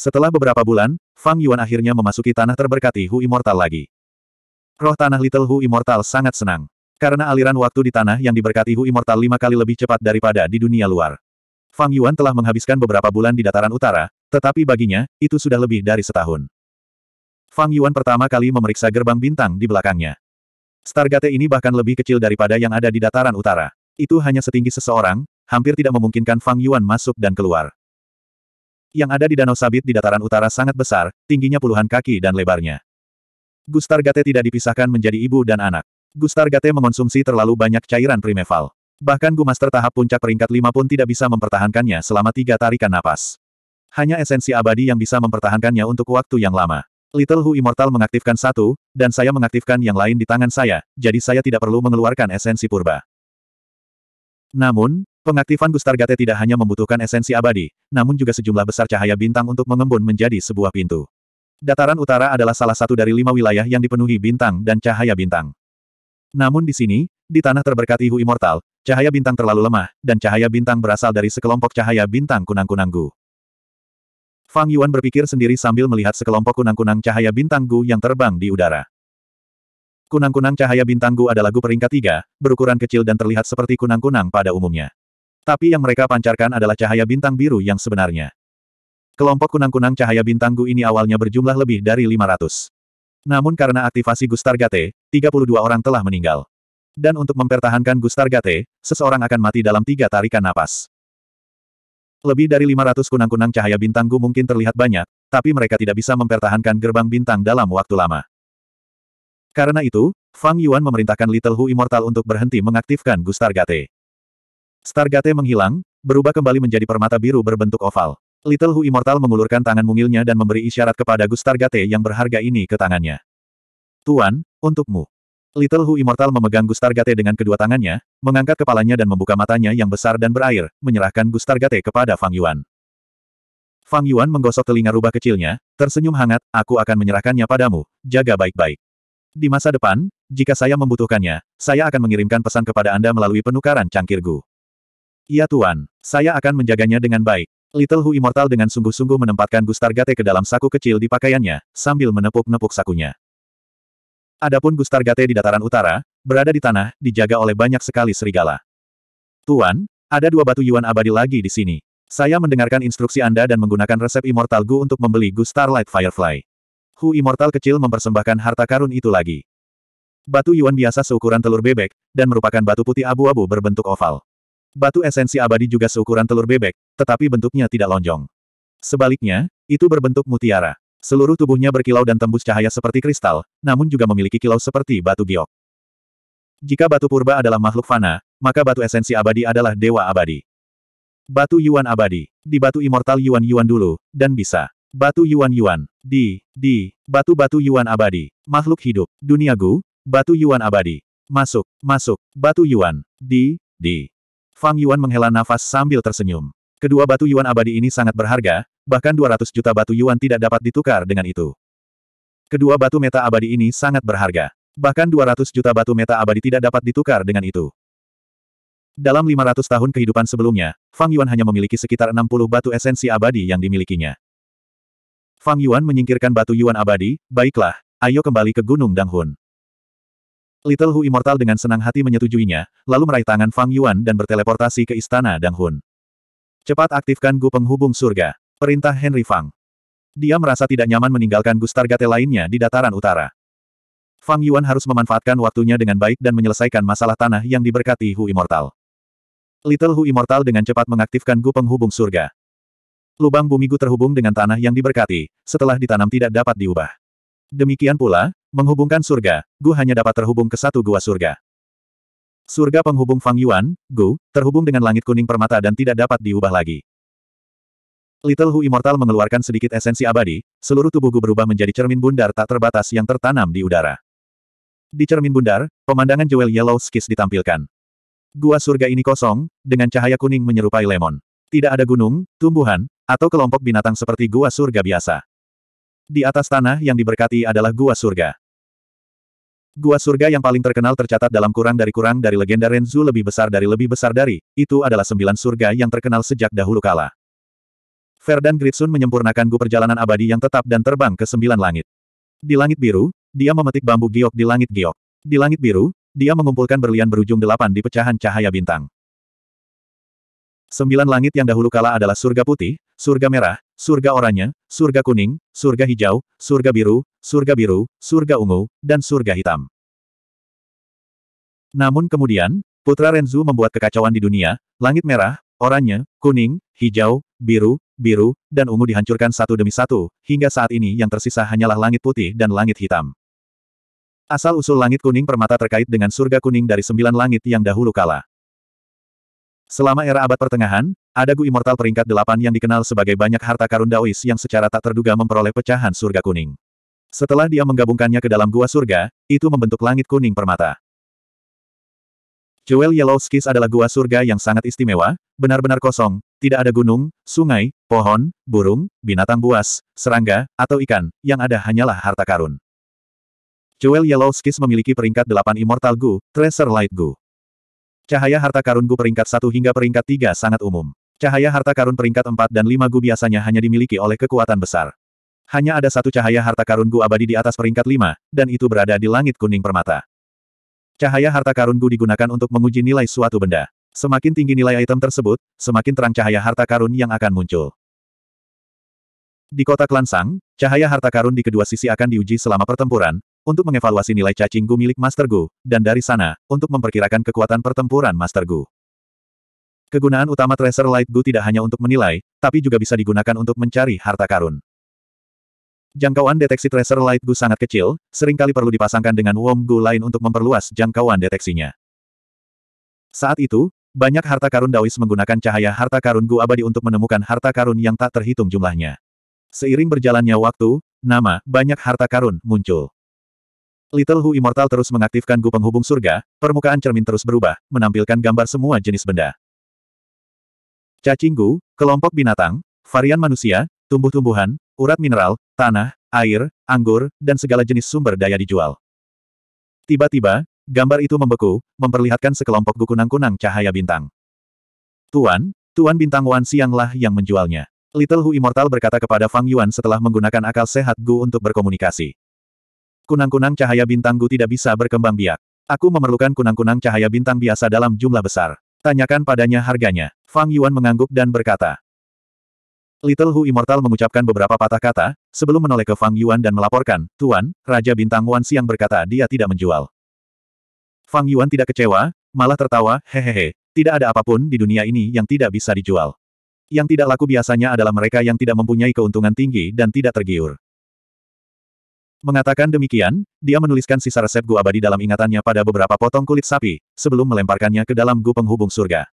Setelah beberapa bulan, Fang Yuan akhirnya memasuki tanah terberkati Hu Immortal lagi. Roh tanah Little Hu Immortal sangat senang. Karena aliran waktu di tanah yang diberkati Hu Immortal lima kali lebih cepat daripada di dunia luar. Fang Yuan telah menghabiskan beberapa bulan di dataran utara, tetapi baginya, itu sudah lebih dari setahun. Fang Yuan pertama kali memeriksa gerbang bintang di belakangnya. Stargate ini bahkan lebih kecil daripada yang ada di dataran utara. Itu hanya setinggi seseorang, hampir tidak memungkinkan Fang Yuan masuk dan keluar yang ada di Danau Sabit di dataran utara sangat besar, tingginya puluhan kaki dan lebarnya. Gustar Gate tidak dipisahkan menjadi ibu dan anak. Gustar Gate mengonsumsi terlalu banyak cairan primeval. Bahkan Gumaster tahap puncak peringkat lima pun tidak bisa mempertahankannya selama tiga tarikan napas. Hanya esensi abadi yang bisa mempertahankannya untuk waktu yang lama. Little Hu Immortal mengaktifkan satu, dan saya mengaktifkan yang lain di tangan saya, jadi saya tidak perlu mengeluarkan esensi purba. Namun, Pengaktifan Gustar Gustargate tidak hanya membutuhkan esensi abadi, namun juga sejumlah besar cahaya bintang untuk mengembun menjadi sebuah pintu. Dataran utara adalah salah satu dari lima wilayah yang dipenuhi bintang dan cahaya bintang. Namun di sini, di tanah terberkati Hu Immortal, cahaya bintang terlalu lemah, dan cahaya bintang berasal dari sekelompok cahaya bintang kunang-kunang Gu. Fang Yuan berpikir sendiri sambil melihat sekelompok kunang-kunang cahaya bintang Gu yang terbang di udara. Kunang-kunang cahaya bintang Gu adalah Gu peringkat tiga, berukuran kecil dan terlihat seperti kunang-kunang pada umumnya. Tapi yang mereka pancarkan adalah cahaya bintang biru yang sebenarnya. Kelompok kunang-kunang cahaya bintang Gu ini awalnya berjumlah lebih dari 500. Namun karena aktivasi Gustar Gate, 32 orang telah meninggal. Dan untuk mempertahankan Gustar Gate, seseorang akan mati dalam tiga tarikan napas. Lebih dari 500 kunang-kunang cahaya bintang Gu mungkin terlihat banyak, tapi mereka tidak bisa mempertahankan gerbang bintang dalam waktu lama. Karena itu, Fang Yuan memerintahkan Little Hu Immortal untuk berhenti mengaktifkan Gustar Gate. Stargate menghilang, berubah kembali menjadi permata biru berbentuk oval. Little Hu Immortal mengulurkan tangan mungilnya dan memberi isyarat kepada Gus Stargate yang berharga ini ke tangannya. Tuan, untukmu. Little Hu Immortal memegang Gustargate dengan kedua tangannya, mengangkat kepalanya dan membuka matanya yang besar dan berair, menyerahkan Gustargate kepada Fang Yuan. Fang Yuan menggosok telinga rubah kecilnya, tersenyum hangat, aku akan menyerahkannya padamu, jaga baik-baik. Di masa depan, jika saya membutuhkannya, saya akan mengirimkan pesan kepada Anda melalui penukaran cangkir Iya Tuan, saya akan menjaganya dengan baik. Little Hu Immortal dengan sungguh-sungguh menempatkan Gustar Gate ke dalam saku kecil di pakaiannya, sambil menepuk-nepuk sakunya. Adapun Gustar Gate di dataran utara, berada di tanah, dijaga oleh banyak sekali serigala. Tuan, ada dua batu Yuan abadi lagi di sini. Saya mendengarkan instruksi Anda dan menggunakan resep Immortal Gu untuk membeli Gustar Light Firefly. Hu Immortal kecil mempersembahkan harta karun itu lagi. Batu Yuan biasa seukuran telur bebek, dan merupakan batu putih abu-abu berbentuk oval. Batu esensi abadi juga seukuran telur bebek, tetapi bentuknya tidak lonjong. Sebaliknya, itu berbentuk mutiara. Seluruh tubuhnya berkilau dan tembus cahaya seperti kristal, namun juga memiliki kilau seperti batu giok. Jika batu purba adalah makhluk fana, maka batu esensi abadi adalah dewa abadi. Batu Yuan abadi, di batu immortal Yuan Yuan dulu, dan bisa. Batu Yuan Yuan, di, di, batu-batu Yuan abadi, makhluk hidup, dunia gu, batu Yuan abadi. Masuk, masuk, batu Yuan, di, di. Fang Yuan menghela nafas sambil tersenyum. Kedua batu Yuan abadi ini sangat berharga, bahkan 200 juta batu Yuan tidak dapat ditukar dengan itu. Kedua batu meta abadi ini sangat berharga. Bahkan 200 juta batu meta abadi tidak dapat ditukar dengan itu. Dalam 500 tahun kehidupan sebelumnya, Fang Yuan hanya memiliki sekitar 60 batu esensi abadi yang dimilikinya. Fang Yuan menyingkirkan batu Yuan abadi, baiklah, ayo kembali ke Gunung Danghun. Little Hu Immortal dengan senang hati menyetujuinya, lalu meraih tangan Fang Yuan dan berteleportasi ke istana Dang Hun. Cepat aktifkan Gu Penghubung Surga. Perintah Henry Fang. Dia merasa tidak nyaman meninggalkan Gustar Gate lainnya di dataran utara. Fang Yuan harus memanfaatkan waktunya dengan baik dan menyelesaikan masalah tanah yang diberkati Hu Immortal. Little Hu Immortal dengan cepat mengaktifkan Gu Penghubung Surga. Lubang bumi Gu terhubung dengan tanah yang diberkati, setelah ditanam tidak dapat diubah. Demikian pula, menghubungkan surga, Gu hanya dapat terhubung ke satu gua surga. Surga penghubung Fang Yuan, Gu, terhubung dengan langit kuning permata dan tidak dapat diubah lagi. Little Hu Immortal mengeluarkan sedikit esensi abadi, seluruh tubuh Gu berubah menjadi cermin bundar tak terbatas yang tertanam di udara. Di cermin bundar, pemandangan Jewel Yellow Skis ditampilkan. Gua surga ini kosong, dengan cahaya kuning menyerupai lemon. Tidak ada gunung, tumbuhan, atau kelompok binatang seperti gua surga biasa. Di atas tanah yang diberkati adalah gua surga. Gua surga yang paling terkenal tercatat dalam kurang dari kurang dari legenda Renzu lebih besar dari lebih besar dari, itu adalah sembilan surga yang terkenal sejak dahulu kala. Ferdinand Gritsun menyempurnakan gua perjalanan abadi yang tetap dan terbang ke sembilan langit. Di langit biru, dia memetik bambu giok di langit giok. Di langit biru, dia mengumpulkan berlian berujung delapan di pecahan cahaya bintang. Sembilan langit yang dahulu kala adalah surga putih, surga merah, surga oranye, surga kuning, surga hijau, surga biru, surga biru, surga ungu, dan surga hitam. Namun kemudian, Putra Renzu membuat kekacauan di dunia, langit merah, oranye, kuning, hijau, biru, biru, dan ungu dihancurkan satu demi satu, hingga saat ini yang tersisa hanyalah langit putih dan langit hitam. Asal-usul langit kuning permata terkait dengan surga kuning dari sembilan langit yang dahulu kala. Selama era abad pertengahan, ada Gu Immortal peringkat delapan yang dikenal sebagai banyak harta karun Daois yang secara tak terduga memperoleh pecahan surga kuning. Setelah dia menggabungkannya ke dalam gua surga, itu membentuk langit kuning permata. Jewel Yellow Skis adalah gua surga yang sangat istimewa, benar-benar kosong, tidak ada gunung, sungai, pohon, burung, binatang buas, serangga, atau ikan, yang ada hanyalah harta karun. Jewel Yellow Skis memiliki peringkat delapan Immortal Gu, Treasure Light Gu. Cahaya harta karun Gu peringkat 1 hingga peringkat 3 sangat umum. Cahaya harta karun peringkat 4 dan 5 Gu biasanya hanya dimiliki oleh kekuatan besar. Hanya ada satu cahaya harta karun Gu abadi di atas peringkat 5, dan itu berada di langit kuning permata. Cahaya harta karun Gu digunakan untuk menguji nilai suatu benda. Semakin tinggi nilai item tersebut, semakin terang cahaya harta karun yang akan muncul. Di kota Klansang, cahaya harta karun di kedua sisi akan diuji selama pertempuran, untuk mengevaluasi nilai cacing Gu milik Master Gu, dan dari sana, untuk memperkirakan kekuatan pertempuran Master Gu. Kegunaan utama Tracer Light Gu tidak hanya untuk menilai, tapi juga bisa digunakan untuk mencari harta karun. Jangkauan deteksi Tracer Light Gu sangat kecil, seringkali perlu dipasangkan dengan Wom Gu lain untuk memperluas jangkauan deteksinya. Saat itu, banyak harta karun Dawis menggunakan cahaya harta karun Gu abadi untuk menemukan harta karun yang tak terhitung jumlahnya. Seiring berjalannya waktu, nama, banyak harta karun, muncul. Little Hu Immortal terus mengaktifkan gu penghubung surga, permukaan cermin terus berubah, menampilkan gambar semua jenis benda. Cacing gu, kelompok binatang, varian manusia, tumbuh-tumbuhan, urat mineral, tanah, air, anggur, dan segala jenis sumber daya dijual. Tiba-tiba, gambar itu membeku, memperlihatkan sekelompok gu kunang-kunang cahaya bintang. Tuan, Tuan Bintang Wan Sianglah yang menjualnya. Little Hu Immortal berkata kepada Fang Yuan setelah menggunakan akal sehat Gu untuk berkomunikasi. Kunang-kunang cahaya bintangku tidak bisa berkembang biak. Aku memerlukan kunang-kunang cahaya bintang biasa dalam jumlah besar. Tanyakan padanya harganya. Fang Yuan mengangguk dan berkata. Little Hu Immortal mengucapkan beberapa patah kata, sebelum menoleh ke Fang Yuan dan melaporkan, Tuan, Raja Bintang Wan Siang berkata dia tidak menjual. Fang Yuan tidak kecewa, malah tertawa, hehehe, tidak ada apapun di dunia ini yang tidak bisa dijual. Yang tidak laku biasanya adalah mereka yang tidak mempunyai keuntungan tinggi dan tidak tergiur. Mengatakan demikian, dia menuliskan sisa resep gua abadi dalam ingatannya pada beberapa potong kulit sapi, sebelum melemparkannya ke dalam Gu penghubung surga.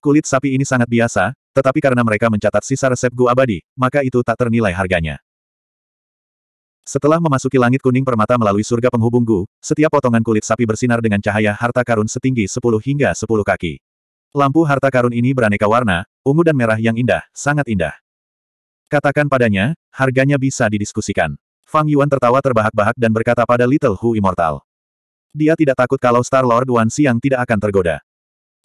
Kulit sapi ini sangat biasa, tetapi karena mereka mencatat sisa resep gua abadi, maka itu tak ternilai harganya. Setelah memasuki langit kuning permata melalui surga penghubung Gu, setiap potongan kulit sapi bersinar dengan cahaya harta karun setinggi 10 hingga 10 kaki. Lampu harta karun ini beraneka warna, ungu dan merah yang indah, sangat indah. Katakan padanya, harganya bisa didiskusikan. Fang Yuan tertawa terbahak-bahak dan berkata pada Little Hu Immortal. Dia tidak takut kalau Star-Lord Wan yang tidak akan tergoda.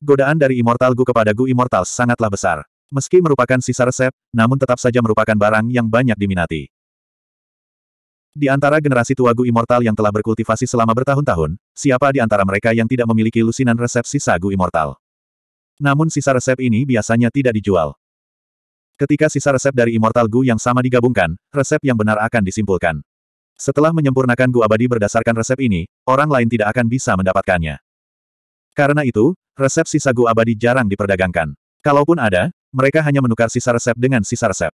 Godaan dari Immortal Gu kepada Gu Immortal sangatlah besar. Meski merupakan sisa resep, namun tetap saja merupakan barang yang banyak diminati. Di antara generasi tua Gu Immortal yang telah berkultivasi selama bertahun-tahun, siapa di antara mereka yang tidak memiliki lusinan resep sisa Gu Immortal? Namun sisa resep ini biasanya tidak dijual. Ketika sisa resep dari Immortal Gu yang sama digabungkan, resep yang benar akan disimpulkan. Setelah menyempurnakan Gu abadi berdasarkan resep ini, orang lain tidak akan bisa mendapatkannya. Karena itu, resep sisa Gu abadi jarang diperdagangkan. Kalaupun ada, mereka hanya menukar sisa resep dengan sisa resep.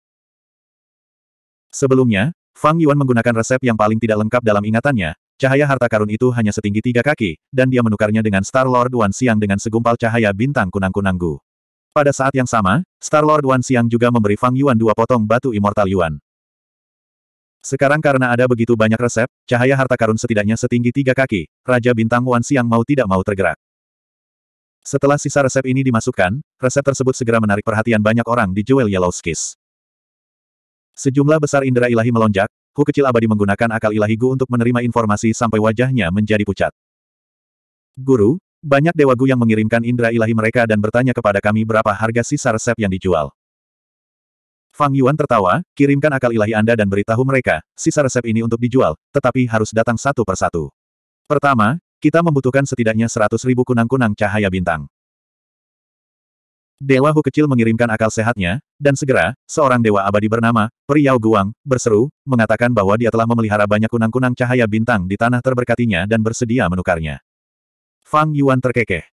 Sebelumnya, Fang Yuan menggunakan resep yang paling tidak lengkap dalam ingatannya, cahaya harta karun itu hanya setinggi tiga kaki, dan dia menukarnya dengan Star Lord Wan Siang dengan segumpal cahaya bintang kunang-kunang Gu. Pada saat yang sama, Star-Lord Wan Xiang juga memberi Fang Yuan dua potong batu Immortal Yuan. Sekarang karena ada begitu banyak resep, cahaya harta karun setidaknya setinggi tiga kaki, Raja Bintang Wan Xiang mau tidak mau tergerak. Setelah sisa resep ini dimasukkan, resep tersebut segera menarik perhatian banyak orang di Jewel Yellow Skis. Sejumlah besar indera ilahi melonjak, Hu kecil abadi menggunakan akal ilahi Gu untuk menerima informasi sampai wajahnya menjadi pucat. Guru, banyak Dewa Gu yang mengirimkan indera ilahi mereka dan bertanya kepada kami berapa harga sisa resep yang dijual. Fang Yuan tertawa, kirimkan akal ilahi Anda dan beritahu mereka, sisa resep ini untuk dijual, tetapi harus datang satu persatu. Pertama, kita membutuhkan setidaknya seratus ribu kunang-kunang cahaya bintang. Dewa Hu kecil mengirimkan akal sehatnya, dan segera, seorang dewa abadi bernama, Periau Guang, berseru, mengatakan bahwa dia telah memelihara banyak kunang-kunang cahaya bintang di tanah terberkatinya dan bersedia menukarnya. Fang Yuan terkekeh.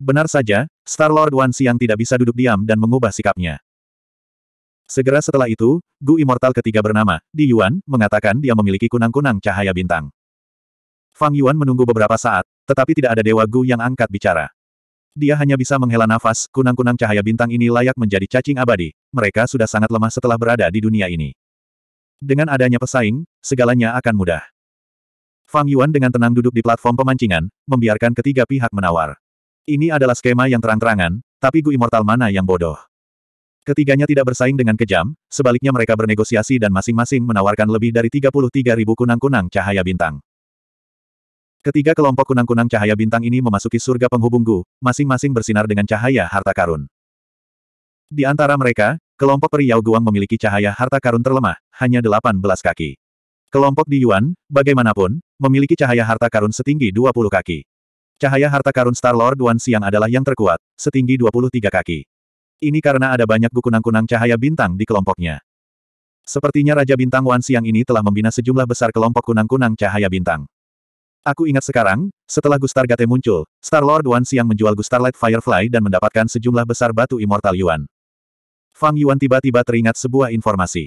Benar saja, Star-Lord Wan Xiang tidak bisa duduk diam dan mengubah sikapnya. Segera setelah itu, Gu Immortal ketiga bernama, Di Yuan, mengatakan dia memiliki kunang-kunang cahaya bintang. Fang Yuan menunggu beberapa saat, tetapi tidak ada Dewa Gu yang angkat bicara. Dia hanya bisa menghela nafas, kunang-kunang cahaya bintang ini layak menjadi cacing abadi, mereka sudah sangat lemah setelah berada di dunia ini. Dengan adanya pesaing, segalanya akan mudah. Fang Yuan dengan tenang duduk di platform pemancingan, membiarkan ketiga pihak menawar. Ini adalah skema yang terang-terangan, tapi Gu Immortal mana yang bodoh? Ketiganya tidak bersaing dengan kejam, sebaliknya mereka bernegosiasi dan masing-masing menawarkan lebih dari 33 ribu kunang-kunang cahaya bintang. Ketiga kelompok kunang-kunang cahaya bintang ini memasuki surga penghubung Gu, masing-masing bersinar dengan cahaya harta karun. Di antara mereka, kelompok Periau Guang memiliki cahaya harta karun terlemah, hanya 18 kaki. Kelompok di Yuan, bagaimanapun, memiliki cahaya harta karun setinggi 20 kaki. Cahaya harta karun Star Lord Duan Siang adalah yang terkuat, setinggi 23 kaki. Ini karena ada banyak buku kunang cahaya bintang di kelompoknya. Sepertinya Raja Bintang Wan Siang ini telah membina sejumlah besar kelompok kunang-kunang cahaya bintang. Aku ingat sekarang, setelah Gustar Gate muncul, Star Lord Wan Siang menjual Light Firefly dan mendapatkan sejumlah besar batu Immortal Yuan. Fang Yuan tiba-tiba teringat sebuah informasi.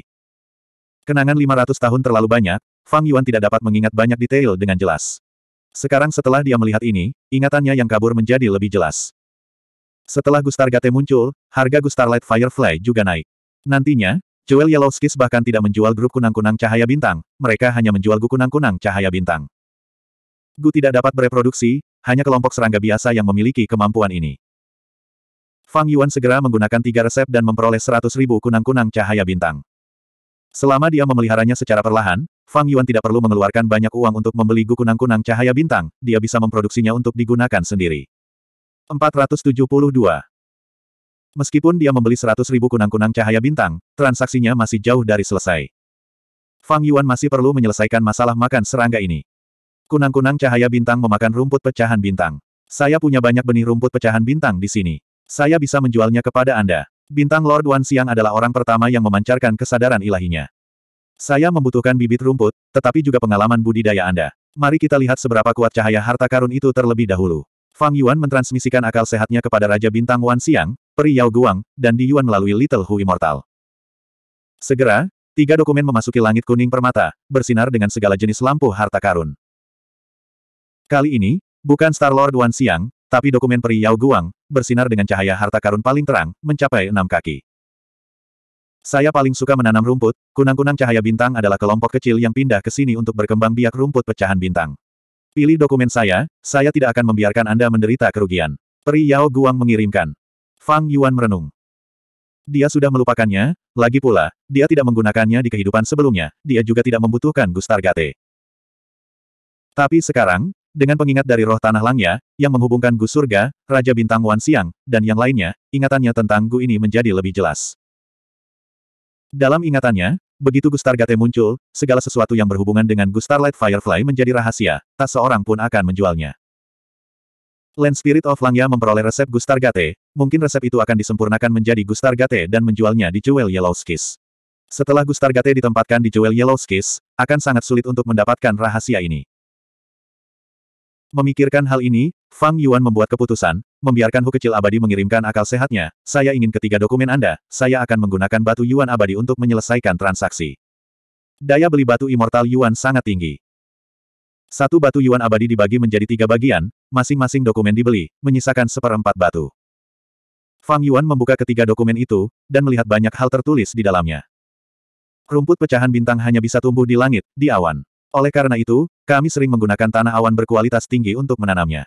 Kenangan 500 tahun terlalu banyak, Fang Yuan tidak dapat mengingat banyak detail dengan jelas. Sekarang setelah dia melihat ini, ingatannya yang kabur menjadi lebih jelas. Setelah Gustar Gate muncul, harga Gustar Light Firefly juga naik. Nantinya, Joel Yalowskis bahkan tidak menjual grup kunang-kunang cahaya bintang, mereka hanya menjual gu kunang-kunang cahaya bintang. Gu tidak dapat bereproduksi, hanya kelompok serangga biasa yang memiliki kemampuan ini. Fang Yuan segera menggunakan tiga resep dan memperoleh seratus ribu kunang-kunang cahaya bintang. Selama dia memeliharanya secara perlahan, Fang Yuan tidak perlu mengeluarkan banyak uang untuk membeli kunang-kunang cahaya bintang, dia bisa memproduksinya untuk digunakan sendiri. 472. Meskipun dia membeli 100 kunang-kunang cahaya bintang, transaksinya masih jauh dari selesai. Fang Yuan masih perlu menyelesaikan masalah makan serangga ini. Kunang-kunang cahaya bintang memakan rumput pecahan bintang. Saya punya banyak benih rumput pecahan bintang di sini. Saya bisa menjualnya kepada Anda. Bintang Lord Wan Xiang adalah orang pertama yang memancarkan kesadaran ilahinya. Saya membutuhkan bibit rumput, tetapi juga pengalaman budidaya Anda. Mari kita lihat seberapa kuat cahaya harta karun itu terlebih dahulu. Fang Yuan mentransmisikan akal sehatnya kepada Raja Bintang Wan Xiang, Peri Yao Guang, dan Di Yuan melalui Little Hu Immortal. Segera, tiga dokumen memasuki langit kuning permata, bersinar dengan segala jenis lampu harta karun. Kali ini, bukan Star Lord Wan Xiang, tapi dokumen peri Yao Guang, bersinar dengan cahaya harta karun paling terang, mencapai enam kaki. Saya paling suka menanam rumput, kunang-kunang cahaya bintang adalah kelompok kecil yang pindah ke sini untuk berkembang biak rumput pecahan bintang. Pilih dokumen saya, saya tidak akan membiarkan Anda menderita kerugian. Peri Yao Guang mengirimkan. Fang Yuan merenung. Dia sudah melupakannya, lagi pula, dia tidak menggunakannya di kehidupan sebelumnya, dia juga tidak membutuhkan Gustar Gate. Tapi sekarang, dengan pengingat dari roh tanah langnya, yang menghubungkan Gu Surga, Raja Bintang Wan Siang, dan yang lainnya, ingatannya tentang Gu ini menjadi lebih jelas. Dalam ingatannya, begitu Gu Stargate muncul, segala sesuatu yang berhubungan dengan Gu Starlight Firefly menjadi rahasia, tak seorang pun akan menjualnya. Land Spirit of Langya memperoleh resep Gustar Gate, mungkin resep itu akan disempurnakan menjadi Gustar Gate dan menjualnya di Jewel Yellow Skis. Setelah Gustar Gate ditempatkan di Jewel Yellow Skis, akan sangat sulit untuk mendapatkan rahasia ini. Memikirkan hal ini, Fang Yuan membuat keputusan, membiarkan Hu kecil abadi mengirimkan akal sehatnya, saya ingin ketiga dokumen Anda, saya akan menggunakan batu Yuan abadi untuk menyelesaikan transaksi. Daya beli batu immortal Yuan sangat tinggi. Satu batu Yuan abadi dibagi menjadi tiga bagian, masing-masing dokumen dibeli, menyisakan seperempat batu. Fang Yuan membuka ketiga dokumen itu, dan melihat banyak hal tertulis di dalamnya. Rumput pecahan bintang hanya bisa tumbuh di langit, di awan. Oleh karena itu, kami sering menggunakan tanah awan berkualitas tinggi untuk menanamnya.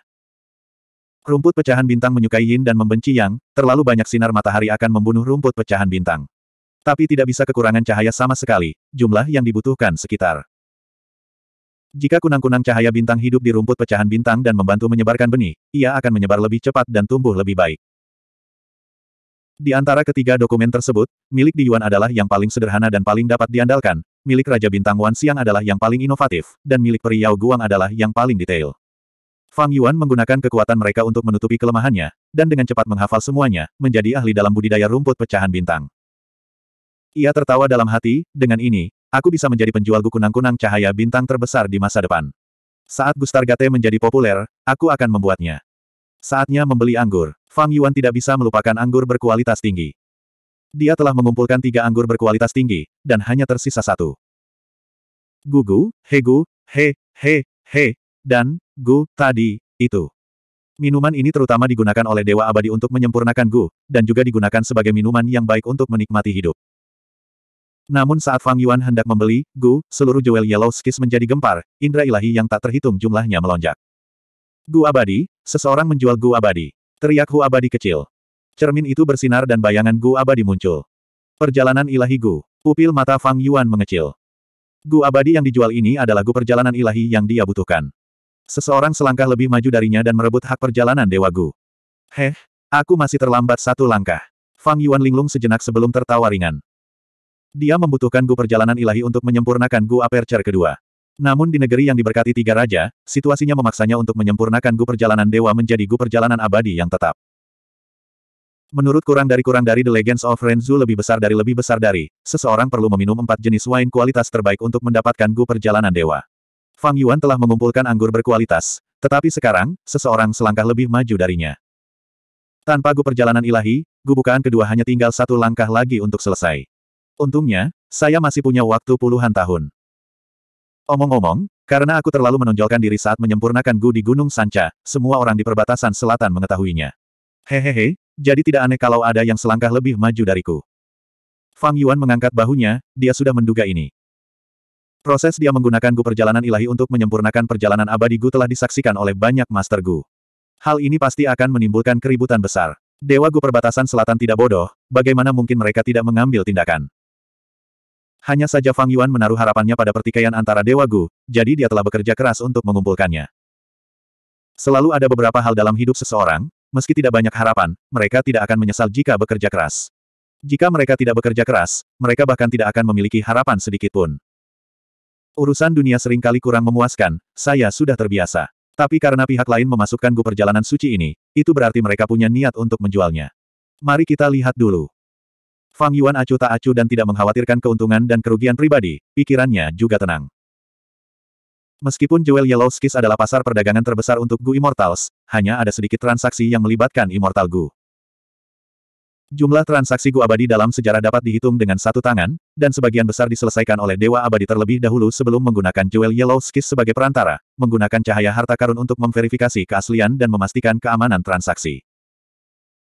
Rumput pecahan bintang menyukai yin dan membenci yang, terlalu banyak sinar matahari akan membunuh rumput pecahan bintang. Tapi tidak bisa kekurangan cahaya sama sekali, jumlah yang dibutuhkan sekitar. Jika kunang-kunang cahaya bintang hidup di rumput pecahan bintang dan membantu menyebarkan benih, ia akan menyebar lebih cepat dan tumbuh lebih baik. Di antara ketiga dokumen tersebut, milik Di Yuan adalah yang paling sederhana dan paling dapat diandalkan, milik Raja Bintang Wan Siang adalah yang paling inovatif, dan milik Peri Yao Guang adalah yang paling detail. Fang Yuan menggunakan kekuatan mereka untuk menutupi kelemahannya, dan dengan cepat menghafal semuanya, menjadi ahli dalam budidaya rumput pecahan bintang. Ia tertawa dalam hati, dengan ini, aku bisa menjadi penjual kunang-kunang cahaya bintang terbesar di masa depan. Saat Gustar Gate menjadi populer, aku akan membuatnya. Saatnya membeli anggur. Fang Yuan tidak bisa melupakan anggur berkualitas tinggi. Dia telah mengumpulkan tiga anggur berkualitas tinggi, dan hanya tersisa satu. Gugu, Hegu, He, He, He, dan Gu tadi, itu. Minuman ini terutama digunakan oleh Dewa Abadi untuk menyempurnakan Gu, dan juga digunakan sebagai minuman yang baik untuk menikmati hidup. Namun saat Fang Yuan hendak membeli, Gu, seluruh jewel Yellow Skis menjadi gempar, indra ilahi yang tak terhitung jumlahnya melonjak. Gu abadi, seseorang menjual Gu abadi. Teriak Hu abadi kecil. Cermin itu bersinar dan bayangan Gu Abadi muncul. Perjalanan ilahi Gu. Pupil mata Fang Yuan mengecil. Gu Abadi yang dijual ini adalah Gu perjalanan ilahi yang dia butuhkan. Seseorang selangkah lebih maju darinya dan merebut hak perjalanan Dewa Gu. Heh, aku masih terlambat satu langkah. Fang Yuan linglung sejenak sebelum tertawa ringan. Dia membutuhkan Gu perjalanan ilahi untuk menyempurnakan Gu Aperture kedua. Namun di negeri yang diberkati tiga raja, situasinya memaksanya untuk menyempurnakan Gu perjalanan dewa menjadi Gu perjalanan abadi yang tetap. Menurut kurang dari kurang dari The Legends of Renzu lebih besar dari lebih besar dari, seseorang perlu meminum empat jenis wine kualitas terbaik untuk mendapatkan Gu Perjalanan Dewa. Fang Yuan telah mengumpulkan anggur berkualitas, tetapi sekarang, seseorang selangkah lebih maju darinya. Tanpa Gu Perjalanan Ilahi, Gu Bukaan kedua hanya tinggal satu langkah lagi untuk selesai. Untungnya, saya masih punya waktu puluhan tahun. Omong-omong, karena aku terlalu menonjolkan diri saat menyempurnakan Gu di Gunung Sanca, semua orang di perbatasan selatan mengetahuinya. Hehehe, jadi tidak aneh kalau ada yang selangkah lebih maju dariku. Fang Yuan mengangkat bahunya, dia sudah menduga ini. Proses dia menggunakan Gu perjalanan ilahi untuk menyempurnakan perjalanan abadi Gu telah disaksikan oleh banyak Master Gu. Hal ini pasti akan menimbulkan keributan besar. Dewa Gu perbatasan selatan tidak bodoh, bagaimana mungkin mereka tidak mengambil tindakan. Hanya saja Fang Yuan menaruh harapannya pada pertikaian antara Dewa Gu, jadi dia telah bekerja keras untuk mengumpulkannya. Selalu ada beberapa hal dalam hidup seseorang, meski tidak banyak harapan, mereka tidak akan menyesal jika bekerja keras. Jika mereka tidak bekerja keras, mereka bahkan tidak akan memiliki harapan sedikit pun. Urusan dunia seringkali kurang memuaskan, saya sudah terbiasa. Tapi karena pihak lain memasukkan gu perjalanan suci ini, itu berarti mereka punya niat untuk menjualnya. Mari kita lihat dulu. Fang Yuan acuh tak acuh dan tidak mengkhawatirkan keuntungan dan kerugian pribadi, pikirannya juga tenang. Meskipun Jewel Yellow Skis adalah pasar perdagangan terbesar untuk Gu Immortals, hanya ada sedikit transaksi yang melibatkan Immortal Gu. Jumlah transaksi Gu Abadi dalam sejarah dapat dihitung dengan satu tangan, dan sebagian besar diselesaikan oleh Dewa Abadi terlebih dahulu sebelum menggunakan Jewel Yellow Skis sebagai perantara, menggunakan cahaya harta karun untuk memverifikasi keaslian dan memastikan keamanan transaksi.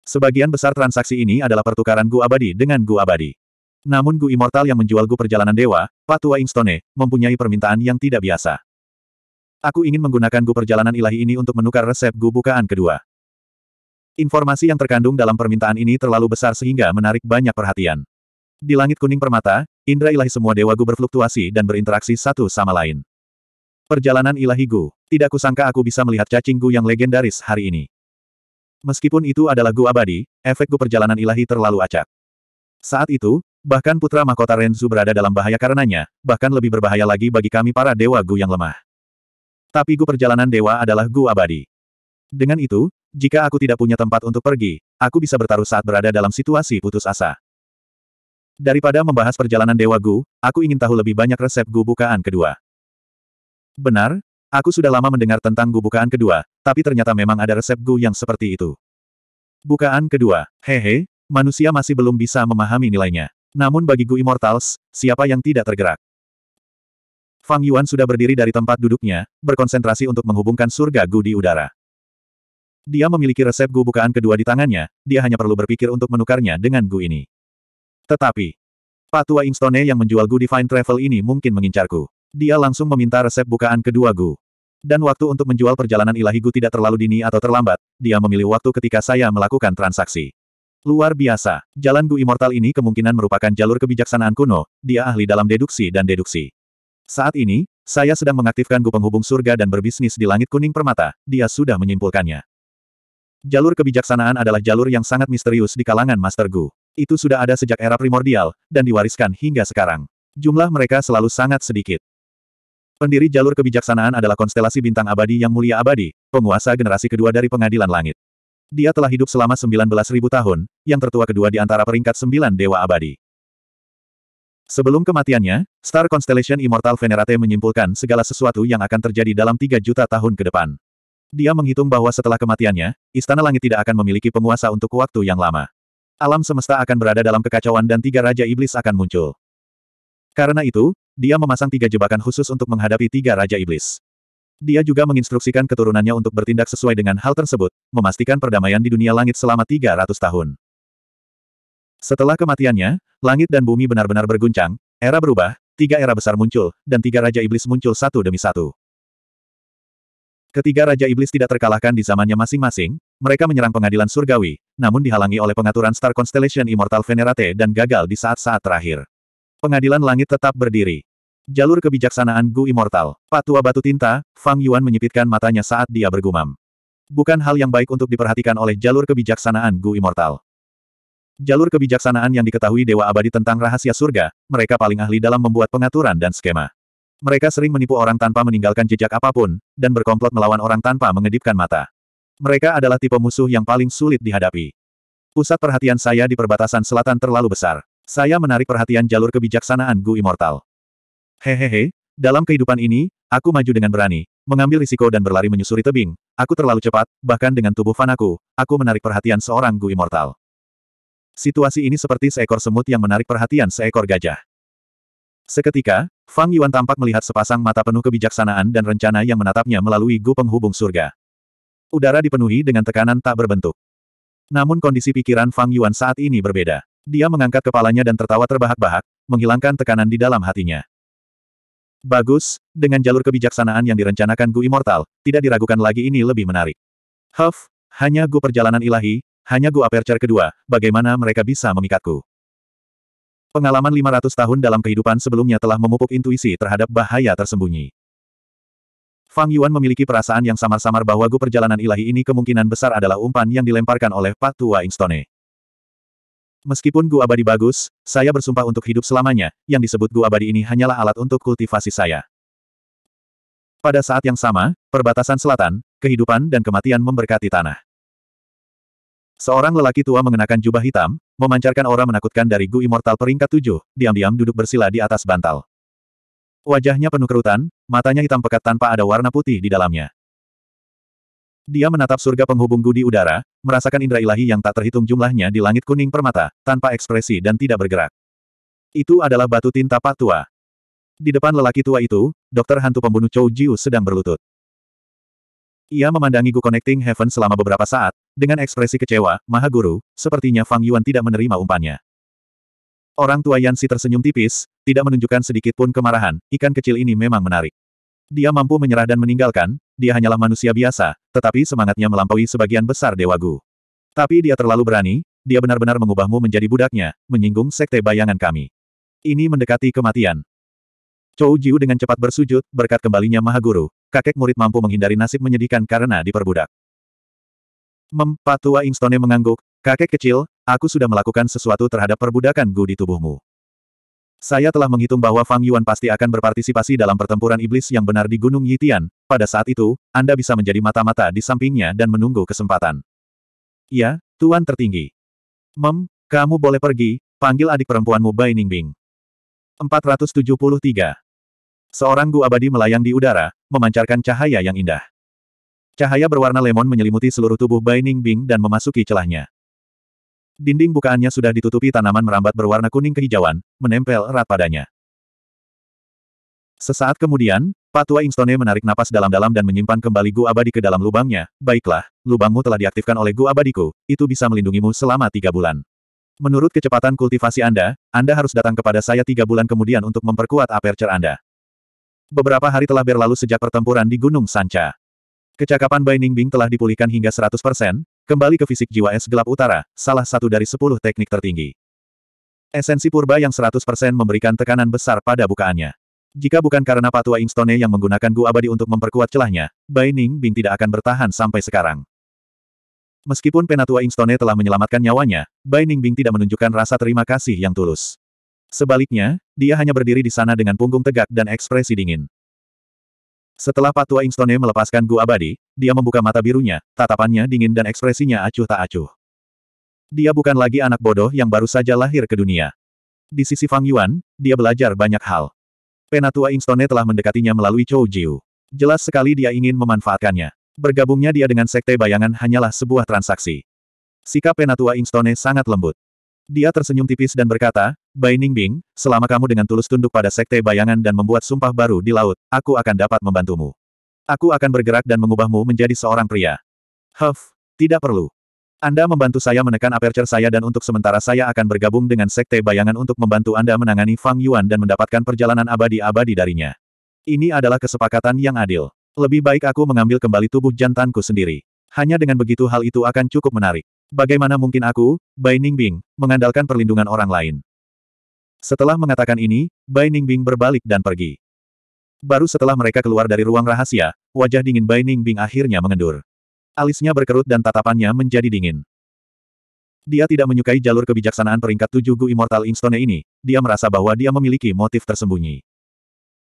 Sebagian besar transaksi ini adalah pertukaran Gu Abadi dengan Gu Abadi. Namun Gu Immortal yang menjual Gu Perjalanan Dewa, Patua Ingstone, mempunyai permintaan yang tidak biasa. Aku ingin menggunakan gu perjalanan ilahi ini untuk menukar resep gu bukaan kedua. Informasi yang terkandung dalam permintaan ini terlalu besar sehingga menarik banyak perhatian. Di langit kuning permata, indra ilahi semua dewa gu berfluktuasi dan berinteraksi satu sama lain. Perjalanan ilahi gu. Tidak kusangka aku bisa melihat cacing gu yang legendaris hari ini. Meskipun itu adalah gu abadi, efek gu perjalanan ilahi terlalu acak. Saat itu, bahkan putra mahkota Renzu berada dalam bahaya karenanya, bahkan lebih berbahaya lagi bagi kami para dewa gu yang lemah. Tapi gu perjalanan dewa adalah gu abadi. Dengan itu, jika aku tidak punya tempat untuk pergi, aku bisa bertaruh saat berada dalam situasi putus asa. Daripada membahas perjalanan dewa gu, aku ingin tahu lebih banyak resep gu bukaan kedua. Benar, aku sudah lama mendengar tentang gu bukaan kedua, tapi ternyata memang ada resep gu yang seperti itu. Bukaan kedua, hehe, manusia masih belum bisa memahami nilainya. Namun bagi Gu Immortals, siapa yang tidak tergerak? Fang Yuan sudah berdiri dari tempat duduknya, berkonsentrasi untuk menghubungkan surga Gu di udara. Dia memiliki resep Gu bukaan kedua di tangannya, dia hanya perlu berpikir untuk menukarnya dengan Gu ini. Tetapi, Patua Ingstone yang menjual Gu Divine Travel ini mungkin mengincarku. Dia langsung meminta resep bukaan kedua Gu. Dan waktu untuk menjual perjalanan ilahi Gu tidak terlalu dini atau terlambat, dia memilih waktu ketika saya melakukan transaksi. Luar biasa, jalan Gu Immortal ini kemungkinan merupakan jalur kebijaksanaan kuno, dia ahli dalam deduksi dan deduksi. Saat ini, saya sedang mengaktifkan gu penghubung surga dan berbisnis di langit kuning permata, dia sudah menyimpulkannya. Jalur kebijaksanaan adalah jalur yang sangat misterius di kalangan Master Gu. Itu sudah ada sejak era primordial, dan diwariskan hingga sekarang. Jumlah mereka selalu sangat sedikit. Pendiri jalur kebijaksanaan adalah konstelasi bintang abadi yang mulia abadi, penguasa generasi kedua dari pengadilan langit. Dia telah hidup selama 19.000 tahun, yang tertua kedua di antara peringkat sembilan dewa abadi. Sebelum kematiannya, Star Constellation Immortal Venerate menyimpulkan segala sesuatu yang akan terjadi dalam 3 juta tahun ke depan. Dia menghitung bahwa setelah kematiannya, Istana Langit tidak akan memiliki penguasa untuk waktu yang lama. Alam semesta akan berada dalam kekacauan dan tiga Raja Iblis akan muncul. Karena itu, dia memasang tiga jebakan khusus untuk menghadapi tiga Raja Iblis. Dia juga menginstruksikan keturunannya untuk bertindak sesuai dengan hal tersebut, memastikan perdamaian di dunia langit selama 300 tahun. Setelah kematiannya, langit dan bumi benar-benar berguncang, era berubah, tiga era besar muncul, dan tiga Raja Iblis muncul satu demi satu. Ketiga Raja Iblis tidak terkalahkan di zamannya masing-masing, mereka menyerang pengadilan surgawi, namun dihalangi oleh pengaturan Star Constellation Immortal Venerate dan gagal di saat-saat terakhir. Pengadilan langit tetap berdiri. Jalur kebijaksanaan Gu Immortal. Patua batu tinta, Fang Yuan menyipitkan matanya saat dia bergumam. Bukan hal yang baik untuk diperhatikan oleh jalur kebijaksanaan Gu Immortal. Jalur kebijaksanaan yang diketahui Dewa Abadi tentang rahasia surga, mereka paling ahli dalam membuat pengaturan dan skema. Mereka sering menipu orang tanpa meninggalkan jejak apapun, dan berkomplot melawan orang tanpa mengedipkan mata. Mereka adalah tipe musuh yang paling sulit dihadapi. Pusat perhatian saya di perbatasan selatan terlalu besar. Saya menarik perhatian jalur kebijaksanaan Gu Immortal. Hehehe, dalam kehidupan ini, aku maju dengan berani, mengambil risiko dan berlari menyusuri tebing. Aku terlalu cepat, bahkan dengan tubuh fanaku, aku menarik perhatian seorang Gu Immortal. Situasi ini seperti seekor semut yang menarik perhatian seekor gajah. Seketika, Fang Yuan tampak melihat sepasang mata penuh kebijaksanaan dan rencana yang menatapnya melalui gu penghubung surga. Udara dipenuhi dengan tekanan tak berbentuk. Namun kondisi pikiran Fang Yuan saat ini berbeda. Dia mengangkat kepalanya dan tertawa terbahak-bahak, menghilangkan tekanan di dalam hatinya. Bagus, dengan jalur kebijaksanaan yang direncanakan Gu Immortal, tidak diragukan lagi ini lebih menarik. Huff, hanya Gu perjalanan ilahi, hanya gua Aperture kedua, bagaimana mereka bisa memikatku? Pengalaman 500 tahun dalam kehidupan sebelumnya telah memupuk intuisi terhadap bahaya tersembunyi. Fang Yuan memiliki perasaan yang samar-samar bahwa gua perjalanan ilahi ini kemungkinan besar adalah umpan yang dilemparkan oleh Pak tua Ingstone. Meskipun gua abadi bagus, saya bersumpah untuk hidup selamanya, yang disebut gua abadi ini hanyalah alat untuk kultivasi saya. Pada saat yang sama, perbatasan selatan, kehidupan dan kematian memberkati tanah. Seorang lelaki tua mengenakan jubah hitam, memancarkan aura menakutkan dari Gu Immortal peringkat tujuh, diam-diam duduk bersila di atas bantal. Wajahnya penuh kerutan, matanya hitam pekat tanpa ada warna putih di dalamnya. Dia menatap surga penghubung Gu di udara, merasakan indera ilahi yang tak terhitung jumlahnya di langit kuning permata, tanpa ekspresi dan tidak bergerak. Itu adalah batu tinta Pak Tua. Di depan lelaki tua itu, dokter hantu pembunuh Chou Jiu sedang berlutut. Ia memandangi Gu Connecting Heaven selama beberapa saat, dengan ekspresi kecewa, Maha Guru, sepertinya Fang Yuan tidak menerima umpannya. Orang tua Yansi tersenyum tipis, tidak menunjukkan sedikit pun kemarahan, ikan kecil ini memang menarik. Dia mampu menyerah dan meninggalkan, dia hanyalah manusia biasa, tetapi semangatnya melampaui sebagian besar Dewa Gu. Tapi dia terlalu berani, dia benar-benar mengubahmu menjadi budaknya, menyinggung sekte bayangan kami. Ini mendekati kematian. Chou Jiu dengan cepat bersujud, berkat kembalinya Mahaguru kakek murid mampu menghindari nasib menyedihkan karena diperbudak. Mem, Patua Ingstone mengangguk, kakek kecil, aku sudah melakukan sesuatu terhadap perbudakan Gu di tubuhmu. Saya telah menghitung bahwa Fang Yuan pasti akan berpartisipasi dalam pertempuran iblis yang benar di Gunung Yitian. Pada saat itu, Anda bisa menjadi mata-mata di sampingnya dan menunggu kesempatan. Ya, Tuan tertinggi. Mem, kamu boleh pergi, panggil adik perempuanmu Bai Ningbing. 473. Seorang Gu abadi melayang di udara, memancarkan cahaya yang indah. Cahaya berwarna lemon menyelimuti seluruh tubuh Bai Ningbing dan memasuki celahnya. Dinding bukaannya sudah ditutupi tanaman merambat berwarna kuning kehijauan, menempel erat padanya. Sesaat kemudian, Patua Ingstone menarik napas dalam-dalam dan menyimpan kembali Gu Abadi ke dalam lubangnya. Baiklah, lubangmu telah diaktifkan oleh Gu Abadiku, itu bisa melindungimu selama tiga bulan. Menurut kecepatan kultivasi Anda, Anda harus datang kepada saya tiga bulan kemudian untuk memperkuat aperture Anda. Beberapa hari telah berlalu sejak pertempuran di Gunung Sanca. Kecakapan Bai Ningbing telah dipulihkan hingga 100%, kembali ke fisik jiwa es gelap utara, salah satu dari 10 teknik tertinggi. Esensi purba yang 100% memberikan tekanan besar pada bukaannya. Jika bukan karena Patua Ingstone yang menggunakan gua Abadi untuk memperkuat celahnya, Bai Ningbing tidak akan bertahan sampai sekarang. Meskipun Penatua Ingstone telah menyelamatkan nyawanya, Bai Ningbing tidak menunjukkan rasa terima kasih yang tulus. Sebaliknya, dia hanya berdiri di sana dengan punggung tegak dan ekspresi dingin. Setelah Patua Ingstone melepaskan Gu Abadi, dia membuka mata birunya, tatapannya dingin dan ekspresinya acuh tak acuh. Dia bukan lagi anak bodoh yang baru saja lahir ke dunia. Di sisi Fang Yuan, dia belajar banyak hal. Penatua Ingstone telah mendekatinya melalui Chou Jiu. Jelas sekali dia ingin memanfaatkannya. Bergabungnya dia dengan Sekte Bayangan hanyalah sebuah transaksi. Sikap Penatua Ingstone sangat lembut. Dia tersenyum tipis dan berkata, Bai Ningbing, selama kamu dengan tulus tunduk pada sekte bayangan dan membuat sumpah baru di laut, aku akan dapat membantumu. Aku akan bergerak dan mengubahmu menjadi seorang pria. Huff, tidak perlu. Anda membantu saya menekan aperture saya dan untuk sementara saya akan bergabung dengan sekte bayangan untuk membantu Anda menangani Fang Yuan dan mendapatkan perjalanan abadi-abadi darinya. Ini adalah kesepakatan yang adil. Lebih baik aku mengambil kembali tubuh jantanku sendiri. Hanya dengan begitu hal itu akan cukup menarik. Bagaimana mungkin aku, Bai Ningbing, mengandalkan perlindungan orang lain? Setelah mengatakan ini, Bai Ningbing berbalik dan pergi. Baru setelah mereka keluar dari ruang rahasia, wajah dingin Bai Ningbing akhirnya mengendur. Alisnya berkerut dan tatapannya menjadi dingin. Dia tidak menyukai jalur kebijaksanaan peringkat tujuh Gu Immortal Instone ini, dia merasa bahwa dia memiliki motif tersembunyi.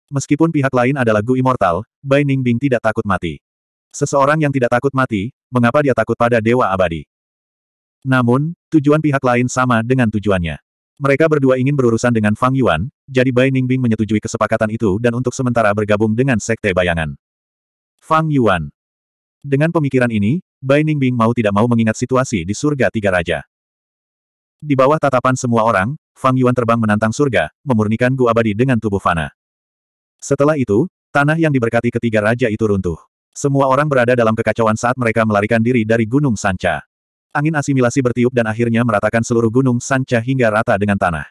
Meskipun pihak lain adalah Gu Immortal, Bai Ningbing tidak takut mati. Seseorang yang tidak takut mati, mengapa dia takut pada Dewa Abadi? Namun, tujuan pihak lain sama dengan tujuannya. Mereka berdua ingin berurusan dengan Fang Yuan, jadi Bai Ningbing menyetujui kesepakatan itu dan untuk sementara bergabung dengan Sekte Bayangan. Fang Yuan. Dengan pemikiran ini, Bai Ningbing mau tidak mau mengingat situasi di surga tiga raja. Di bawah tatapan semua orang, Fang Yuan terbang menantang surga, memurnikan gua abadi dengan tubuh fana. Setelah itu, tanah yang diberkati ketiga raja itu runtuh. Semua orang berada dalam kekacauan saat mereka melarikan diri dari Gunung Sanca. Angin asimilasi bertiup dan akhirnya meratakan seluruh gunung Sanca hingga rata dengan tanah.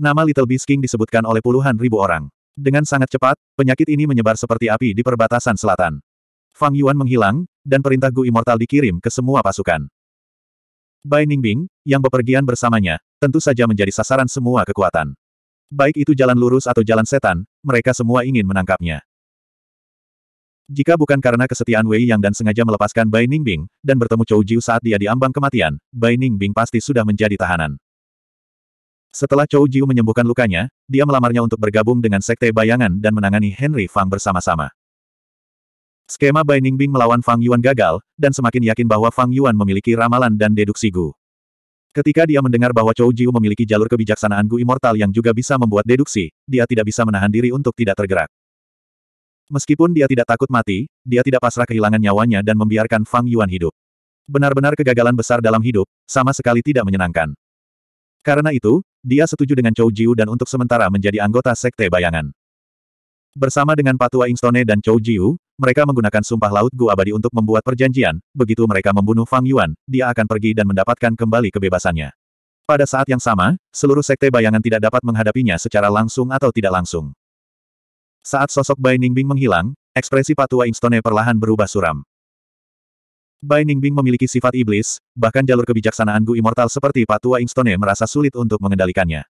Nama Little Beast King disebutkan oleh puluhan ribu orang. Dengan sangat cepat, penyakit ini menyebar seperti api di perbatasan selatan. Fang Yuan menghilang, dan perintah Gu Immortal dikirim ke semua pasukan. Bai Ningbing, yang bepergian bersamanya, tentu saja menjadi sasaran semua kekuatan. Baik itu jalan lurus atau jalan setan, mereka semua ingin menangkapnya. Jika bukan karena kesetiaan Wei Yang dan sengaja melepaskan Bai Ningbing, dan bertemu Chou Jiu saat dia diambang kematian, Bai Ningbing pasti sudah menjadi tahanan. Setelah Chou Jiu menyembuhkan lukanya, dia melamarnya untuk bergabung dengan Sekte Bayangan dan menangani Henry Fang bersama-sama. Skema Bai Ningbing melawan Fang Yuan gagal, dan semakin yakin bahwa Fang Yuan memiliki ramalan dan deduksi Gu. Ketika dia mendengar bahwa Chou Jiu memiliki jalur kebijaksanaan Gu Immortal yang juga bisa membuat deduksi, dia tidak bisa menahan diri untuk tidak tergerak. Meskipun dia tidak takut mati, dia tidak pasrah kehilangan nyawanya dan membiarkan Fang Yuan hidup. Benar-benar kegagalan besar dalam hidup, sama sekali tidak menyenangkan. Karena itu, dia setuju dengan Chou Jiu dan untuk sementara menjadi anggota Sekte Bayangan. Bersama dengan Patua Ingstone dan Chou Jiu, mereka menggunakan sumpah laut Gu Abadi untuk membuat perjanjian, begitu mereka membunuh Fang Yuan, dia akan pergi dan mendapatkan kembali kebebasannya. Pada saat yang sama, seluruh Sekte Bayangan tidak dapat menghadapinya secara langsung atau tidak langsung. Saat sosok Bai Ningbing menghilang, ekspresi Patua Ingstone perlahan berubah suram. Bai Ningbing memiliki sifat iblis, bahkan jalur kebijaksanaan Gu Immortal seperti Patua Ingstone merasa sulit untuk mengendalikannya.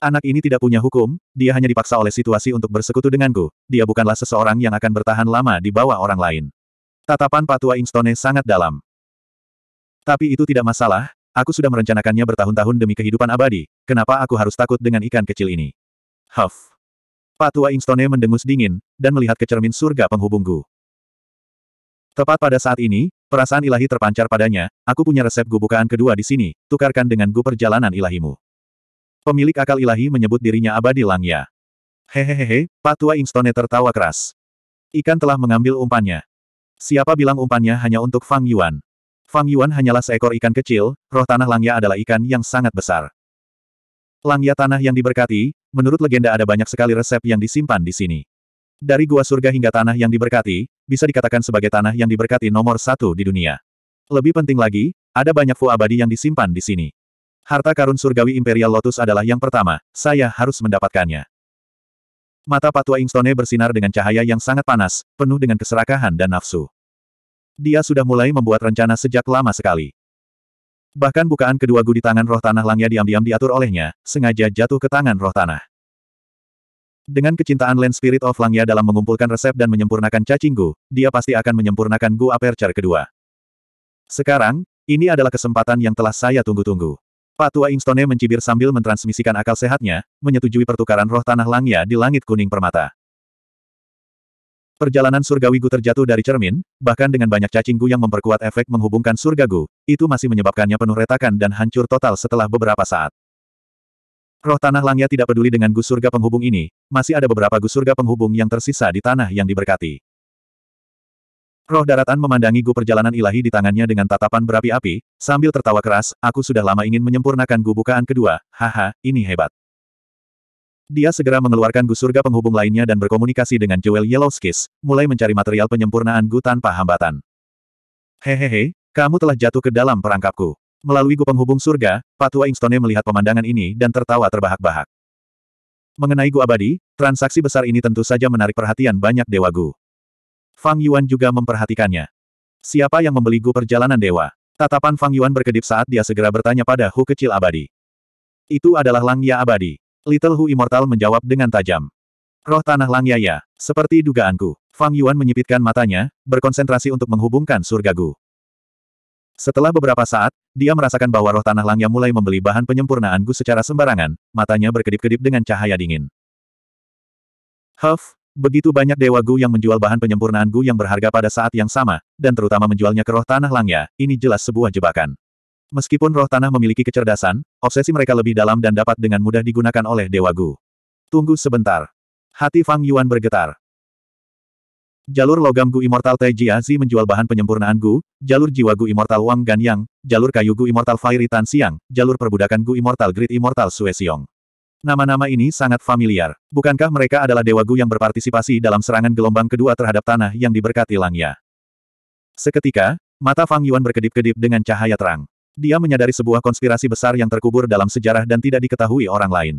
Anak ini tidak punya hukum, dia hanya dipaksa oleh situasi untuk bersekutu denganku, dia bukanlah seseorang yang akan bertahan lama di bawah orang lain. Tatapan Patua Ingstone sangat dalam. Tapi itu tidak masalah, aku sudah merencanakannya bertahun-tahun demi kehidupan abadi, kenapa aku harus takut dengan ikan kecil ini? Huff. Patua Ingstone mendengus dingin, dan melihat ke cermin surga penghubung Tepat pada saat ini, perasaan ilahi terpancar padanya, aku punya resep gubukan kedua di sini, tukarkan dengan Gu perjalanan ilahimu. Pemilik akal ilahi menyebut dirinya abadi langya. Hehehehe, Patua Ingstone tertawa keras. Ikan telah mengambil umpannya. Siapa bilang umpannya hanya untuk Fang Yuan? Fang Yuan hanyalah seekor ikan kecil, roh tanah langya adalah ikan yang sangat besar. Langya tanah yang diberkati, menurut legenda ada banyak sekali resep yang disimpan di sini. Dari gua surga hingga tanah yang diberkati, bisa dikatakan sebagai tanah yang diberkati nomor satu di dunia. Lebih penting lagi, ada banyak fu abadi yang disimpan di sini. Harta karun surgawi Imperial Lotus adalah yang pertama, saya harus mendapatkannya. Mata Patua Ingstone bersinar dengan cahaya yang sangat panas, penuh dengan keserakahan dan nafsu. Dia sudah mulai membuat rencana sejak lama sekali. Bahkan bukaan kedua gudi tangan roh tanah langnya diam-diam diatur olehnya, sengaja jatuh ke tangan roh tanah. Dengan kecintaan Land Spirit of Langya dalam mengumpulkan resep dan menyempurnakan cacing gu, dia pasti akan menyempurnakan Gu Aperture kedua. Sekarang, ini adalah kesempatan yang telah saya tunggu-tunggu. Pak tua Ingstone mencibir sambil mentransmisikan akal sehatnya, menyetujui pertukaran roh tanah langya di langit kuning permata. Perjalanan surgawi Gu terjatuh dari cermin, bahkan dengan banyak cacing Gu yang memperkuat efek menghubungkan surga Gu, itu masih menyebabkannya penuh retakan dan hancur total setelah beberapa saat. Roh tanah Langya tidak peduli dengan Gu surga penghubung ini, masih ada beberapa Gu surga penghubung yang tersisa di tanah yang diberkati. Roh daratan memandangi Gu perjalanan ilahi di tangannya dengan tatapan berapi-api, sambil tertawa keras, aku sudah lama ingin menyempurnakan Gu bukaan kedua, haha, ini hebat. Dia segera mengeluarkan Gu Surga penghubung lainnya dan berkomunikasi dengan Jewel Yellow Skis, mulai mencari material penyempurnaan Gu tanpa hambatan. Hehehe, kamu telah jatuh ke dalam perangkapku. Melalui Gu penghubung surga, Patua Ingstone melihat pemandangan ini dan tertawa terbahak-bahak. Mengenai Gu abadi, transaksi besar ini tentu saja menarik perhatian banyak Dewa Gu. Fang Yuan juga memperhatikannya. Siapa yang membeli Gu perjalanan Dewa? Tatapan Fang Yuan berkedip saat dia segera bertanya pada Hu kecil abadi. Itu adalah Langya abadi. Little Hu Immortal menjawab dengan tajam. Roh Tanah Langyaya, ya. seperti dugaanku. Fang Yuan menyipitkan matanya, berkonsentrasi untuk menghubungkan surgagu. Setelah beberapa saat, dia merasakan bahwa roh Tanah Langya mulai membeli bahan penyempurnaan Gu secara sembarangan, matanya berkedip-kedip dengan cahaya dingin. Huff, begitu banyak Dewa Gu yang menjual bahan penyempurnaan Gu yang berharga pada saat yang sama, dan terutama menjualnya ke roh Tanah Langya, ini jelas sebuah jebakan. Meskipun roh tanah memiliki kecerdasan, obsesi mereka lebih dalam dan dapat dengan mudah digunakan oleh Dewa Gu. Tunggu sebentar. Hati Fang Yuan bergetar. Jalur logam Gu Immortal Tai Zi menjual bahan penyempurnaan Gu, jalur jiwa Gu Immortal Wang Gan Yang. jalur kayu Gu Immortal Fairy Tan Siang, jalur perbudakan Gu Immortal Great Immortal Sue Siong. Nama-nama ini sangat familiar. Bukankah mereka adalah dewa Gu yang berpartisipasi dalam serangan gelombang kedua terhadap tanah yang diberkati Langya? Seketika, mata Fang Yuan berkedip-kedip dengan cahaya terang. Dia menyadari sebuah konspirasi besar yang terkubur dalam sejarah dan tidak diketahui orang lain.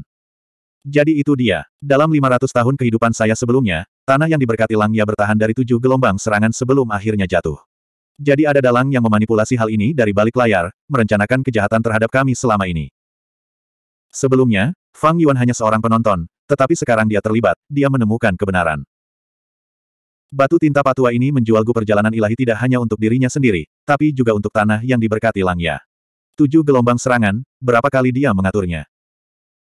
Jadi itu dia. Dalam 500 tahun kehidupan saya sebelumnya, tanah yang diberkati Langya bertahan dari tujuh gelombang serangan sebelum akhirnya jatuh. Jadi ada dalang yang memanipulasi hal ini dari balik layar, merencanakan kejahatan terhadap kami selama ini. Sebelumnya, Fang Yuan hanya seorang penonton, tetapi sekarang dia terlibat, dia menemukan kebenaran. Batu tinta patua ini menjual gu perjalanan ilahi tidak hanya untuk dirinya sendiri, tapi juga untuk tanah yang diberkati Langya. Tujuh gelombang serangan, berapa kali dia mengaturnya.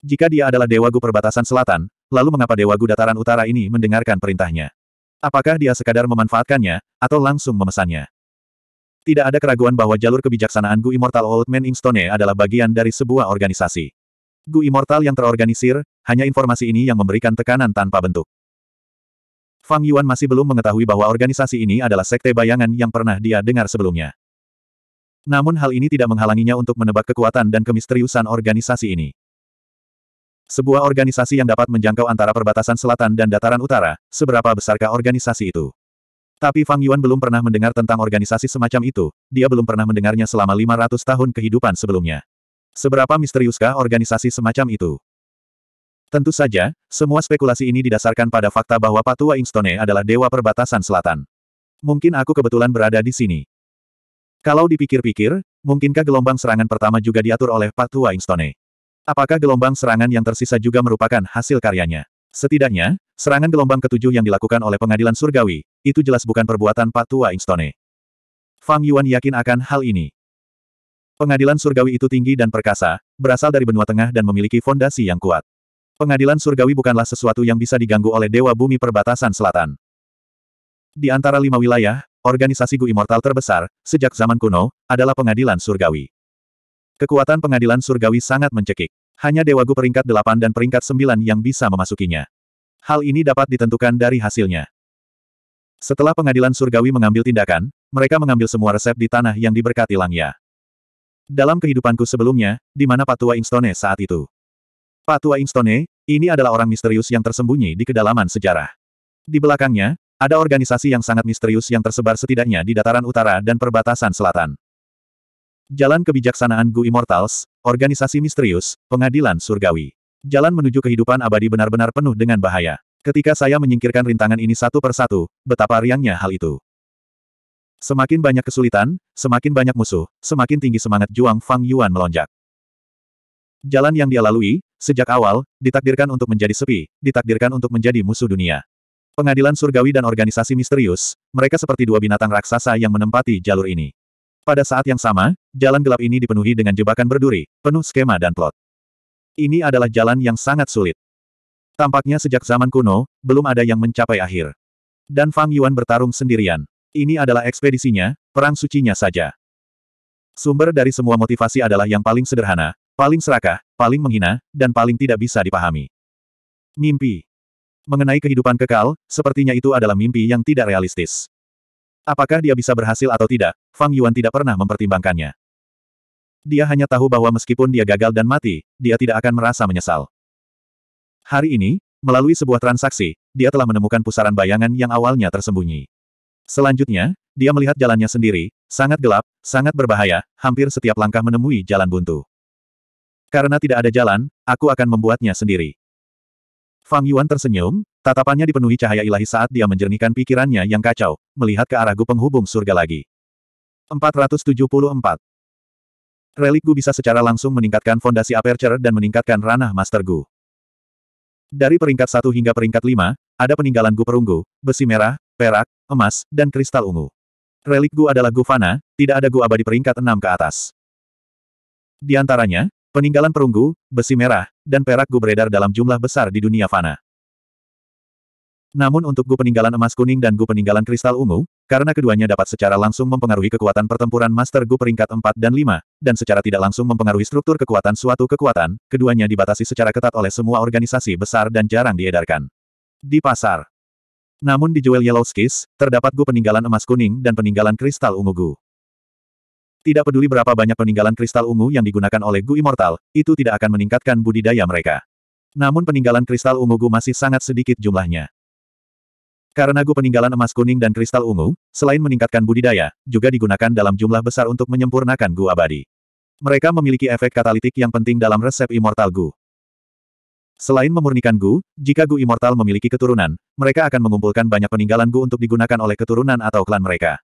Jika dia adalah Dewa Gu perbatasan selatan, lalu mengapa Dewa Gu dataran utara ini mendengarkan perintahnya? Apakah dia sekadar memanfaatkannya, atau langsung memesannya? Tidak ada keraguan bahwa jalur kebijaksanaan Gu Immortal Old Man Ingstone adalah bagian dari sebuah organisasi. Gu Immortal yang terorganisir, hanya informasi ini yang memberikan tekanan tanpa bentuk. Fang Yuan masih belum mengetahui bahwa organisasi ini adalah sekte bayangan yang pernah dia dengar sebelumnya. Namun hal ini tidak menghalanginya untuk menebak kekuatan dan kemisteriusan organisasi ini. Sebuah organisasi yang dapat menjangkau antara perbatasan selatan dan dataran utara, seberapa besarkah organisasi itu? Tapi Fang Yuan belum pernah mendengar tentang organisasi semacam itu, dia belum pernah mendengarnya selama 500 tahun kehidupan sebelumnya. Seberapa misteriuskah organisasi semacam itu? Tentu saja, semua spekulasi ini didasarkan pada fakta bahwa Patua Ingstone adalah dewa perbatasan selatan. Mungkin aku kebetulan berada di sini. Kalau dipikir-pikir, mungkinkah gelombang serangan pertama juga diatur oleh Patua Ingstone? Apakah gelombang serangan yang tersisa juga merupakan hasil karyanya? Setidaknya, serangan gelombang ketujuh yang dilakukan oleh pengadilan surgawi, itu jelas bukan perbuatan Patua Ingstone. Fang Yuan yakin akan hal ini. Pengadilan surgawi itu tinggi dan perkasa, berasal dari benua tengah dan memiliki fondasi yang kuat. Pengadilan surgawi bukanlah sesuatu yang bisa diganggu oleh Dewa Bumi Perbatasan Selatan. Di antara lima wilayah, organisasi Gu Immortal terbesar, sejak zaman kuno, adalah pengadilan surgawi. Kekuatan pengadilan surgawi sangat mencekik. Hanya Dewa Gu peringkat 8 dan peringkat 9 yang bisa memasukinya. Hal ini dapat ditentukan dari hasilnya. Setelah pengadilan surgawi mengambil tindakan, mereka mengambil semua resep di tanah yang diberkati Langya. Dalam kehidupanku sebelumnya, di mana Patua Instone saat itu. Patua Instone, ini adalah orang misterius yang tersembunyi di kedalaman sejarah. Di belakangnya, ada organisasi yang sangat misterius yang tersebar setidaknya di dataran utara dan perbatasan selatan. Jalan kebijaksanaan Gu Immortals, organisasi misterius, pengadilan surgawi. Jalan menuju kehidupan abadi benar-benar penuh dengan bahaya. Ketika saya menyingkirkan rintangan ini satu persatu, betapa riangnya hal itu. Semakin banyak kesulitan, semakin banyak musuh, semakin tinggi semangat juang Fang Yuan melonjak. Jalan yang dia lalui, Sejak awal, ditakdirkan untuk menjadi sepi, ditakdirkan untuk menjadi musuh dunia. Pengadilan surgawi dan organisasi misterius, mereka seperti dua binatang raksasa yang menempati jalur ini. Pada saat yang sama, jalan gelap ini dipenuhi dengan jebakan berduri, penuh skema dan plot. Ini adalah jalan yang sangat sulit. Tampaknya sejak zaman kuno, belum ada yang mencapai akhir. Dan Fang Yuan bertarung sendirian. Ini adalah ekspedisinya, perang sucinya saja. Sumber dari semua motivasi adalah yang paling sederhana, paling serakah, paling menghina, dan paling tidak bisa dipahami. Mimpi. Mengenai kehidupan kekal, sepertinya itu adalah mimpi yang tidak realistis. Apakah dia bisa berhasil atau tidak, Fang Yuan tidak pernah mempertimbangkannya. Dia hanya tahu bahwa meskipun dia gagal dan mati, dia tidak akan merasa menyesal. Hari ini, melalui sebuah transaksi, dia telah menemukan pusaran bayangan yang awalnya tersembunyi. Selanjutnya, dia melihat jalannya sendiri, sangat gelap, sangat berbahaya, hampir setiap langkah menemui jalan buntu. Karena tidak ada jalan, aku akan membuatnya sendiri. Fang Yuan tersenyum, tatapannya dipenuhi cahaya ilahi saat dia menjernihkan pikirannya yang kacau, melihat ke arah gu penghubung surga lagi. 474. Relik Gu bisa secara langsung meningkatkan fondasi aperture dan meningkatkan ranah Master Gu. Dari peringkat 1 hingga peringkat 5, ada peninggalan Gu perunggu, besi merah, perak, emas, dan kristal ungu. Relik Gu adalah Gu Fana, tidak ada Gu abadi peringkat 6 ke atas. Di antaranya, Peninggalan perunggu, besi merah, dan perak Gu beredar dalam jumlah besar di dunia fana. Namun untuk Gu peninggalan emas kuning dan Gu peninggalan kristal ungu, karena keduanya dapat secara langsung mempengaruhi kekuatan pertempuran Master Gu peringkat 4 dan 5, dan secara tidak langsung mempengaruhi struktur kekuatan suatu kekuatan, keduanya dibatasi secara ketat oleh semua organisasi besar dan jarang diedarkan. Di pasar. Namun di Jewel Yellow Skis, terdapat Gu peninggalan emas kuning dan peninggalan kristal ungu Gu. Tidak peduli berapa banyak peninggalan kristal ungu yang digunakan oleh Gu Immortal, itu tidak akan meningkatkan budidaya mereka. Namun peninggalan kristal ungu Gu masih sangat sedikit jumlahnya. Karena Gu peninggalan emas kuning dan kristal ungu, selain meningkatkan budidaya, juga digunakan dalam jumlah besar untuk menyempurnakan Gu abadi. Mereka memiliki efek katalitik yang penting dalam resep Immortal Gu. Selain memurnikan Gu, jika Gu Immortal memiliki keturunan, mereka akan mengumpulkan banyak peninggalan Gu untuk digunakan oleh keturunan atau klan mereka.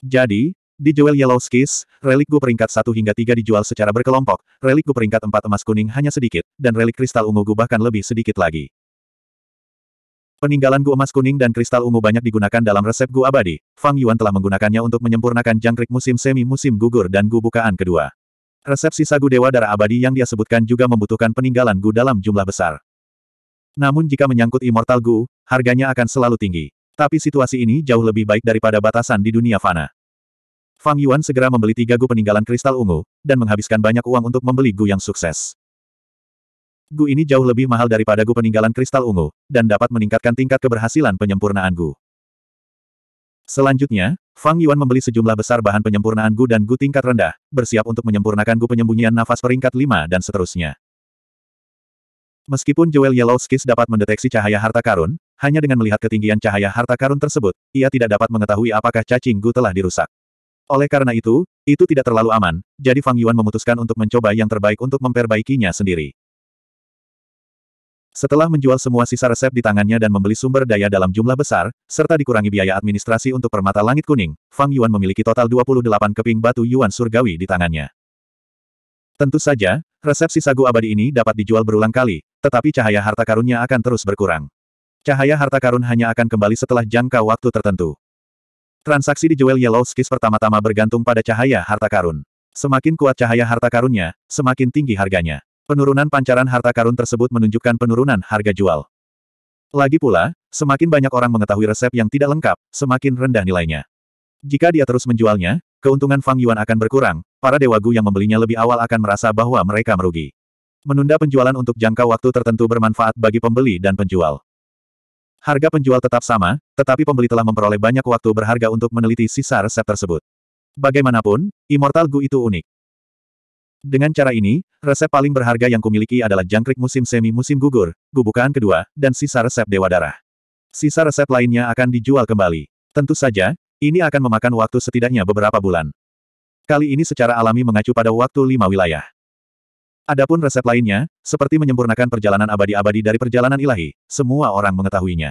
Jadi, di Jewel Yellow Skies, relik gu peringkat 1 hingga 3 dijual secara berkelompok, relik gu peringkat 4 emas kuning hanya sedikit, dan relik kristal ungu gu bahkan lebih sedikit lagi. Peninggalan gu emas kuning dan kristal ungu banyak digunakan dalam resep gu abadi. Fang Yuan telah menggunakannya untuk menyempurnakan jangkrik musim semi musim gugur dan gu bukaan kedua. Resep sisa gu dewa darah abadi yang dia sebutkan juga membutuhkan peninggalan gu dalam jumlah besar. Namun jika menyangkut immortal gu, harganya akan selalu tinggi. Tapi situasi ini jauh lebih baik daripada batasan di dunia fana. Fang Yuan segera membeli tiga gu peninggalan kristal ungu, dan menghabiskan banyak uang untuk membeli gu yang sukses. Gu ini jauh lebih mahal daripada gu peninggalan kristal ungu, dan dapat meningkatkan tingkat keberhasilan penyempurnaan gu. Selanjutnya, Fang Yuan membeli sejumlah besar bahan penyempurnaan gu dan gu tingkat rendah, bersiap untuk menyempurnakan gu penyembunyian nafas peringkat 5 dan seterusnya. Meskipun Joel Yellow Skis dapat mendeteksi cahaya harta karun, hanya dengan melihat ketinggian cahaya harta karun tersebut, ia tidak dapat mengetahui apakah cacing gu telah dirusak. Oleh karena itu, itu tidak terlalu aman, jadi Fang Yuan memutuskan untuk mencoba yang terbaik untuk memperbaikinya sendiri. Setelah menjual semua sisa resep di tangannya dan membeli sumber daya dalam jumlah besar, serta dikurangi biaya administrasi untuk permata langit kuning, Fang Yuan memiliki total 28 keping batu Yuan surgawi di tangannya. Tentu saja, resep sisa gua abadi ini dapat dijual berulang kali, tetapi cahaya harta karunnya akan terus berkurang. Cahaya harta karun hanya akan kembali setelah jangka waktu tertentu. Transaksi di jewel Yellow Skis pertama-tama bergantung pada cahaya harta karun. Semakin kuat cahaya harta karunnya, semakin tinggi harganya. Penurunan pancaran harta karun tersebut menunjukkan penurunan harga jual. Lagi pula, semakin banyak orang mengetahui resep yang tidak lengkap, semakin rendah nilainya. Jika dia terus menjualnya, keuntungan Fang Yuan akan berkurang, para dewa gu yang membelinya lebih awal akan merasa bahwa mereka merugi. Menunda penjualan untuk jangka waktu tertentu bermanfaat bagi pembeli dan penjual. Harga penjual tetap sama, tetapi pembeli telah memperoleh banyak waktu berharga untuk meneliti sisa resep tersebut. Bagaimanapun, Immortal Gu itu unik. Dengan cara ini, resep paling berharga yang kumiliki adalah jangkrik musim semi musim gugur, gubukan kedua, dan sisa resep dewa darah. Sisa resep lainnya akan dijual kembali. Tentu saja, ini akan memakan waktu setidaknya beberapa bulan. Kali ini secara alami mengacu pada waktu lima wilayah. Adapun resep lainnya, seperti menyempurnakan perjalanan abadi-abadi dari perjalanan ilahi, semua orang mengetahuinya.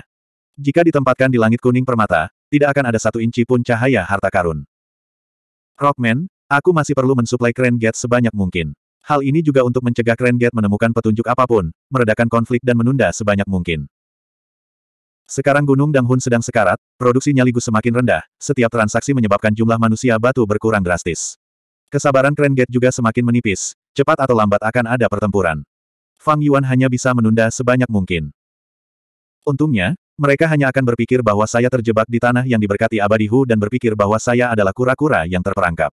Jika ditempatkan di langit kuning permata, tidak akan ada satu inci pun cahaya harta karun. Rockman, aku masih perlu mensuplai Kren Gate sebanyak mungkin. Hal ini juga untuk mencegah Kren Gate menemukan petunjuk apapun, meredakan konflik dan menunda sebanyak mungkin. Sekarang Gunung Danghun sedang sekarat, produksi nyaligus semakin rendah, setiap transaksi menyebabkan jumlah manusia batu berkurang drastis. Kesabaran Kren Gate juga semakin menipis, Cepat atau lambat akan ada pertempuran. Fang Yuan hanya bisa menunda sebanyak mungkin. Untungnya, mereka hanya akan berpikir bahwa saya terjebak di tanah yang diberkati abadi Hu dan berpikir bahwa saya adalah kura-kura yang terperangkap.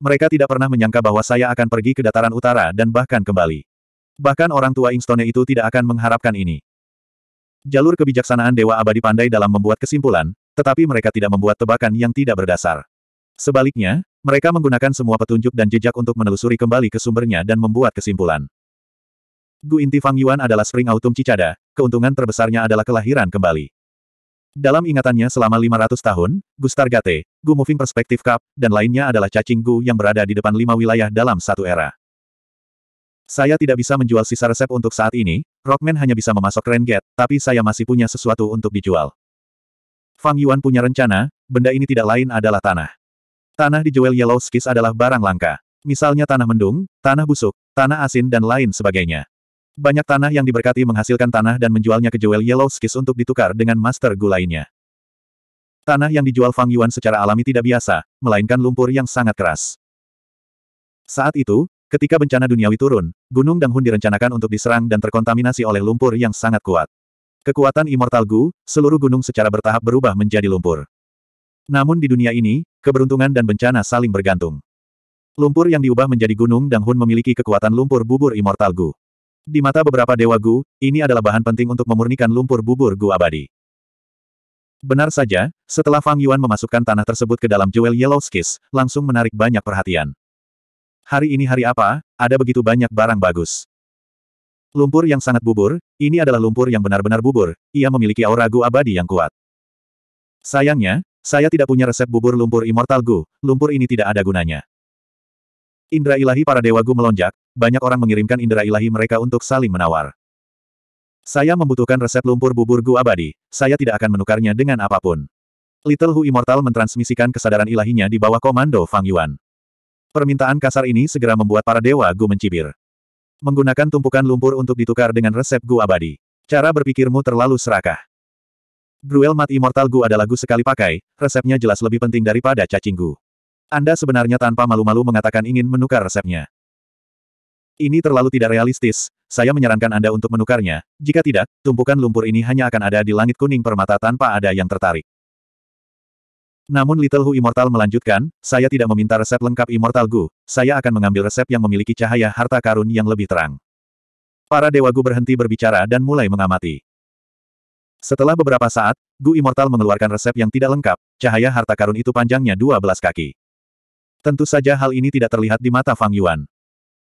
Mereka tidak pernah menyangka bahwa saya akan pergi ke dataran utara dan bahkan kembali. Bahkan orang tua Ingstone itu tidak akan mengharapkan ini. Jalur kebijaksanaan Dewa Abadi pandai dalam membuat kesimpulan, tetapi mereka tidak membuat tebakan yang tidak berdasar. Sebaliknya, mereka menggunakan semua petunjuk dan jejak untuk menelusuri kembali ke sumbernya dan membuat kesimpulan. Gu inti Fang Yuan adalah Spring Autumn Cicada, keuntungan terbesarnya adalah kelahiran kembali. Dalam ingatannya selama 500 tahun, Gu Stargate, Gu Moving Perspective Cup, dan lainnya adalah cacing Gu yang berada di depan lima wilayah dalam satu era. Saya tidak bisa menjual sisa resep untuk saat ini, Rockman hanya bisa memasok Renget, tapi saya masih punya sesuatu untuk dijual. Fang Yuan punya rencana, benda ini tidak lain adalah tanah. Tanah di Jewel Yellow Skis adalah barang langka. Misalnya tanah mendung, tanah busuk, tanah asin dan lain sebagainya. Banyak tanah yang diberkati menghasilkan tanah dan menjualnya ke Jewel Yellow Skis untuk ditukar dengan master gu lainnya. Tanah yang dijual Fang Yuan secara alami tidak biasa, melainkan lumpur yang sangat keras. Saat itu, ketika bencana duniawi turun, Gunung Danghun direncanakan untuk diserang dan terkontaminasi oleh lumpur yang sangat kuat. Kekuatan Immortal Gu, seluruh gunung secara bertahap berubah menjadi lumpur. Namun di dunia ini, keberuntungan dan bencana saling bergantung. Lumpur yang diubah menjadi gunung hun memiliki kekuatan lumpur bubur immortal Gu. Di mata beberapa dewa Gu, ini adalah bahan penting untuk memurnikan lumpur bubur Gu abadi. Benar saja, setelah Fang Yuan memasukkan tanah tersebut ke dalam Jewel Yellow Skis, langsung menarik banyak perhatian. Hari ini hari apa, ada begitu banyak barang bagus. Lumpur yang sangat bubur, ini adalah lumpur yang benar-benar bubur, ia memiliki aura Gu abadi yang kuat. Sayangnya, saya tidak punya resep bubur lumpur immortal Gu, lumpur ini tidak ada gunanya. Indra ilahi para dewa Gu melonjak, banyak orang mengirimkan indra ilahi mereka untuk saling menawar. Saya membutuhkan resep lumpur bubur Gu abadi, saya tidak akan menukarnya dengan apapun. Little Hu Immortal mentransmisikan kesadaran ilahinya di bawah komando Fang Yuan. Permintaan kasar ini segera membuat para dewa Gu mencibir. Menggunakan tumpukan lumpur untuk ditukar dengan resep Gu abadi. Cara berpikirmu terlalu serakah. Gruel Mat Immortal Gu adalah Gu sekali pakai, resepnya jelas lebih penting daripada cacing Gu. Anda sebenarnya tanpa malu-malu mengatakan ingin menukar resepnya. Ini terlalu tidak realistis, saya menyarankan Anda untuk menukarnya, jika tidak, tumpukan lumpur ini hanya akan ada di langit kuning permata tanpa ada yang tertarik. Namun Little Hu Immortal melanjutkan, saya tidak meminta resep lengkap Immortal Gu, saya akan mengambil resep yang memiliki cahaya harta karun yang lebih terang. Para Dewa Gu berhenti berbicara dan mulai mengamati. Setelah beberapa saat, Gu Immortal mengeluarkan resep yang tidak lengkap, cahaya harta karun itu panjangnya 12 kaki. Tentu saja hal ini tidak terlihat di mata Fang Yuan.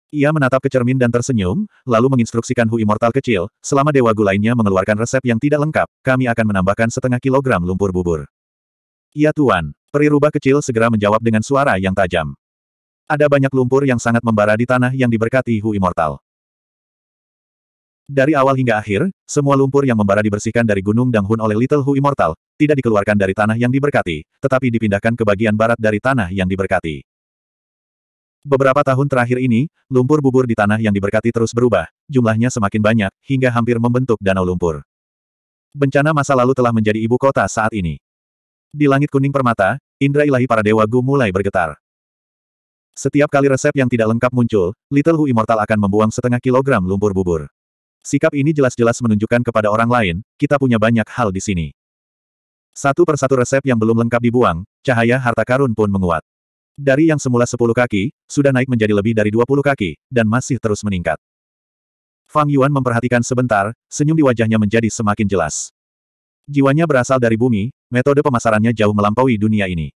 Ia menatap ke cermin dan tersenyum, lalu menginstruksikan Hu Immortal kecil, selama Dewa Gu lainnya mengeluarkan resep yang tidak lengkap, kami akan menambahkan setengah kilogram lumpur bubur. Ya Tuan, peri rubah kecil segera menjawab dengan suara yang tajam. Ada banyak lumpur yang sangat membara di tanah yang diberkati Hu Immortal. Dari awal hingga akhir, semua lumpur yang membara dibersihkan dari Gunung Hun oleh Little Hu Immortal, tidak dikeluarkan dari tanah yang diberkati, tetapi dipindahkan ke bagian barat dari tanah yang diberkati. Beberapa tahun terakhir ini, lumpur bubur di tanah yang diberkati terus berubah, jumlahnya semakin banyak, hingga hampir membentuk danau lumpur. Bencana masa lalu telah menjadi ibu kota saat ini. Di langit kuning permata, indra ilahi para dewa Gu mulai bergetar. Setiap kali resep yang tidak lengkap muncul, Little Hu Immortal akan membuang setengah kilogram lumpur bubur. Sikap ini jelas-jelas menunjukkan kepada orang lain, kita punya banyak hal di sini. Satu persatu resep yang belum lengkap dibuang, cahaya harta karun pun menguat. Dari yang semula 10 kaki, sudah naik menjadi lebih dari 20 kaki, dan masih terus meningkat. Fang Yuan memperhatikan sebentar, senyum di wajahnya menjadi semakin jelas. Jiwanya berasal dari bumi, metode pemasarannya jauh melampaui dunia ini.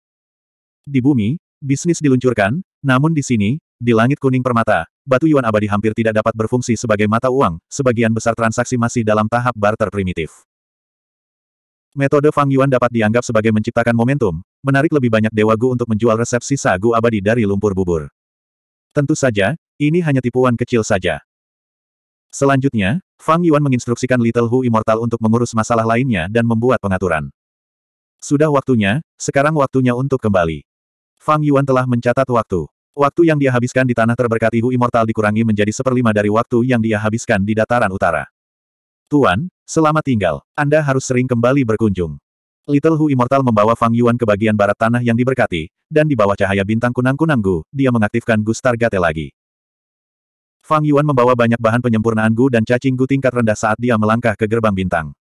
Di bumi, bisnis diluncurkan, namun di sini, di langit kuning permata, batu yuan abadi hampir tidak dapat berfungsi sebagai mata uang, sebagian besar transaksi masih dalam tahap barter primitif. Metode Fang Yuan dapat dianggap sebagai menciptakan momentum, menarik lebih banyak dewa Gu untuk menjual resep sisa Gu abadi dari lumpur bubur. Tentu saja, ini hanya tipuan kecil saja. Selanjutnya, Fang Yuan menginstruksikan Little Hu Immortal untuk mengurus masalah lainnya dan membuat pengaturan. Sudah waktunya, sekarang waktunya untuk kembali. Fang Yuan telah mencatat waktu. Waktu yang dia habiskan di tanah terberkati Hu Immortal dikurangi menjadi seperlima dari waktu yang dia habiskan di dataran utara. Tuan, selamat tinggal. Anda harus sering kembali berkunjung. Little Hu Immortal membawa Fang Yuan ke bagian barat tanah yang diberkati, dan di bawah cahaya bintang kunang-kunang Gu, dia mengaktifkan Gu Stargate lagi. Fang Yuan membawa banyak bahan penyempurnaan Gu dan cacing Gu tingkat rendah saat dia melangkah ke gerbang bintang.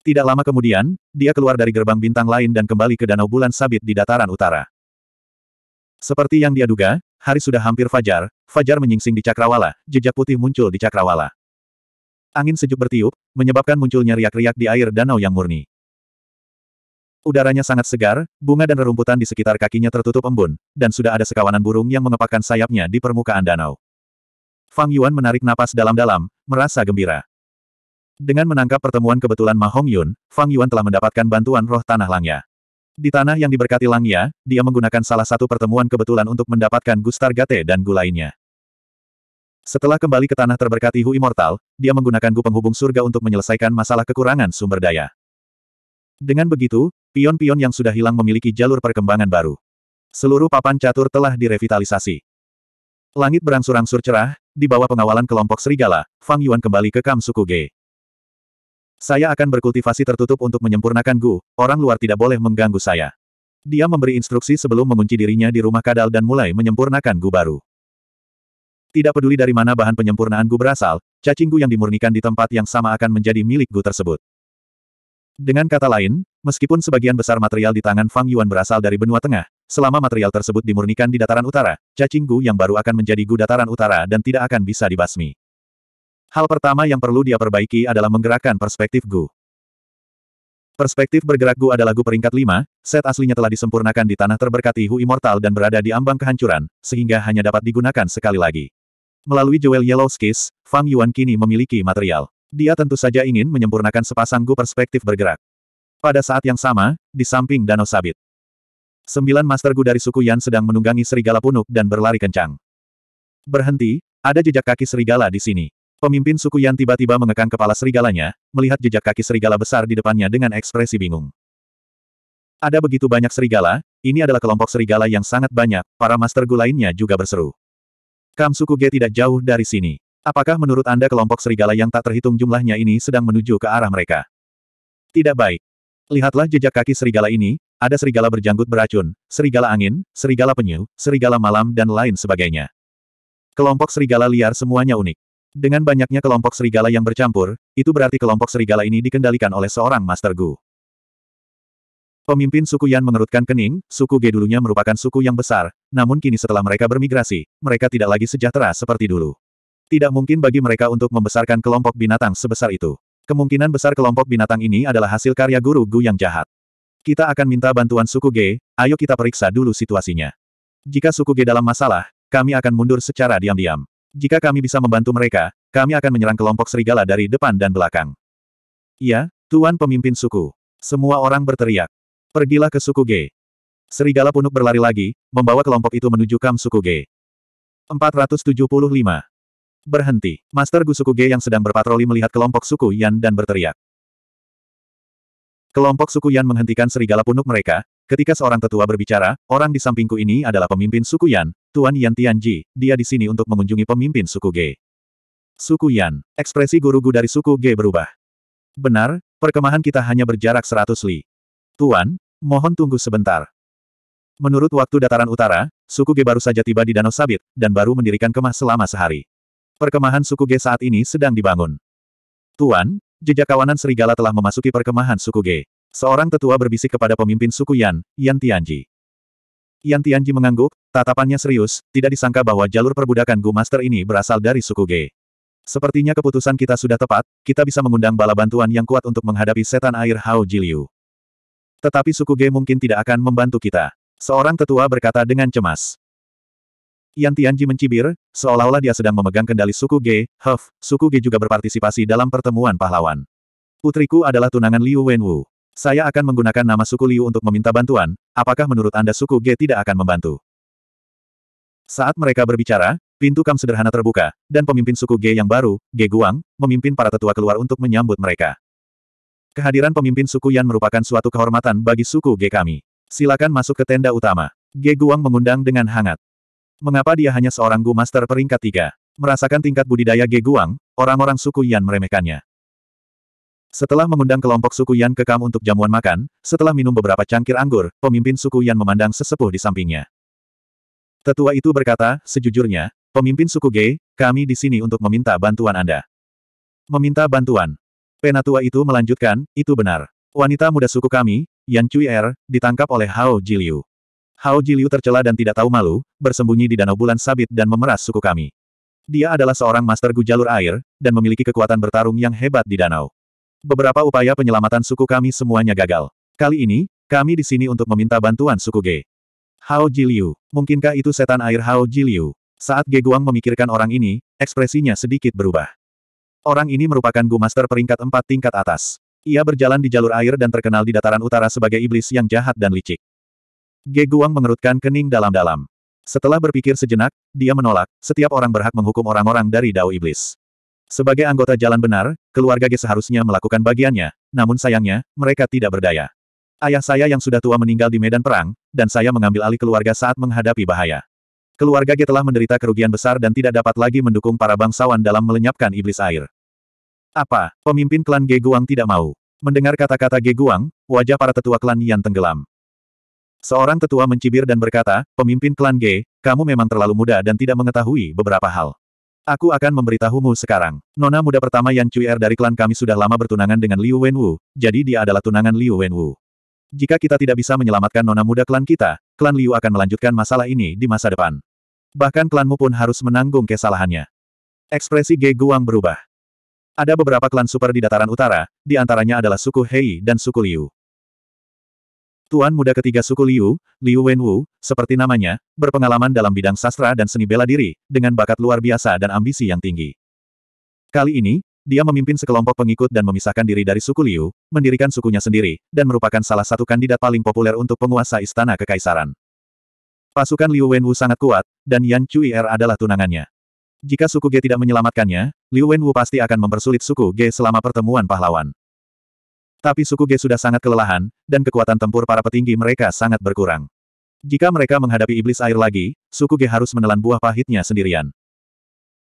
Tidak lama kemudian, dia keluar dari gerbang bintang lain dan kembali ke Danau Bulan Sabit di dataran utara. Seperti yang dia duga, hari sudah hampir fajar, fajar menyingsing di cakrawala, jejak putih muncul di cakrawala. Angin sejuk bertiup, menyebabkan munculnya riak-riak di air danau yang murni. Udaranya sangat segar, bunga dan rerumputan di sekitar kakinya tertutup embun, dan sudah ada sekawanan burung yang mengepakkan sayapnya di permukaan danau. Fang Yuan menarik napas dalam-dalam, merasa gembira. Dengan menangkap pertemuan kebetulan Mahong Yun, Fang Yuan telah mendapatkan bantuan roh tanah langya. Di tanah yang diberkati Langya, dia menggunakan salah satu pertemuan kebetulan untuk mendapatkan Gustar Gate dan gu lainnya. Setelah kembali ke tanah terberkati Hu Immortal, dia menggunakan Gu Penghubung Surga untuk menyelesaikan masalah kekurangan sumber daya. Dengan begitu, pion-pion yang sudah hilang memiliki jalur perkembangan baru. Seluruh papan catur telah direvitalisasi. Langit berangsur-angsur cerah, di bawah pengawalan kelompok serigala, Fang Yuan kembali ke Kam Suku G. Saya akan berkultivasi tertutup untuk menyempurnakan Gu, orang luar tidak boleh mengganggu saya. Dia memberi instruksi sebelum mengunci dirinya di rumah kadal dan mulai menyempurnakan Gu baru. Tidak peduli dari mana bahan penyempurnaan Gu berasal, cacing Gu yang dimurnikan di tempat yang sama akan menjadi milik Gu tersebut. Dengan kata lain, meskipun sebagian besar material di tangan Fang Yuan berasal dari benua tengah, selama material tersebut dimurnikan di dataran utara, cacing Gu yang baru akan menjadi Gu dataran utara dan tidak akan bisa dibasmi. Hal pertama yang perlu dia perbaiki adalah menggerakkan perspektif Gu. Perspektif bergerak Gu adalah Gu peringkat 5, set aslinya telah disempurnakan di tanah terberkati Hu Immortal dan berada di ambang kehancuran, sehingga hanya dapat digunakan sekali lagi. Melalui Jewel Yellow Skis, Fang Yuan kini memiliki material. Dia tentu saja ingin menyempurnakan sepasang Gu perspektif bergerak. Pada saat yang sama, di samping Danau Sabit. Sembilan Master Gu dari suku Yan sedang menunggangi serigala punuk dan berlari kencang. Berhenti, ada jejak kaki serigala di sini. Pemimpin suku Yan tiba-tiba mengekang kepala serigalanya, melihat jejak kaki serigala besar di depannya dengan ekspresi bingung. Ada begitu banyak serigala, ini adalah kelompok serigala yang sangat banyak, para master gu lainnya juga berseru. Kam suku G tidak jauh dari sini. Apakah menurut Anda kelompok serigala yang tak terhitung jumlahnya ini sedang menuju ke arah mereka? Tidak baik. Lihatlah jejak kaki serigala ini, ada serigala berjanggut beracun, serigala angin, serigala penyu, serigala malam dan lain sebagainya. Kelompok serigala liar semuanya unik. Dengan banyaknya kelompok serigala yang bercampur, itu berarti kelompok serigala ini dikendalikan oleh seorang Master Gu. Pemimpin suku Yan mengerutkan kening, suku G dulunya merupakan suku yang besar, namun kini setelah mereka bermigrasi, mereka tidak lagi sejahtera seperti dulu. Tidak mungkin bagi mereka untuk membesarkan kelompok binatang sebesar itu. Kemungkinan besar kelompok binatang ini adalah hasil karya guru Gu yang jahat. Kita akan minta bantuan suku G, ayo kita periksa dulu situasinya. Jika suku G dalam masalah, kami akan mundur secara diam-diam. Jika kami bisa membantu mereka, kami akan menyerang kelompok serigala dari depan dan belakang. Ya, Tuan Pemimpin Suku. Semua orang berteriak. Pergilah ke Suku G. Serigala punuk berlari lagi, membawa kelompok itu menuju kam Suku G. 475. Berhenti. Master Gu Suku G yang sedang berpatroli melihat kelompok Suku Yan dan berteriak. Kelompok Suku Yan menghentikan serigala punuk mereka, Ketika seorang tetua berbicara, orang di sampingku ini adalah pemimpin suku Yan, Tuan Yan Tianji, dia di sini untuk mengunjungi pemimpin suku Ge. Suku Yan. Ekspresi guru-gu dari suku Ge berubah. Benar, perkemahan kita hanya berjarak 100 li. Tuan, mohon tunggu sebentar. Menurut waktu dataran utara, suku Ge baru saja tiba di Danau Sabit, dan baru mendirikan kemah selama sehari. Perkemahan suku Ge saat ini sedang dibangun. Tuan, Jejak kawanan serigala telah memasuki perkemahan suku G. Seorang tetua berbisik kepada pemimpin suku Yan, Yan Tianji. Yan Tianji mengangguk, tatapannya serius, tidak disangka bahwa jalur perbudakan Gu Master ini berasal dari suku G. Sepertinya keputusan kita sudah tepat, kita bisa mengundang bala bantuan yang kuat untuk menghadapi setan air Hao Jiliu. Tetapi suku G mungkin tidak akan membantu kita. Seorang tetua berkata dengan cemas. Yan Tianji mencibir, seolah-olah dia sedang memegang kendali suku G, Huff, suku G juga berpartisipasi dalam pertemuan pahlawan. Putriku adalah tunangan Liu Wenwu. Saya akan menggunakan nama suku Liu untuk meminta bantuan, apakah menurut Anda suku G tidak akan membantu? Saat mereka berbicara, pintu kam sederhana terbuka, dan pemimpin suku G yang baru, G Guang, memimpin para tetua keluar untuk menyambut mereka. Kehadiran pemimpin suku Yan merupakan suatu kehormatan bagi suku G kami. Silakan masuk ke tenda utama. G Guang mengundang dengan hangat. Mengapa dia hanya seorang Gu Master peringkat tiga? Merasakan tingkat budidaya Ge Guang, orang-orang suku Yan meremehkannya. Setelah mengundang kelompok suku Yan ke Kam untuk jamuan makan, setelah minum beberapa cangkir anggur, pemimpin suku Yan memandang sesepuh di sampingnya. Tetua itu berkata, sejujurnya, pemimpin suku Ge, kami di sini untuk meminta bantuan Anda. Meminta bantuan. Penatua itu melanjutkan, itu benar. Wanita muda suku kami, Yan Cui Er, ditangkap oleh Hao Jiliu. Hao Jiliu tercela dan tidak tahu malu, bersembunyi di Danau Bulan Sabit dan memeras suku kami. Dia adalah seorang master gu jalur air, dan memiliki kekuatan bertarung yang hebat di danau. Beberapa upaya penyelamatan suku kami semuanya gagal. Kali ini, kami di sini untuk meminta bantuan suku G. Hao Jiliu. Mungkinkah itu setan air Hao Jiliu? Saat Ge Guang memikirkan orang ini, ekspresinya sedikit berubah. Orang ini merupakan Gu Master peringkat empat tingkat atas. Ia berjalan di jalur air dan terkenal di dataran utara sebagai iblis yang jahat dan licik. Ge Guang mengerutkan kening dalam-dalam. Setelah berpikir sejenak, dia menolak, setiap orang berhak menghukum orang-orang dari Dao Iblis. Sebagai anggota jalan benar, keluarga Ge seharusnya melakukan bagiannya, namun sayangnya, mereka tidak berdaya. Ayah saya yang sudah tua meninggal di medan perang, dan saya mengambil alih keluarga saat menghadapi bahaya. Keluarga Ge telah menderita kerugian besar dan tidak dapat lagi mendukung para bangsawan dalam melenyapkan iblis air. Apa, pemimpin klan Geguang Guang tidak mau? Mendengar kata-kata Geguang, Guang, wajah para tetua klan Yan tenggelam. Seorang tetua mencibir dan berkata, pemimpin klan G, kamu memang terlalu muda dan tidak mengetahui beberapa hal. Aku akan memberitahumu sekarang. Nona muda pertama yang Cuier dari klan kami sudah lama bertunangan dengan Liu Wenwu, jadi dia adalah tunangan Liu Wenwu. Jika kita tidak bisa menyelamatkan nona muda klan kita, klan Liu akan melanjutkan masalah ini di masa depan. Bahkan klanmu pun harus menanggung kesalahannya. Ekspresi Ge Guang berubah. Ada beberapa klan super di dataran utara, di antaranya adalah suku Hei dan suku Liu. Tuan muda ketiga suku Liu, Liu Wenwu, seperti namanya, berpengalaman dalam bidang sastra dan seni bela diri, dengan bakat luar biasa dan ambisi yang tinggi. Kali ini, dia memimpin sekelompok pengikut dan memisahkan diri dari suku Liu, mendirikan sukunya sendiri, dan merupakan salah satu kandidat paling populer untuk penguasa istana kekaisaran. Pasukan Liu Wenwu sangat kuat, dan Yan Er adalah tunangannya. Jika suku Ge tidak menyelamatkannya, Liu Wenwu pasti akan mempersulit suku Ge selama pertemuan pahlawan. Tapi suku G sudah sangat kelelahan, dan kekuatan tempur para petinggi mereka sangat berkurang. Jika mereka menghadapi iblis air lagi, suku G harus menelan buah pahitnya sendirian.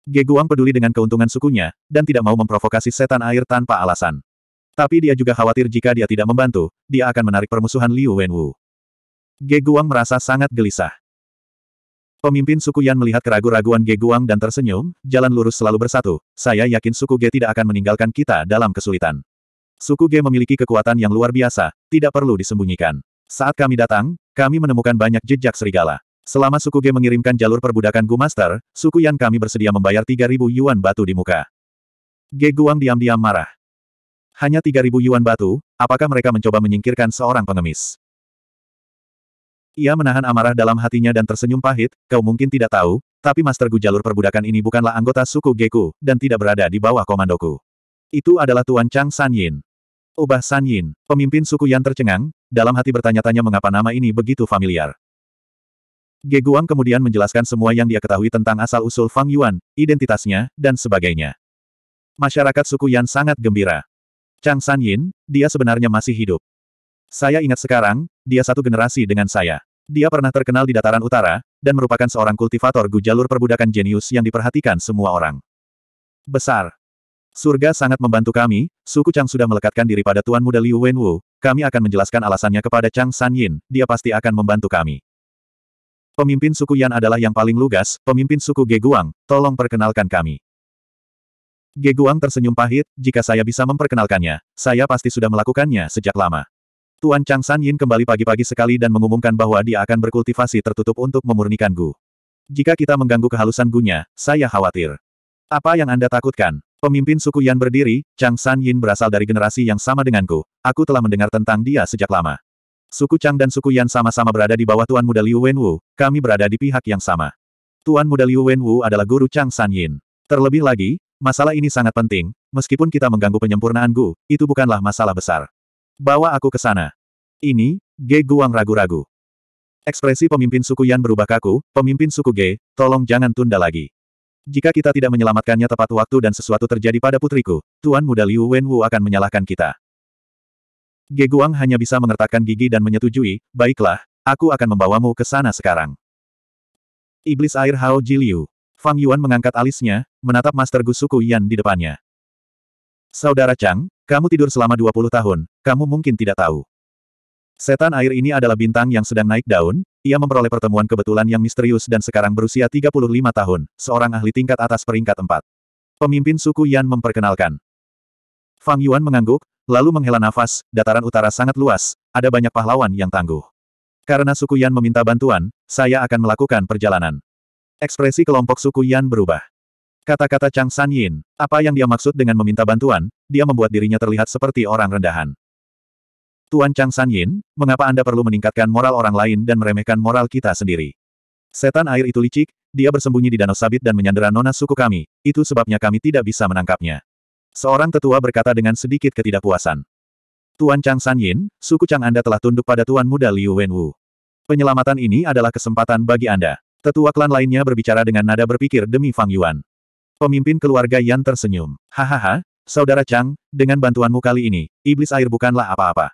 G Guang peduli dengan keuntungan sukunya, dan tidak mau memprovokasi setan air tanpa alasan. Tapi dia juga khawatir jika dia tidak membantu, dia akan menarik permusuhan Liu Wenwu. Ge Guang merasa sangat gelisah. Pemimpin suku Yan melihat keragu raguan Ge Guang dan tersenyum, jalan lurus selalu bersatu, saya yakin suku Ge tidak akan meninggalkan kita dalam kesulitan. Suku G memiliki kekuatan yang luar biasa, tidak perlu disembunyikan. Saat kami datang, kami menemukan banyak jejak serigala. Selama suku G mengirimkan jalur perbudakan Gu Master, suku Yan kami bersedia membayar 3.000 yuan batu di muka. G Guang diam-diam marah. Hanya 3.000 yuan batu, apakah mereka mencoba menyingkirkan seorang pengemis? Ia menahan amarah dalam hatinya dan tersenyum pahit, kau mungkin tidak tahu, tapi Master Gu jalur perbudakan ini bukanlah anggota suku Geku, dan tidak berada di bawah komandoku. Itu adalah Tuan Chang San Yin. Ubah oh, San Yin, pemimpin suku Yan tercengang, dalam hati bertanya-tanya mengapa nama ini begitu familiar. Ge Guang kemudian menjelaskan semua yang dia ketahui tentang asal-usul Fang Yuan, identitasnya, dan sebagainya. Masyarakat suku Yan sangat gembira. Chang San Yin, dia sebenarnya masih hidup. Saya ingat sekarang, dia satu generasi dengan saya. Dia pernah terkenal di dataran utara, dan merupakan seorang kultivator gu jalur perbudakan jenius yang diperhatikan semua orang. Besar. Surga sangat membantu kami, suku Chang sudah melekatkan diri pada Tuan Muda Liu Wenwu, kami akan menjelaskan alasannya kepada Chang San Yin, dia pasti akan membantu kami. Pemimpin suku Yan adalah yang paling lugas, pemimpin suku Geguang, tolong perkenalkan kami. Geguang tersenyum pahit, jika saya bisa memperkenalkannya, saya pasti sudah melakukannya sejak lama. Tuan Chang San Yin kembali pagi-pagi sekali dan mengumumkan bahwa dia akan berkultivasi tertutup untuk memurnikan Gu. Jika kita mengganggu kehalusan Gunya, saya khawatir. Apa yang Anda takutkan? Pemimpin suku Yan berdiri, Chang San Yin berasal dari generasi yang sama denganku. Aku telah mendengar tentang dia sejak lama. Suku Chang dan suku Yan sama-sama berada di bawah Tuan Muda Liu Wenwu, kami berada di pihak yang sama. Tuan Muda Liu Wenwu adalah guru Chang San Yin. Terlebih lagi, masalah ini sangat penting, meskipun kita mengganggu penyempurnaan Gu, itu bukanlah masalah besar. Bawa aku ke sana. Ini, Ge Guang ragu-ragu. Ekspresi pemimpin suku Yan berubah kaku, pemimpin suku Ge, tolong jangan tunda lagi. Jika kita tidak menyelamatkannya tepat waktu dan sesuatu terjadi pada putriku, Tuan Muda Liu Wenwu akan menyalahkan kita. Geguang hanya bisa mengertakkan gigi dan menyetujui, baiklah, aku akan membawamu ke sana sekarang. Iblis air Hao Jiliu, Fang Yuan mengangkat alisnya, menatap Master Gu Suku Yan di depannya. Saudara Chang, kamu tidur selama 20 tahun, kamu mungkin tidak tahu. Setan air ini adalah bintang yang sedang naik daun, ia memperoleh pertemuan kebetulan yang misterius dan sekarang berusia 35 tahun, seorang ahli tingkat atas peringkat 4. Pemimpin suku Yan memperkenalkan. Fang Yuan mengangguk, lalu menghela nafas, dataran utara sangat luas, ada banyak pahlawan yang tangguh. Karena suku Yan meminta bantuan, saya akan melakukan perjalanan. Ekspresi kelompok suku Yan berubah. Kata-kata Chang San Yin, apa yang dia maksud dengan meminta bantuan, dia membuat dirinya terlihat seperti orang rendahan. Tuan Chang San Yin, mengapa Anda perlu meningkatkan moral orang lain dan meremehkan moral kita sendiri? Setan air itu licik, dia bersembunyi di danau sabit dan menyandera nona suku kami, itu sebabnya kami tidak bisa menangkapnya. Seorang tetua berkata dengan sedikit ketidakpuasan. Tuan Chang San Yin, suku Chang Anda telah tunduk pada Tuan Muda Liu Wenwu. Penyelamatan ini adalah kesempatan bagi Anda. Tetua klan lainnya berbicara dengan nada berpikir demi Fang Yuan. Pemimpin keluarga Yan tersenyum. Hahaha, saudara Chang, dengan bantuanmu kali ini, iblis air bukanlah apa-apa.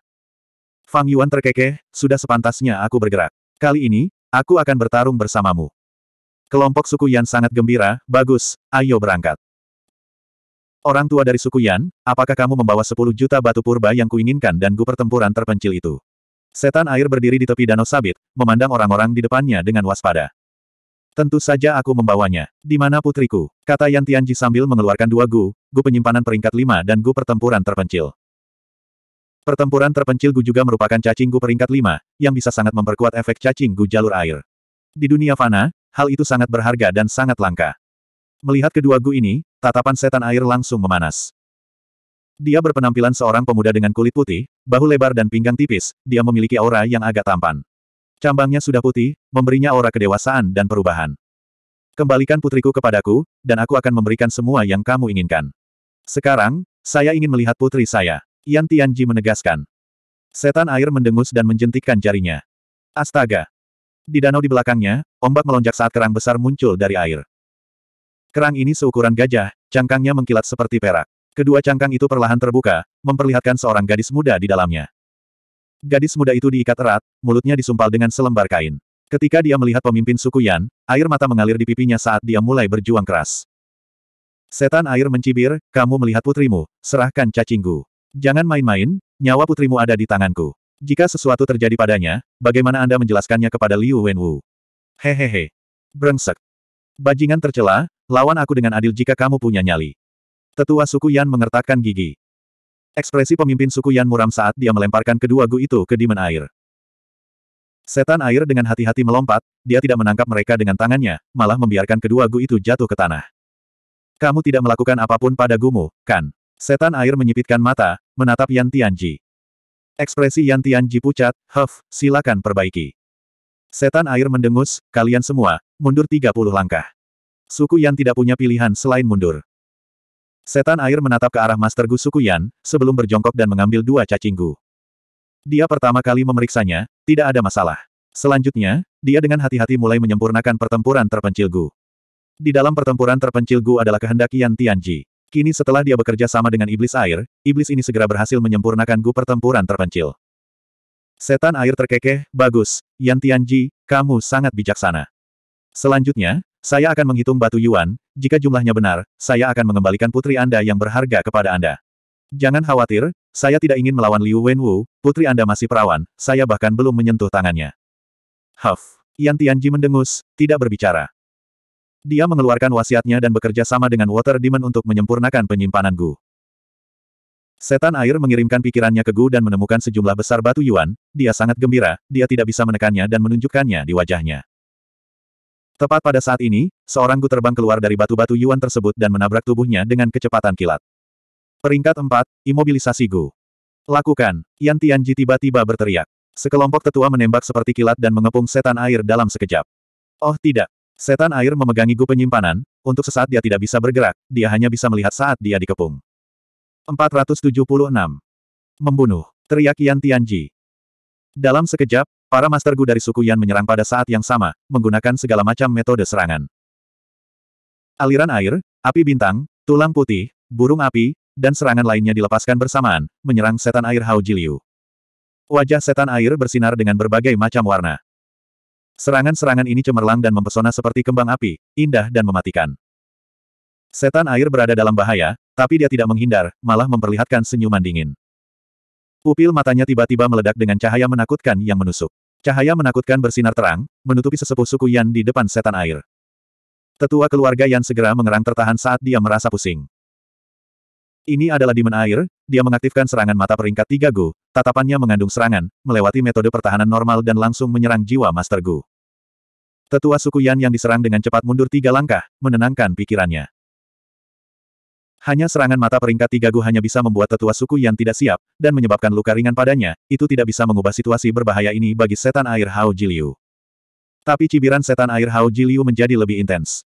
Fang Yuan terkekeh, sudah sepantasnya aku bergerak. Kali ini, aku akan bertarung bersamamu. Kelompok suku Yan sangat gembira, bagus, ayo berangkat. Orang tua dari suku Yan, apakah kamu membawa 10 juta batu purba yang kuinginkan dan gu pertempuran terpencil itu? Setan air berdiri di tepi danau sabit, memandang orang-orang di depannya dengan waspada. Tentu saja aku membawanya. Di mana putriku? Kata Yan Tianji sambil mengeluarkan dua gu, gu penyimpanan peringkat lima dan gu pertempuran terpencil. Pertempuran terpencil Gu juga merupakan cacing Gu peringkat 5, yang bisa sangat memperkuat efek cacing Gu jalur air. Di dunia fana, hal itu sangat berharga dan sangat langka. Melihat kedua Gu ini, tatapan setan air langsung memanas. Dia berpenampilan seorang pemuda dengan kulit putih, bahu lebar dan pinggang tipis, dia memiliki aura yang agak tampan. Cambangnya sudah putih, memberinya aura kedewasaan dan perubahan. Kembalikan putriku kepadaku, dan aku akan memberikan semua yang kamu inginkan. Sekarang, saya ingin melihat putri saya. Yan Tianji menegaskan. Setan air mendengus dan menjentikkan jarinya. Astaga! Di danau di belakangnya, ombak melonjak saat kerang besar muncul dari air. Kerang ini seukuran gajah, cangkangnya mengkilat seperti perak. Kedua cangkang itu perlahan terbuka, memperlihatkan seorang gadis muda di dalamnya. Gadis muda itu diikat erat, mulutnya disumpal dengan selembar kain. Ketika dia melihat pemimpin suku Yan, air mata mengalir di pipinya saat dia mulai berjuang keras. Setan air mencibir, kamu melihat putrimu, serahkan cacingku. Jangan main-main, nyawa putrimu ada di tanganku. Jika sesuatu terjadi padanya, bagaimana Anda menjelaskannya kepada Liu Wenwu? Hehehe. Brengsek. Bajingan tercela, lawan aku dengan adil jika kamu punya nyali. Tetua suku Yan mengertakkan gigi. Ekspresi pemimpin suku Yan muram saat dia melemparkan kedua gu itu ke dimen air. Setan air dengan hati-hati melompat, dia tidak menangkap mereka dengan tangannya, malah membiarkan kedua gu itu jatuh ke tanah. Kamu tidak melakukan apapun pada gumu, kan? Setan air menyipitkan mata, menatap Yan Tianji. Ekspresi Yan Tianji pucat, Huff, silakan perbaiki. Setan air mendengus, kalian semua, mundur 30 langkah. Suku Yan tidak punya pilihan selain mundur. Setan air menatap ke arah Master Gu Suku Yan, sebelum berjongkok dan mengambil dua cacing Gu. Dia pertama kali memeriksanya, tidak ada masalah. Selanjutnya, dia dengan hati-hati mulai menyempurnakan pertempuran terpencil Gu. Di dalam pertempuran terpencil Gu adalah kehendak Yan Tianji. Kini setelah dia bekerja sama dengan iblis air, iblis ini segera berhasil menyempurnakan gu pertempuran terpencil. Setan air terkekeh, bagus, Yan Tianji, kamu sangat bijaksana. Selanjutnya, saya akan menghitung batu yuan, jika jumlahnya benar, saya akan mengembalikan putri Anda yang berharga kepada Anda. Jangan khawatir, saya tidak ingin melawan Liu Wenwu, putri Anda masih perawan, saya bahkan belum menyentuh tangannya. Huff, Yan Tianji mendengus, tidak berbicara. Dia mengeluarkan wasiatnya dan bekerja sama dengan Water Demon untuk menyempurnakan penyimpanan Gu. Setan air mengirimkan pikirannya ke Gu dan menemukan sejumlah besar batu yuan, dia sangat gembira, dia tidak bisa menekannya dan menunjukkannya di wajahnya. Tepat pada saat ini, seorang Gu terbang keluar dari batu-batu yuan tersebut dan menabrak tubuhnya dengan kecepatan kilat. Peringkat 4, Imobilisasi Gu. Lakukan, Yan Tianji tiba-tiba berteriak. Sekelompok tetua menembak seperti kilat dan mengepung setan air dalam sekejap. Oh tidak, Setan air memegangi gu penyimpanan, untuk sesaat dia tidak bisa bergerak, dia hanya bisa melihat saat dia dikepung. 476. Membunuh. Teriak Yan Tianji. Dalam sekejap, para Master Gu dari suku Yan menyerang pada saat yang sama, menggunakan segala macam metode serangan. Aliran air, api bintang, tulang putih, burung api, dan serangan lainnya dilepaskan bersamaan, menyerang setan air Hao Jiliu. Wajah setan air bersinar dengan berbagai macam warna. Serangan-serangan ini cemerlang dan mempesona seperti kembang api, indah dan mematikan. Setan air berada dalam bahaya, tapi dia tidak menghindar, malah memperlihatkan senyuman dingin. Upil matanya tiba-tiba meledak dengan cahaya menakutkan yang menusuk. Cahaya menakutkan bersinar terang, menutupi sesepuh suku Yan di depan setan air. Tetua keluarga Yan segera mengerang tertahan saat dia merasa pusing. Ini adalah Demon Air, dia mengaktifkan serangan mata peringkat 3 Gu, tatapannya mengandung serangan, melewati metode pertahanan normal dan langsung menyerang jiwa Master Gu. Tetua suku Yan yang diserang dengan cepat mundur tiga langkah, menenangkan pikirannya. Hanya serangan mata peringkat 3 Gu hanya bisa membuat tetua suku Yan tidak siap, dan menyebabkan luka ringan padanya, itu tidak bisa mengubah situasi berbahaya ini bagi setan air Hao Jiliu. Tapi cibiran setan air Hao Jiliu menjadi lebih intens.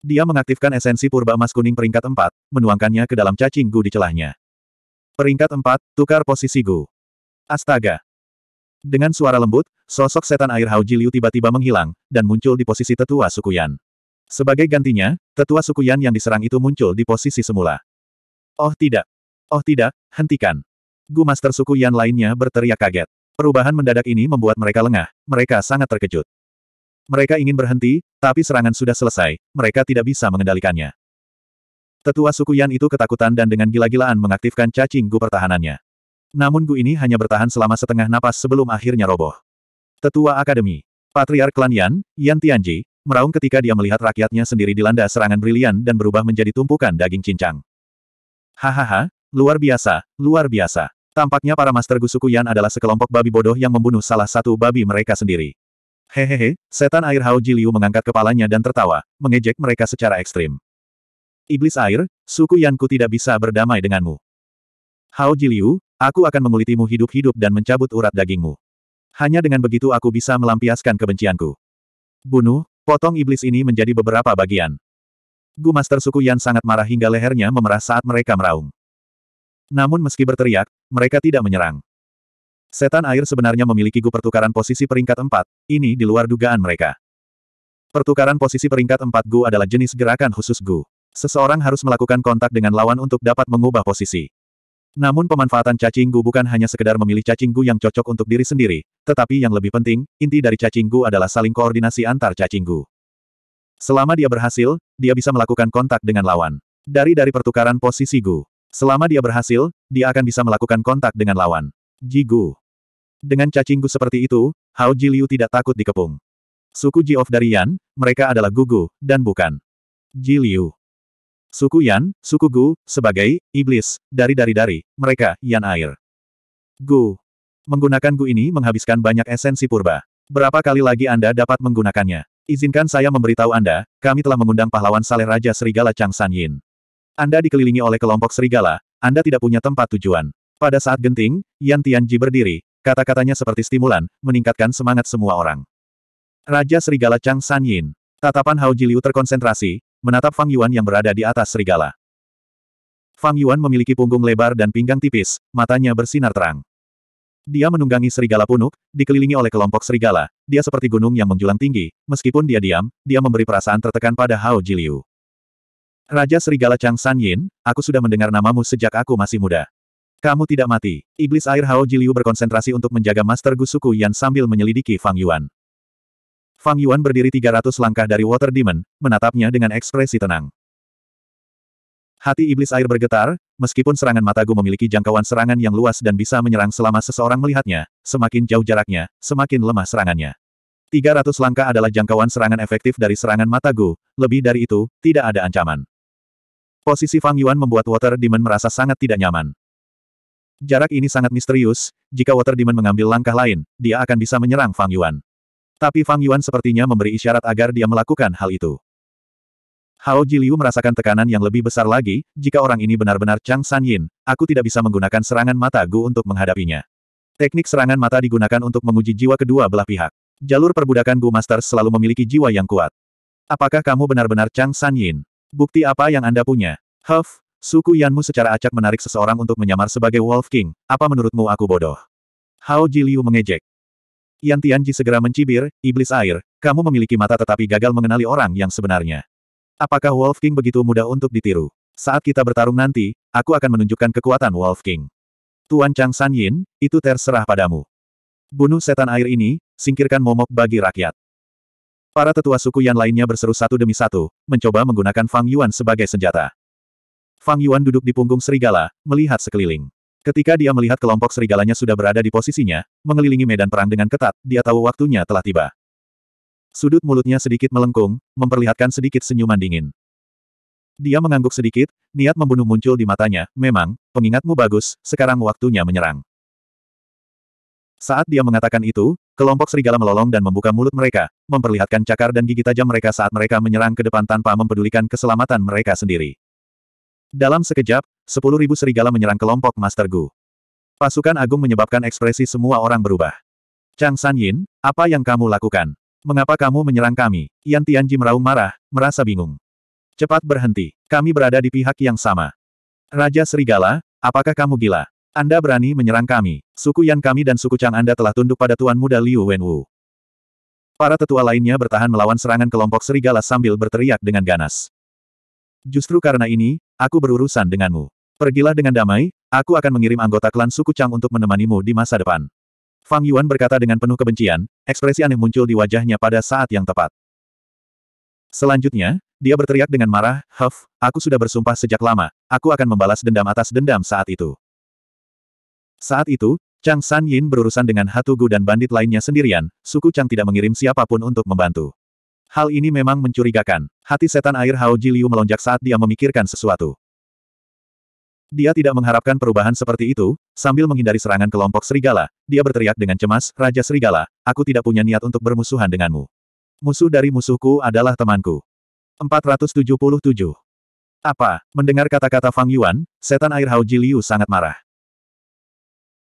Dia mengaktifkan esensi purba emas kuning peringkat 4, menuangkannya ke dalam cacing gu di celahnya. Peringkat 4, tukar posisi gu. Astaga! Dengan suara lembut, sosok setan air Hao Jiliu tiba-tiba menghilang, dan muncul di posisi tetua suku Yan. Sebagai gantinya, tetua suku Yan yang diserang itu muncul di posisi semula. Oh tidak! Oh tidak, hentikan! Gu master suku Yan lainnya berteriak kaget. Perubahan mendadak ini membuat mereka lengah, mereka sangat terkejut. Mereka ingin berhenti, tapi serangan sudah selesai, mereka tidak bisa mengendalikannya. Tetua suku Yan itu ketakutan dan dengan gila-gilaan mengaktifkan cacing gu pertahanannya. Namun gu ini hanya bertahan selama setengah napas sebelum akhirnya roboh. Tetua Akademi, Patriark Klan Yan, Yan Tianji, meraung ketika dia melihat rakyatnya sendiri dilanda serangan brilian dan berubah menjadi tumpukan daging cincang. Hahaha, luar biasa, luar biasa. Tampaknya para master gu suku Yan adalah sekelompok babi bodoh yang membunuh salah satu babi mereka sendiri. Hehehe, setan air Hao Jiliu mengangkat kepalanya dan tertawa, mengejek mereka secara ekstrim. Iblis air, suku Yanku tidak bisa berdamai denganmu. Hao Jiliu, aku akan mengulitimu hidup-hidup dan mencabut urat dagingmu. Hanya dengan begitu aku bisa melampiaskan kebencianku. Bunuh, potong iblis ini menjadi beberapa bagian. Gu Master suku Yan sangat marah hingga lehernya memerah saat mereka meraung. Namun meski berteriak, mereka tidak menyerang. Setan air sebenarnya memiliki gu pertukaran posisi peringkat 4, ini di luar dugaan mereka. Pertukaran posisi peringkat 4 gu adalah jenis gerakan khusus gu. Seseorang harus melakukan kontak dengan lawan untuk dapat mengubah posisi. Namun pemanfaatan cacing gu bukan hanya sekedar memilih cacing gu yang cocok untuk diri sendiri, tetapi yang lebih penting, inti dari cacing gu adalah saling koordinasi antar cacing gu. Selama dia berhasil, dia bisa melakukan kontak dengan lawan. Dari dari pertukaran posisi gu. Selama dia berhasil, dia akan bisa melakukan kontak dengan lawan. Jigu. Dengan cacingku seperti itu, Hao Jiliu tidak takut dikepung. Suku Ji of dari mereka adalah Gugu, dan bukan Jiliu. Suku Yan, suku Gu, sebagai iblis, dari-dari-dari, mereka Yan air. Gu. Menggunakan Gu ini menghabiskan banyak esensi purba. Berapa kali lagi Anda dapat menggunakannya? Izinkan saya memberitahu Anda, kami telah mengundang pahlawan saleh Raja Serigala Chang San Yin. Anda dikelilingi oleh kelompok serigala, Anda tidak punya tempat tujuan. Pada saat genting, Yan Tianji berdiri, kata-katanya seperti stimulan, meningkatkan semangat semua orang. Raja Serigala Chang San Yin. Tatapan Hao Jiliu terkonsentrasi, menatap Fang Yuan yang berada di atas serigala. Fang Yuan memiliki punggung lebar dan pinggang tipis, matanya bersinar terang. Dia menunggangi serigala punuk, dikelilingi oleh kelompok serigala, dia seperti gunung yang menjulang tinggi, meskipun dia diam, dia memberi perasaan tertekan pada Hao Jiliu. Raja Serigala Chang San Yin, aku sudah mendengar namamu sejak aku masih muda. Kamu tidak mati. Iblis air Hao Jiliu berkonsentrasi untuk menjaga Master Gusuku Yan sambil menyelidiki Fang Yuan. Fang Yuan berdiri 300 langkah dari Water Demon, menatapnya dengan ekspresi tenang. Hati iblis air bergetar, meskipun serangan Matagu memiliki jangkauan serangan yang luas dan bisa menyerang selama seseorang melihatnya, semakin jauh jaraknya, semakin lemah serangannya. 300 langkah adalah jangkauan serangan efektif dari serangan Matagu, lebih dari itu, tidak ada ancaman. Posisi Fang Yuan membuat Water Demon merasa sangat tidak nyaman. Jarak ini sangat misterius, jika Water Demon mengambil langkah lain, dia akan bisa menyerang Fang Yuan. Tapi Fang Yuan sepertinya memberi isyarat agar dia melakukan hal itu. Hao Jiliu merasakan tekanan yang lebih besar lagi, jika orang ini benar-benar Chang San Yin, aku tidak bisa menggunakan serangan mata Gu untuk menghadapinya. Teknik serangan mata digunakan untuk menguji jiwa kedua belah pihak. Jalur perbudakan Gu Master selalu memiliki jiwa yang kuat. Apakah kamu benar-benar Chang San Yin? Bukti apa yang Anda punya? Huff, Suku Yanmu secara acak menarik seseorang untuk menyamar sebagai Wolf King, apa menurutmu aku bodoh? Hao Jiliu mengejek. Yan Tianji segera mencibir, iblis air, kamu memiliki mata tetapi gagal mengenali orang yang sebenarnya. Apakah Wolf King begitu mudah untuk ditiru? Saat kita bertarung nanti, aku akan menunjukkan kekuatan Wolf King. Tuan Chang San Yin, itu terserah padamu. Bunuh setan air ini, singkirkan momok bagi rakyat. Para tetua suku yang lainnya berseru satu demi satu, mencoba menggunakan Fang Yuan sebagai senjata. Fang Yuan duduk di punggung serigala, melihat sekeliling. Ketika dia melihat kelompok serigalanya sudah berada di posisinya, mengelilingi medan perang dengan ketat, dia tahu waktunya telah tiba. Sudut mulutnya sedikit melengkung, memperlihatkan sedikit senyuman dingin. Dia mengangguk sedikit, niat membunuh muncul di matanya, memang, pengingatmu bagus, sekarang waktunya menyerang. Saat dia mengatakan itu, kelompok serigala melolong dan membuka mulut mereka, memperlihatkan cakar dan gigi tajam mereka saat mereka menyerang ke depan tanpa mempedulikan keselamatan mereka sendiri. Dalam sekejap, sepuluh ribu serigala menyerang kelompok Master Gu. Pasukan agung menyebabkan ekspresi semua orang berubah. Chang San Yin, apa yang kamu lakukan? Mengapa kamu menyerang kami? Yan Tianji meraung marah, merasa bingung. Cepat berhenti, kami berada di pihak yang sama. Raja Serigala, apakah kamu gila? Anda berani menyerang kami, suku Yan kami dan suku Chang Anda telah tunduk pada Tuan Muda Liu Wenwu. Para tetua lainnya bertahan melawan serangan kelompok serigala sambil berteriak dengan ganas. Justru karena ini, aku berurusan denganmu. Pergilah dengan damai, aku akan mengirim anggota klan suku Chang untuk menemanimu di masa depan. Fang Yuan berkata dengan penuh kebencian, ekspresi aneh muncul di wajahnya pada saat yang tepat. Selanjutnya, dia berteriak dengan marah, Huff, aku sudah bersumpah sejak lama, aku akan membalas dendam atas dendam saat itu. Saat itu, Chang San Yin berurusan dengan Hatugu dan bandit lainnya sendirian, suku Chang tidak mengirim siapapun untuk membantu. Hal ini memang mencurigakan. Hati setan air Hao Jiliu melonjak saat dia memikirkan sesuatu. Dia tidak mengharapkan perubahan seperti itu, sambil menghindari serangan kelompok serigala, dia berteriak dengan cemas, Raja Serigala, aku tidak punya niat untuk bermusuhan denganmu. Musuh dari musuhku adalah temanku. 477. Apa? Mendengar kata-kata Fang Yuan, setan air Hao Jiliu sangat marah.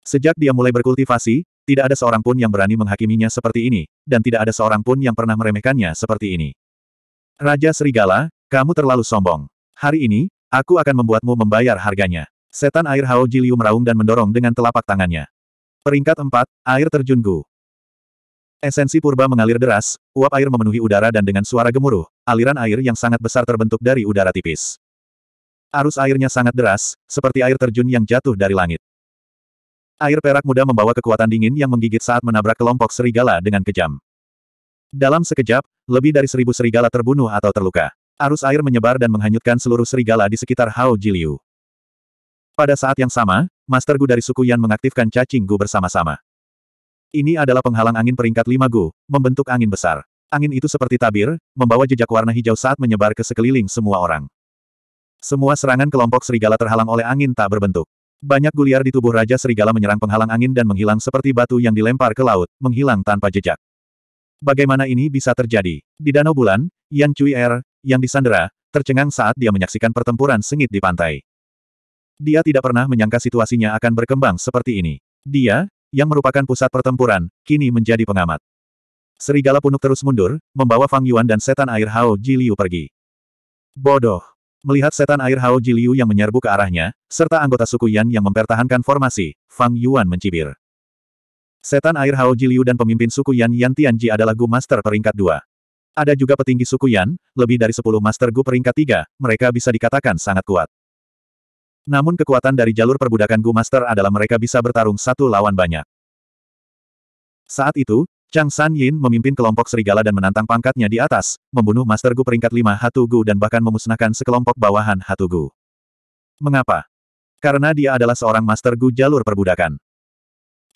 Sejak dia mulai berkultivasi, tidak ada seorang pun yang berani menghakiminya seperti ini, dan tidak ada seorang pun yang pernah meremehkannya seperti ini. Raja Serigala, kamu terlalu sombong. Hari ini, aku akan membuatmu membayar harganya. Setan air Hao Jiliu meraung dan mendorong dengan telapak tangannya. Peringkat 4, Air Terjun Gu. Esensi purba mengalir deras, uap air memenuhi udara dan dengan suara gemuruh, aliran air yang sangat besar terbentuk dari udara tipis. Arus airnya sangat deras, seperti air terjun yang jatuh dari langit. Air perak muda membawa kekuatan dingin yang menggigit saat menabrak kelompok serigala dengan kejam. Dalam sekejap, lebih dari seribu serigala terbunuh atau terluka. Arus air menyebar dan menghanyutkan seluruh serigala di sekitar Hao Jiliu. Pada saat yang sama, Master Gu dari suku Yan mengaktifkan cacing Gu bersama-sama. Ini adalah penghalang angin peringkat lima Gu, membentuk angin besar. Angin itu seperti tabir, membawa jejak warna hijau saat menyebar ke sekeliling semua orang. Semua serangan kelompok serigala terhalang oleh angin tak berbentuk. Banyak guliar di tubuh Raja Serigala menyerang penghalang angin dan menghilang seperti batu yang dilempar ke laut, menghilang tanpa jejak. Bagaimana ini bisa terjadi? Di Danau Bulan, Yan Cui Er, yang disandera, tercengang saat dia menyaksikan pertempuran sengit di pantai. Dia tidak pernah menyangka situasinya akan berkembang seperti ini. Dia, yang merupakan pusat pertempuran, kini menjadi pengamat. Serigala punuk terus mundur, membawa Fang Yuan dan setan air Hao Jiliu pergi. Bodoh! Melihat setan air Hao Jiliu yang menyerbu ke arahnya, serta anggota suku Yan yang mempertahankan formasi, Fang Yuan mencibir. Setan air Hao Jiliu dan pemimpin suku Yan Yan Tianji adalah Gu Master peringkat 2. Ada juga petinggi suku Yan, lebih dari 10 Master Gu peringkat 3, mereka bisa dikatakan sangat kuat. Namun kekuatan dari jalur perbudakan Gu Master adalah mereka bisa bertarung satu lawan banyak. Saat itu, Chang San Yin memimpin kelompok serigala dan menantang pangkatnya di atas, membunuh Master Gu peringkat 5 Hatugu dan bahkan memusnahkan sekelompok bawahan Hatugu. Mengapa? Karena dia adalah seorang Master Gu jalur perbudakan.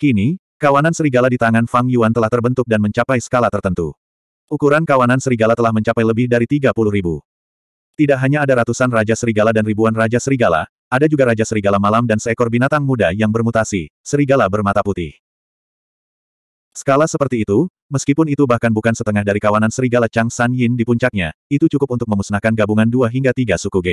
Kini, kawanan serigala di tangan Fang Yuan telah terbentuk dan mencapai skala tertentu. Ukuran kawanan serigala telah mencapai lebih dari 30 ribu. Tidak hanya ada ratusan raja serigala dan ribuan raja serigala, ada juga raja serigala malam dan seekor binatang muda yang bermutasi, serigala bermata putih. Skala seperti itu, meskipun itu bahkan bukan setengah dari kawanan serigala Chang San Yin di puncaknya, itu cukup untuk memusnahkan gabungan dua hingga tiga suku G.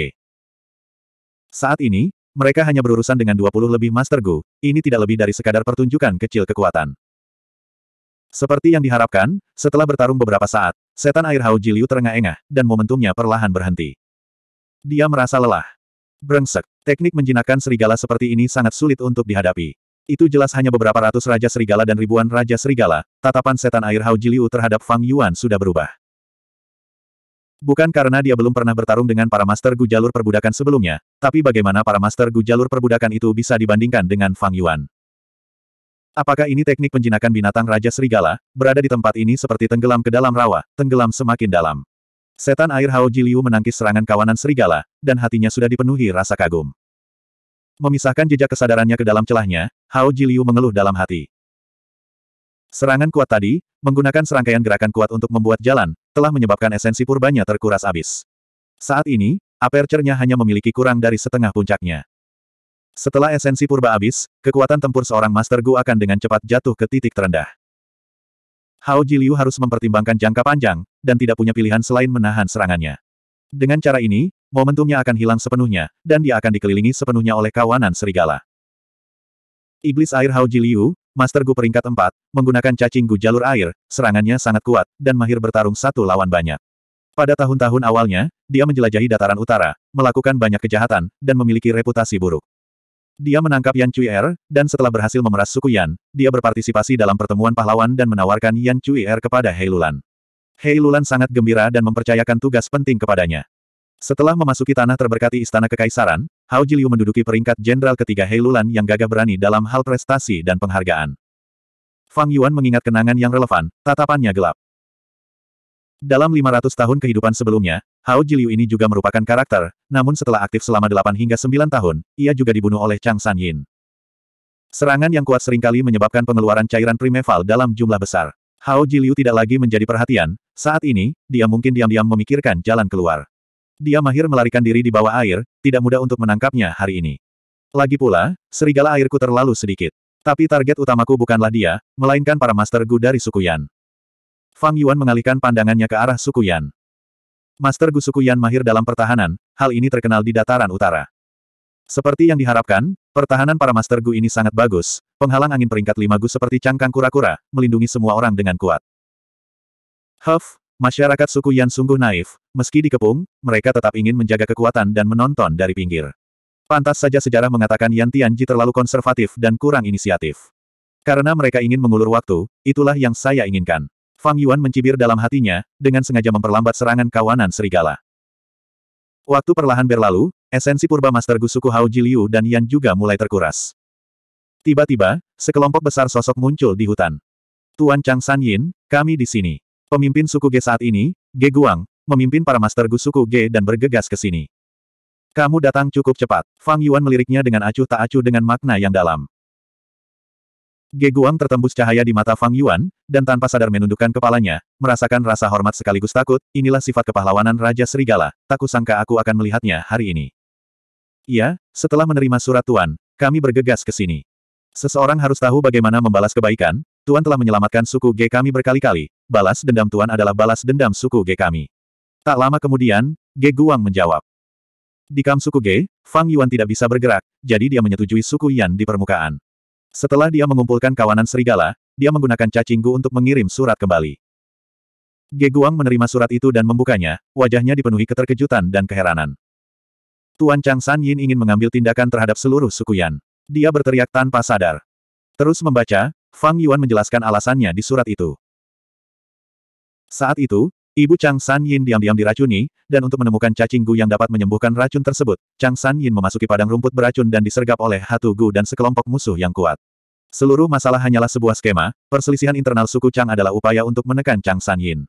Saat ini, mereka hanya berurusan dengan 20 lebih Master Gu, ini tidak lebih dari sekadar pertunjukan kecil kekuatan. Seperti yang diharapkan, setelah bertarung beberapa saat, setan air Hao Jiliu terengah-engah, dan momentumnya perlahan berhenti. Dia merasa lelah. Brengsek, teknik menjinakkan serigala seperti ini sangat sulit untuk dihadapi. Itu jelas hanya beberapa ratus Raja Serigala dan ribuan Raja Serigala, tatapan setan air Hao Jiliu terhadap Fang Yuan sudah berubah. Bukan karena dia belum pernah bertarung dengan para master Gu jalur perbudakan sebelumnya, tapi bagaimana para master Gu jalur perbudakan itu bisa dibandingkan dengan Fang Yuan. Apakah ini teknik penjinakan binatang Raja Serigala, berada di tempat ini seperti tenggelam ke dalam rawa, tenggelam semakin dalam. Setan air Hao Jiliu menangkis serangan kawanan Serigala, dan hatinya sudah dipenuhi rasa kagum. Memisahkan jejak kesadarannya ke dalam celahnya, Hao Jiliu mengeluh dalam hati. Serangan kuat tadi, menggunakan serangkaian gerakan kuat untuk membuat jalan, telah menyebabkan esensi purbanya terkuras abis. Saat ini, aperture-nya hanya memiliki kurang dari setengah puncaknya. Setelah esensi purba abis, kekuatan tempur seorang Master Gu akan dengan cepat jatuh ke titik terendah. Hao Jiliu harus mempertimbangkan jangka panjang, dan tidak punya pilihan selain menahan serangannya. Dengan cara ini, momentumnya akan hilang sepenuhnya, dan dia akan dikelilingi sepenuhnya oleh kawanan serigala. Iblis air Hao Jiliu, Master Gu peringkat 4, menggunakan cacing Gu jalur air, serangannya sangat kuat, dan mahir bertarung satu lawan banyak. Pada tahun-tahun awalnya, dia menjelajahi dataran utara, melakukan banyak kejahatan, dan memiliki reputasi buruk. Dia menangkap Yan Cui Er, dan setelah berhasil memeras suku Yan, dia berpartisipasi dalam pertemuan pahlawan dan menawarkan Yan Cui Er kepada Heilulan. Heilulan sangat gembira dan mempercayakan tugas penting kepadanya. Setelah memasuki tanah terberkati Istana Kekaisaran, Hao Jiliu menduduki peringkat jenderal ketiga Heilulan yang gagah berani dalam hal prestasi dan penghargaan. Fang Yuan mengingat kenangan yang relevan, tatapannya gelap. Dalam 500 tahun kehidupan sebelumnya, Hao Jiliu ini juga merupakan karakter, namun setelah aktif selama 8 hingga 9 tahun, ia juga dibunuh oleh Chang San Yin. Serangan yang kuat seringkali menyebabkan pengeluaran cairan primeval dalam jumlah besar. Hao Jiliu tidak lagi menjadi perhatian, saat ini, dia mungkin diam-diam memikirkan jalan keluar. Dia mahir melarikan diri di bawah air, tidak mudah untuk menangkapnya hari ini. Lagi pula, serigala airku terlalu sedikit. Tapi target utamaku bukanlah dia, melainkan para Master Gu dari suku Yan. Fang Yuan mengalihkan pandangannya ke arah suku Yan. Master Gu suku Yan mahir dalam pertahanan, hal ini terkenal di dataran utara. Seperti yang diharapkan, pertahanan para Master Gu ini sangat bagus, penghalang angin peringkat lima Gu seperti cangkang kura-kura, melindungi semua orang dengan kuat. Huff, Masyarakat suku Yan sungguh naif, meski dikepung, mereka tetap ingin menjaga kekuatan dan menonton dari pinggir. Pantas saja sejarah mengatakan Yan Tianji terlalu konservatif dan kurang inisiatif. Karena mereka ingin mengulur waktu, itulah yang saya inginkan. Fang Yuan mencibir dalam hatinya, dengan sengaja memperlambat serangan kawanan serigala. Waktu perlahan berlalu, esensi purba Master Gusuku suku Hao Jiliu dan Yan juga mulai terkuras. Tiba-tiba, sekelompok besar sosok muncul di hutan. Tuan Chang San Yin, kami di sini. Pemimpin suku G saat ini, G Guang, memimpin para master Gu suku G dan bergegas ke sini. Kamu datang cukup cepat. Fang Yuan meliriknya dengan acuh tak acuh dengan makna yang dalam. Ge Guang tertembus cahaya di mata Fang Yuan, dan tanpa sadar menundukkan kepalanya, merasakan rasa hormat sekaligus takut, inilah sifat kepahlawanan Raja Serigala, tak kusangka aku akan melihatnya hari ini. Iya, setelah menerima surat Tuan, kami bergegas ke sini. Seseorang harus tahu bagaimana membalas kebaikan, Tuan telah menyelamatkan suku G kami berkali-kali, balas dendam Tuan adalah balas dendam suku G kami. Tak lama kemudian, G Guang menjawab. Di kam suku G, Fang Yuan tidak bisa bergerak, jadi dia menyetujui suku Yan di permukaan. Setelah dia mengumpulkan kawanan serigala, dia menggunakan cacinggu untuk mengirim surat kembali. Ge Guang menerima surat itu dan membukanya, wajahnya dipenuhi keterkejutan dan keheranan. Tuan Chang San Yin ingin mengambil tindakan terhadap seluruh suku Yan. Dia berteriak tanpa sadar. Terus membaca, Fang Yuan menjelaskan alasannya di surat itu. Saat itu, Ibu Chang San Yin diam-diam diracuni, dan untuk menemukan cacing gu yang dapat menyembuhkan racun tersebut, Chang San Yin memasuki padang rumput beracun dan disergap oleh Hatu Gu dan sekelompok musuh yang kuat. Seluruh masalah hanyalah sebuah skema, perselisihan internal suku Chang adalah upaya untuk menekan Chang San Yin.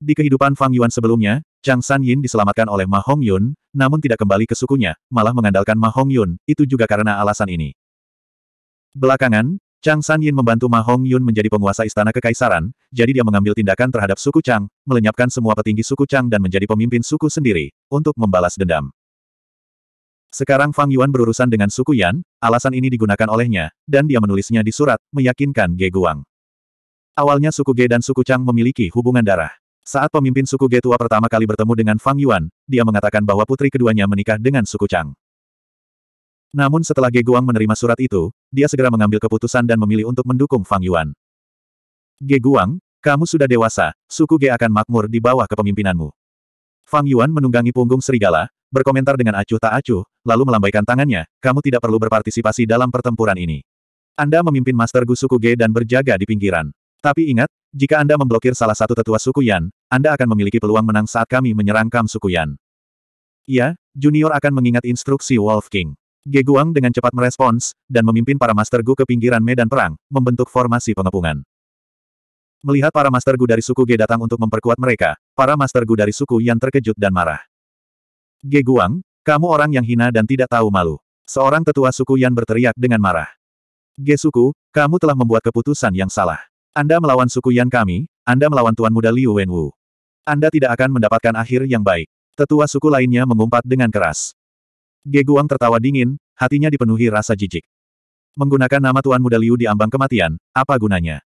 Di kehidupan Fang Yuan sebelumnya, Chang San Yin diselamatkan oleh Ma Hong Yun, namun tidak kembali ke sukunya, malah mengandalkan Ma Hong Yun, itu juga karena alasan ini. Belakangan, Chang San Yin membantu Ma Hong Yun menjadi penguasa istana kekaisaran, jadi dia mengambil tindakan terhadap suku Chang, melenyapkan semua petinggi suku Chang dan menjadi pemimpin suku sendiri, untuk membalas dendam. Sekarang Fang Yuan berurusan dengan suku Yan, alasan ini digunakan olehnya, dan dia menulisnya di surat, meyakinkan Ge Guang. Awalnya suku Ge dan suku Chang memiliki hubungan darah. Saat pemimpin suku Ge tua pertama kali bertemu dengan Fang Yuan, dia mengatakan bahwa putri keduanya menikah dengan suku Chang. Namun setelah Ge Guang menerima surat itu, dia segera mengambil keputusan dan memilih untuk mendukung Fang Yuan. Ge Guang, kamu sudah dewasa, suku Ge akan makmur di bawah kepemimpinanmu. Fang Yuan menunggangi punggung serigala, berkomentar dengan acuh tak acuh, lalu melambaikan tangannya, kamu tidak perlu berpartisipasi dalam pertempuran ini. Anda memimpin Master Gu suku Ge dan berjaga di pinggiran. Tapi ingat, jika Anda memblokir salah satu tetua suku Yan, Anda akan memiliki peluang menang saat kami menyerang kam suku Yan. Iya, Junior akan mengingat instruksi Wolf King. Geguang dengan cepat merespons, dan memimpin para Master Gu ke pinggiran medan perang, membentuk formasi pengepungan. Melihat para Master Gu dari suku Ge datang untuk memperkuat mereka, para Master Gu dari suku yang terkejut dan marah. Geguang, kamu orang yang hina dan tidak tahu malu. Seorang tetua suku Yan berteriak dengan marah. Ge suku, kamu telah membuat keputusan yang salah. Anda melawan suku Yan kami, Anda melawan Tuan Muda Liu Wenwu. Anda tidak akan mendapatkan akhir yang baik. Tetua suku lainnya mengumpat dengan keras. Geguang tertawa dingin, hatinya dipenuhi rasa jijik. Menggunakan nama Tuan Muda Liu di ambang kematian, apa gunanya?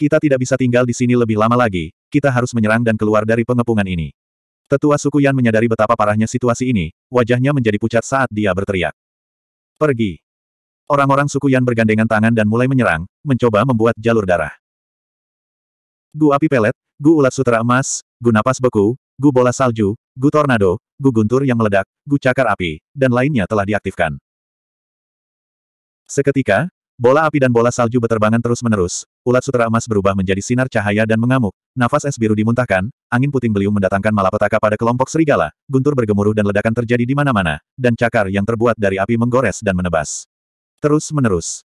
Kita tidak bisa tinggal di sini lebih lama lagi, kita harus menyerang dan keluar dari pengepungan ini. Tetua suku Yan menyadari betapa parahnya situasi ini, wajahnya menjadi pucat saat dia berteriak. Pergi. Orang-orang suku Yan bergandengan tangan dan mulai menyerang, mencoba membuat jalur darah. Gu api pelet, gu ulat sutra emas, gu napas beku, Gu bola salju, gu tornado, gu guntur yang meledak, gu cakar api, dan lainnya telah diaktifkan. Seketika, bola api dan bola salju berterbangan terus-menerus, ulat sutra emas berubah menjadi sinar cahaya dan mengamuk, nafas es biru dimuntahkan, angin puting beliung mendatangkan malapetaka pada kelompok serigala, guntur bergemuruh dan ledakan terjadi di mana-mana, dan cakar yang terbuat dari api menggores dan menebas. Terus-menerus.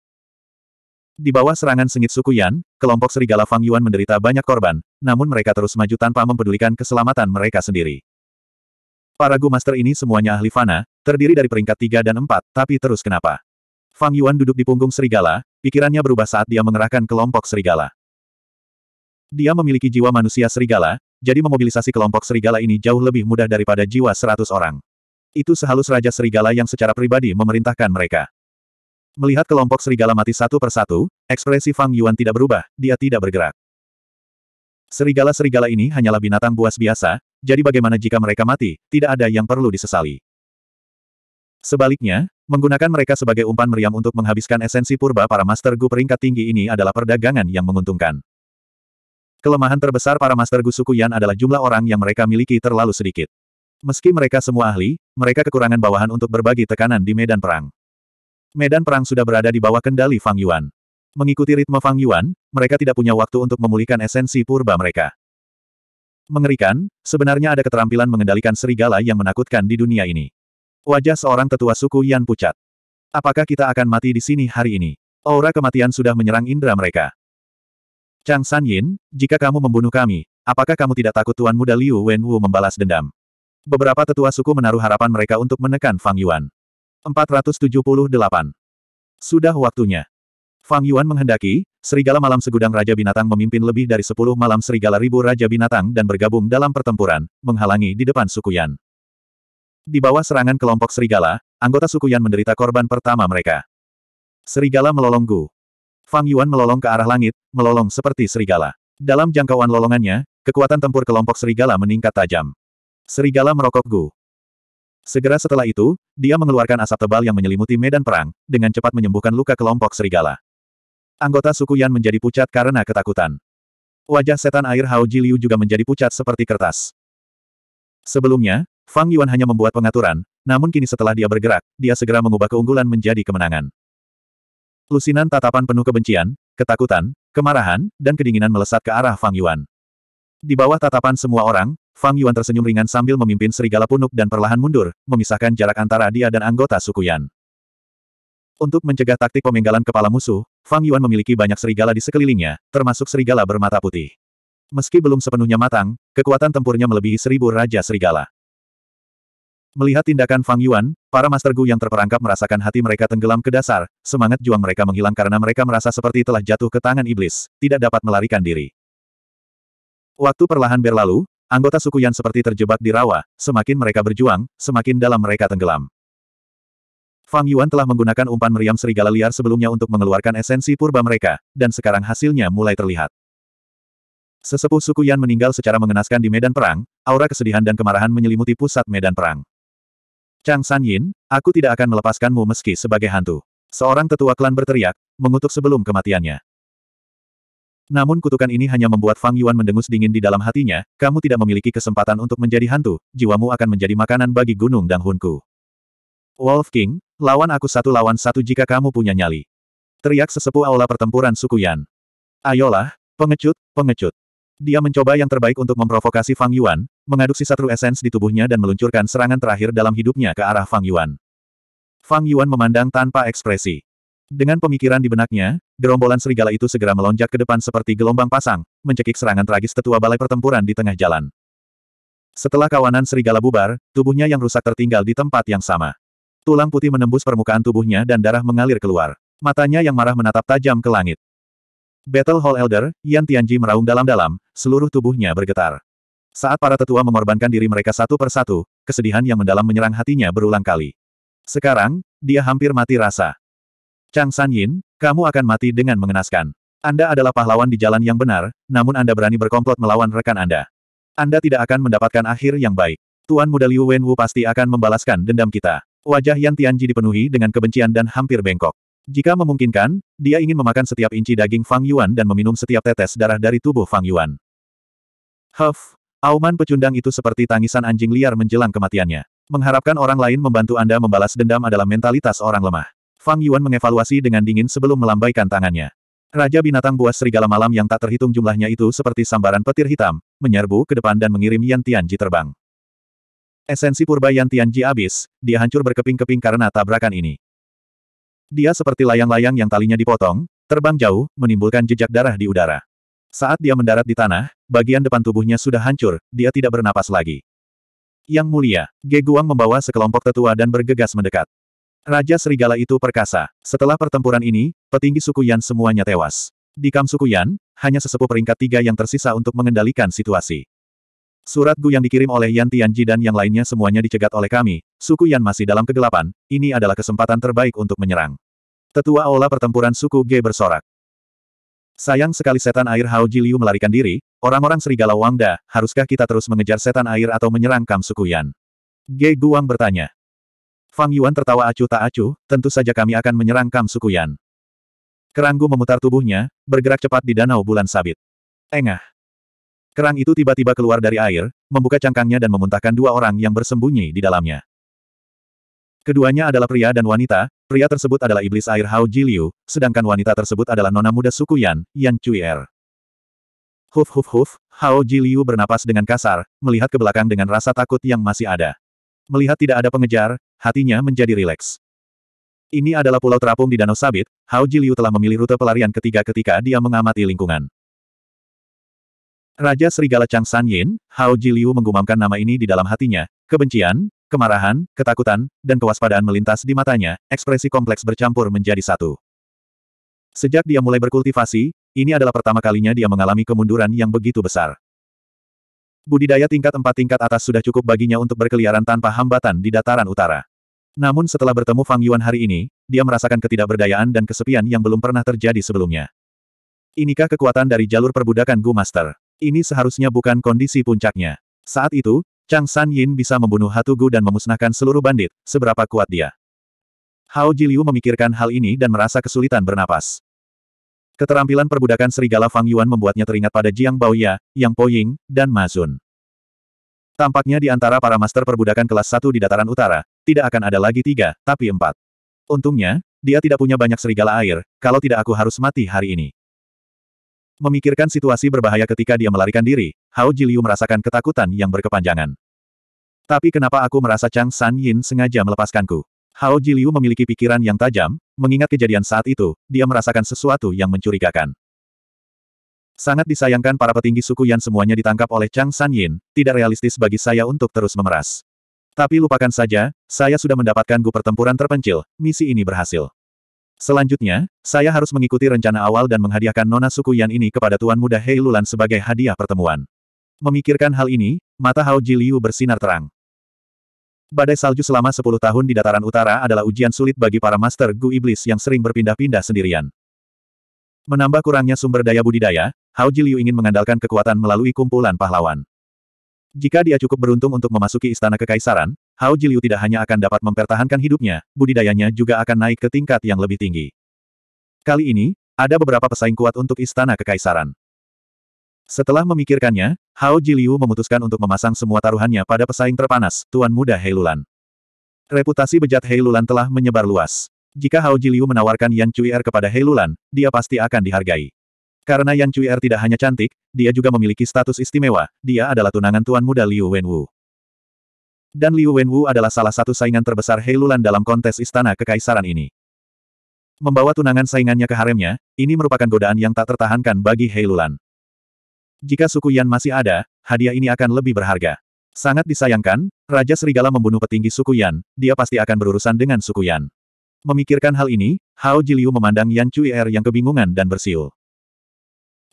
Di bawah serangan sengit suku Yan, kelompok serigala Fang Yuan menderita banyak korban, namun mereka terus maju tanpa mempedulikan keselamatan mereka sendiri. Para Gu Master ini semuanya ahli fana, terdiri dari peringkat 3 dan 4, tapi terus kenapa? Fang Yuan duduk di punggung serigala, pikirannya berubah saat dia mengerahkan kelompok serigala. Dia memiliki jiwa manusia serigala, jadi memobilisasi kelompok serigala ini jauh lebih mudah daripada jiwa seratus orang. Itu sehalus Raja Serigala yang secara pribadi memerintahkan mereka. Melihat kelompok serigala mati satu persatu, ekspresi Fang Yuan tidak berubah, dia tidak bergerak. Serigala-serigala ini hanyalah binatang buas biasa, jadi bagaimana jika mereka mati, tidak ada yang perlu disesali. Sebaliknya, menggunakan mereka sebagai umpan meriam untuk menghabiskan esensi purba para Master Gu peringkat tinggi ini adalah perdagangan yang menguntungkan. Kelemahan terbesar para Master Gu suku Yan adalah jumlah orang yang mereka miliki terlalu sedikit. Meski mereka semua ahli, mereka kekurangan bawahan untuk berbagi tekanan di medan perang medan perang sudah berada di bawah kendali Fang Yuan. Mengikuti ritme Fang Yuan, mereka tidak punya waktu untuk memulihkan esensi purba mereka. Mengerikan, sebenarnya ada keterampilan mengendalikan serigala yang menakutkan di dunia ini. Wajah seorang tetua suku Yan pucat. Apakah kita akan mati di sini hari ini? Aura kematian sudah menyerang indera mereka. Chang San Yin, jika kamu membunuh kami, apakah kamu tidak takut Tuan Muda Liu Wu membalas dendam? Beberapa tetua suku menaruh harapan mereka untuk menekan Fang Yuan. 478. Sudah waktunya. Fang Yuan menghendaki, Serigala Malam Segudang Raja Binatang memimpin lebih dari 10 malam Serigala Ribu Raja Binatang dan bergabung dalam pertempuran, menghalangi di depan suku Yan. Di bawah serangan kelompok Serigala, anggota suku Yan menderita korban pertama mereka. Serigala melolong Gu. Fang Yuan melolong ke arah langit, melolong seperti Serigala. Dalam jangkauan lolongannya, kekuatan tempur kelompok Serigala meningkat tajam. Serigala merokok Gu. Segera setelah itu, dia mengeluarkan asap tebal yang menyelimuti medan perang, dengan cepat menyembuhkan luka kelompok serigala. Anggota suku Yan menjadi pucat karena ketakutan. Wajah setan air Hao Ji Liu juga menjadi pucat seperti kertas. Sebelumnya, Fang Yuan hanya membuat pengaturan, namun kini setelah dia bergerak, dia segera mengubah keunggulan menjadi kemenangan. Lusinan tatapan penuh kebencian, ketakutan, kemarahan, dan kedinginan melesat ke arah Fang Yuan. Di bawah tatapan semua orang, Fang Yuan tersenyum ringan sambil memimpin serigala punuk dan perlahan mundur, memisahkan jarak antara dia dan anggota suku Yan. Untuk mencegah taktik pemenggalan kepala musuh, Fang Yuan memiliki banyak serigala di sekelilingnya, termasuk serigala bermata putih. Meski belum sepenuhnya matang, kekuatan tempurnya melebihi seribu raja serigala. Melihat tindakan Fang Yuan, para Master Gu yang terperangkap merasakan hati mereka tenggelam ke dasar, semangat juang mereka menghilang karena mereka merasa seperti telah jatuh ke tangan iblis, tidak dapat melarikan diri. Waktu perlahan berlalu, Anggota suku Yan seperti terjebak di rawa, semakin mereka berjuang, semakin dalam mereka tenggelam. Fang Yuan telah menggunakan umpan meriam serigala liar sebelumnya untuk mengeluarkan esensi purba mereka, dan sekarang hasilnya mulai terlihat. Sesepuh suku Yan meninggal secara mengenaskan di medan perang, aura kesedihan dan kemarahan menyelimuti pusat medan perang. Chang San Yin, aku tidak akan melepaskanmu meski sebagai hantu. Seorang tetua klan berteriak, mengutuk sebelum kematiannya. Namun kutukan ini hanya membuat Fang Yuan mendengus dingin di dalam hatinya, kamu tidak memiliki kesempatan untuk menjadi hantu, jiwamu akan menjadi makanan bagi Gunung dan hunku. Wolf King, lawan aku satu lawan satu jika kamu punya nyali. Teriak sesepuh aula pertempuran suku Yan. Ayolah, pengecut, pengecut. Dia mencoba yang terbaik untuk memprovokasi Fang Yuan, mengaduk sisa true essence di tubuhnya dan meluncurkan serangan terakhir dalam hidupnya ke arah Fang Yuan. Fang Yuan memandang tanpa ekspresi. Dengan pemikiran di benaknya, gerombolan serigala itu segera melonjak ke depan seperti gelombang pasang, mencekik serangan tragis tetua balai pertempuran di tengah jalan. Setelah kawanan serigala bubar, tubuhnya yang rusak tertinggal di tempat yang sama. Tulang putih menembus permukaan tubuhnya dan darah mengalir keluar. Matanya yang marah menatap tajam ke langit. Battle Hall Elder, Yan Tianji meraung dalam-dalam, seluruh tubuhnya bergetar. Saat para tetua mengorbankan diri mereka satu persatu, kesedihan yang mendalam menyerang hatinya berulang kali. Sekarang, dia hampir mati rasa. Chang San Yin, kamu akan mati dengan mengenaskan. Anda adalah pahlawan di jalan yang benar, namun Anda berani berkomplot melawan rekan Anda. Anda tidak akan mendapatkan akhir yang baik. Tuan muda Liu Wenwu pasti akan membalaskan dendam kita. Wajah Yan Tianji dipenuhi dengan kebencian dan hampir bengkok. Jika memungkinkan, dia ingin memakan setiap inci daging Fang Yuan dan meminum setiap tetes darah dari tubuh Fang Yuan. Huff, auman pecundang itu seperti tangisan anjing liar menjelang kematiannya. Mengharapkan orang lain membantu Anda membalas dendam adalah mentalitas orang lemah. Fang Yuan mengevaluasi dengan dingin sebelum melambaikan tangannya. Raja binatang buas serigala malam yang tak terhitung jumlahnya itu seperti sambaran petir hitam, menyerbu ke depan dan mengirim Yan Tianji terbang. Esensi purba Yan Tianji habis, dia hancur berkeping-keping karena tabrakan ini. Dia seperti layang-layang yang talinya dipotong, terbang jauh, menimbulkan jejak darah di udara. Saat dia mendarat di tanah, bagian depan tubuhnya sudah hancur, dia tidak bernapas lagi. Yang mulia, Ge Guang membawa sekelompok tetua dan bergegas mendekat. Raja Serigala itu perkasa. Setelah pertempuran ini, petinggi suku Yan semuanya tewas. Di kam suku Yan, hanya sesepuh peringkat tiga yang tersisa untuk mengendalikan situasi. Surat Gu yang dikirim oleh Yan Tianji dan yang lainnya semuanya dicegat oleh kami, suku Yan masih dalam kegelapan, ini adalah kesempatan terbaik untuk menyerang. Tetua Aula pertempuran suku G bersorak. Sayang sekali setan air Hao Jiliu melarikan diri, orang-orang serigala Wangda, haruskah kita terus mengejar setan air atau menyerang kam suku Yan? G Guang bertanya. Fang Yuan tertawa acuh tak acuh, tentu saja kami akan menyerang Kam Sukuyan. Keranggu memutar tubuhnya, bergerak cepat di danau bulan sabit. Engah. Kerang itu tiba-tiba keluar dari air, membuka cangkangnya dan memuntahkan dua orang yang bersembunyi di dalamnya. Keduanya adalah pria dan wanita, pria tersebut adalah iblis air Hao Jiliu, sedangkan wanita tersebut adalah nona muda suku Yan, Yan Cuier. Huf huf huf, Hao Jiliu bernapas dengan kasar, melihat ke belakang dengan rasa takut yang masih ada. Melihat tidak ada pengejar, hatinya menjadi rileks. Ini adalah pulau terapung di Danau Sabit, Hao Jiliu telah memilih rute pelarian ketiga ketika dia mengamati lingkungan. Raja Serigala Chang San Yin, Hao Jiliu menggumamkan nama ini di dalam hatinya, kebencian, kemarahan, ketakutan, dan kewaspadaan melintas di matanya, ekspresi kompleks bercampur menjadi satu. Sejak dia mulai berkultivasi, ini adalah pertama kalinya dia mengalami kemunduran yang begitu besar. Budidaya tingkat empat tingkat atas sudah cukup baginya untuk berkeliaran tanpa hambatan di dataran utara. Namun setelah bertemu Fang Yuan hari ini, dia merasakan ketidakberdayaan dan kesepian yang belum pernah terjadi sebelumnya. Inikah kekuatan dari jalur perbudakan Gu Master? Ini seharusnya bukan kondisi puncaknya. Saat itu, Chang San Yin bisa membunuh Hatu Gu dan memusnahkan seluruh bandit, seberapa kuat dia. Hao Jiliu memikirkan hal ini dan merasa kesulitan bernapas. Keterampilan perbudakan serigala Fang Yuan membuatnya teringat pada Jiang Baoya, Yang Poying, dan Ma Zun. Tampaknya di antara para master perbudakan kelas 1 di dataran utara, tidak akan ada lagi tiga, tapi empat. Untungnya, dia tidak punya banyak serigala air, kalau tidak aku harus mati hari ini. Memikirkan situasi berbahaya ketika dia melarikan diri, Hao Jiliu merasakan ketakutan yang berkepanjangan. Tapi kenapa aku merasa Chang San Yin sengaja melepaskanku? Hao Jiliu memiliki pikiran yang tajam, mengingat kejadian saat itu, dia merasakan sesuatu yang mencurigakan. Sangat disayangkan para petinggi suku Yan semuanya ditangkap oleh Chang San Yin, tidak realistis bagi saya untuk terus memeras. Tapi lupakan saja, saya sudah mendapatkan gu pertempuran terpencil, misi ini berhasil. Selanjutnya, saya harus mengikuti rencana awal dan menghadiahkan nona suku Yan ini kepada Tuan Muda Hei Lulan sebagai hadiah pertemuan. Memikirkan hal ini, mata Hao Jiliu bersinar terang. Badai salju selama 10 tahun di dataran utara adalah ujian sulit bagi para master Gu Iblis yang sering berpindah-pindah sendirian. Menambah kurangnya sumber daya budidaya, Hao Jiliu ingin mengandalkan kekuatan melalui kumpulan pahlawan. Jika dia cukup beruntung untuk memasuki istana kekaisaran, Hao Jiliu tidak hanya akan dapat mempertahankan hidupnya, budidayanya juga akan naik ke tingkat yang lebih tinggi. Kali ini, ada beberapa pesaing kuat untuk istana kekaisaran. Setelah memikirkannya, Hao Jiliu memutuskan untuk memasang semua taruhannya pada pesaing terpanas, Tuan Muda Heilulan. Reputasi bejat Heilulan telah menyebar luas. Jika Hao Jiliu menawarkan Yan Cui Er kepada Heilulan, dia pasti akan dihargai. Karena Yan Cui Er tidak hanya cantik, dia juga memiliki status istimewa, dia adalah tunangan Tuan Muda Liu Wenwu. Dan Liu Wenwu adalah salah satu saingan terbesar Heilulan dalam kontes istana kekaisaran ini. Membawa tunangan saingannya ke haremnya, ini merupakan godaan yang tak tertahankan bagi Heilulan. Jika suku Yan masih ada, hadiah ini akan lebih berharga. Sangat disayangkan, Raja Serigala membunuh petinggi suku Yan, dia pasti akan berurusan dengan suku Yan. Memikirkan hal ini, Hao Jiliu memandang Yan Cuier yang kebingungan dan bersiul.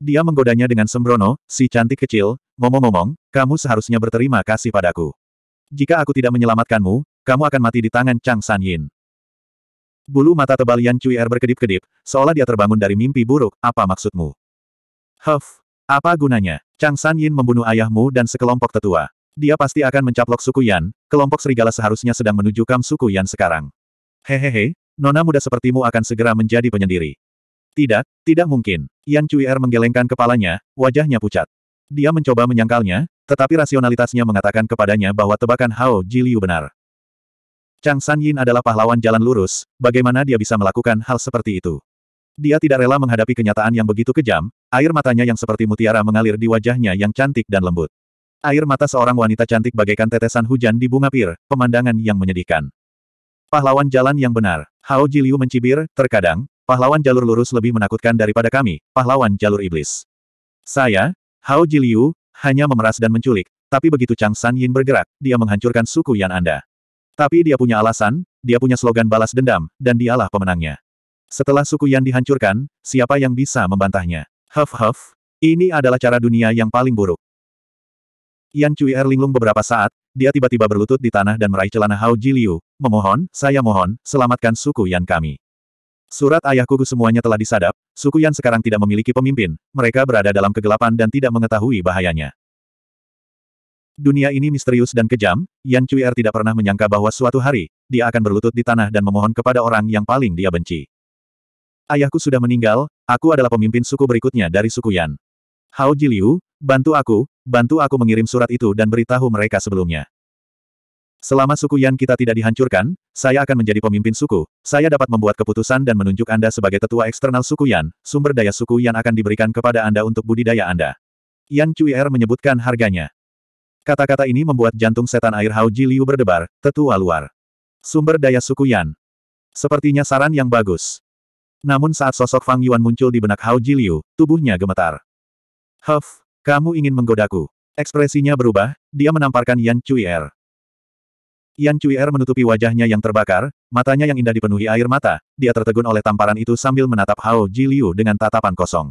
Dia menggodanya dengan sembrono, si cantik kecil, ngomong-ngomong, kamu seharusnya berterima kasih padaku. Jika aku tidak menyelamatkanmu, kamu akan mati di tangan Chang San Yin. Bulu mata tebal Yan Cuier berkedip-kedip, seolah dia terbangun dari mimpi buruk, apa maksudmu? Huff, apa gunanya? Chang San Yin membunuh ayahmu dan sekelompok tetua. Dia pasti akan mencaplok suku Yan, kelompok serigala seharusnya sedang menuju kam suku Yan sekarang. Hehehe, nona muda sepertimu akan segera menjadi penyendiri. Tidak, tidak mungkin. Yan Cui Er menggelengkan kepalanya, wajahnya pucat. Dia mencoba menyangkalnya, tetapi rasionalitasnya mengatakan kepadanya bahwa tebakan Hao Ji Liu benar. Chang San Yin adalah pahlawan jalan lurus, bagaimana dia bisa melakukan hal seperti itu? Dia tidak rela menghadapi kenyataan yang begitu kejam, air matanya yang seperti mutiara mengalir di wajahnya yang cantik dan lembut. Air mata seorang wanita cantik bagaikan tetesan hujan di bunga pir, pemandangan yang menyedihkan. Pahlawan jalan yang benar. Hao Jiliu mencibir, terkadang, pahlawan jalur lurus lebih menakutkan daripada kami, pahlawan jalur iblis. Saya, Hao Jiliu, hanya memeras dan menculik, tapi begitu Chang San Yin bergerak, dia menghancurkan suku yang Anda. Tapi dia punya alasan, dia punya slogan balas dendam, dan dialah pemenangnya. Setelah suku Yan dihancurkan, siapa yang bisa membantahnya? Huff huff, ini adalah cara dunia yang paling buruk. Yan Cui er linglung beberapa saat, dia tiba-tiba berlutut di tanah dan meraih celana Hao Jiliu, memohon, saya mohon, selamatkan suku Yan kami. Surat ayahku semuanya telah disadap, suku Yan sekarang tidak memiliki pemimpin, mereka berada dalam kegelapan dan tidak mengetahui bahayanya. Dunia ini misterius dan kejam, Yan Cui Er tidak pernah menyangka bahwa suatu hari, dia akan berlutut di tanah dan memohon kepada orang yang paling dia benci. Ayahku sudah meninggal, aku adalah pemimpin suku berikutnya dari suku Yan. Hao Jiliu, bantu aku, bantu aku mengirim surat itu dan beritahu mereka sebelumnya. Selama suku Yan kita tidak dihancurkan, saya akan menjadi pemimpin suku, saya dapat membuat keputusan dan menunjuk Anda sebagai tetua eksternal suku Yan, sumber daya suku Yan akan diberikan kepada Anda untuk budidaya Anda. Yan Er menyebutkan harganya. Kata-kata ini membuat jantung setan air Hao Jiliu berdebar, tetua luar. Sumber daya suku Yan. Sepertinya saran yang bagus. Namun saat sosok Fang Yuan muncul di benak Hao Jiliu, tubuhnya gemetar. Huff, kamu ingin menggodaku. Ekspresinya berubah, dia menamparkan Yan Cui Er. Yan Cui Er menutupi wajahnya yang terbakar, matanya yang indah dipenuhi air mata, dia tertegun oleh tamparan itu sambil menatap Hao Jiliu dengan tatapan kosong.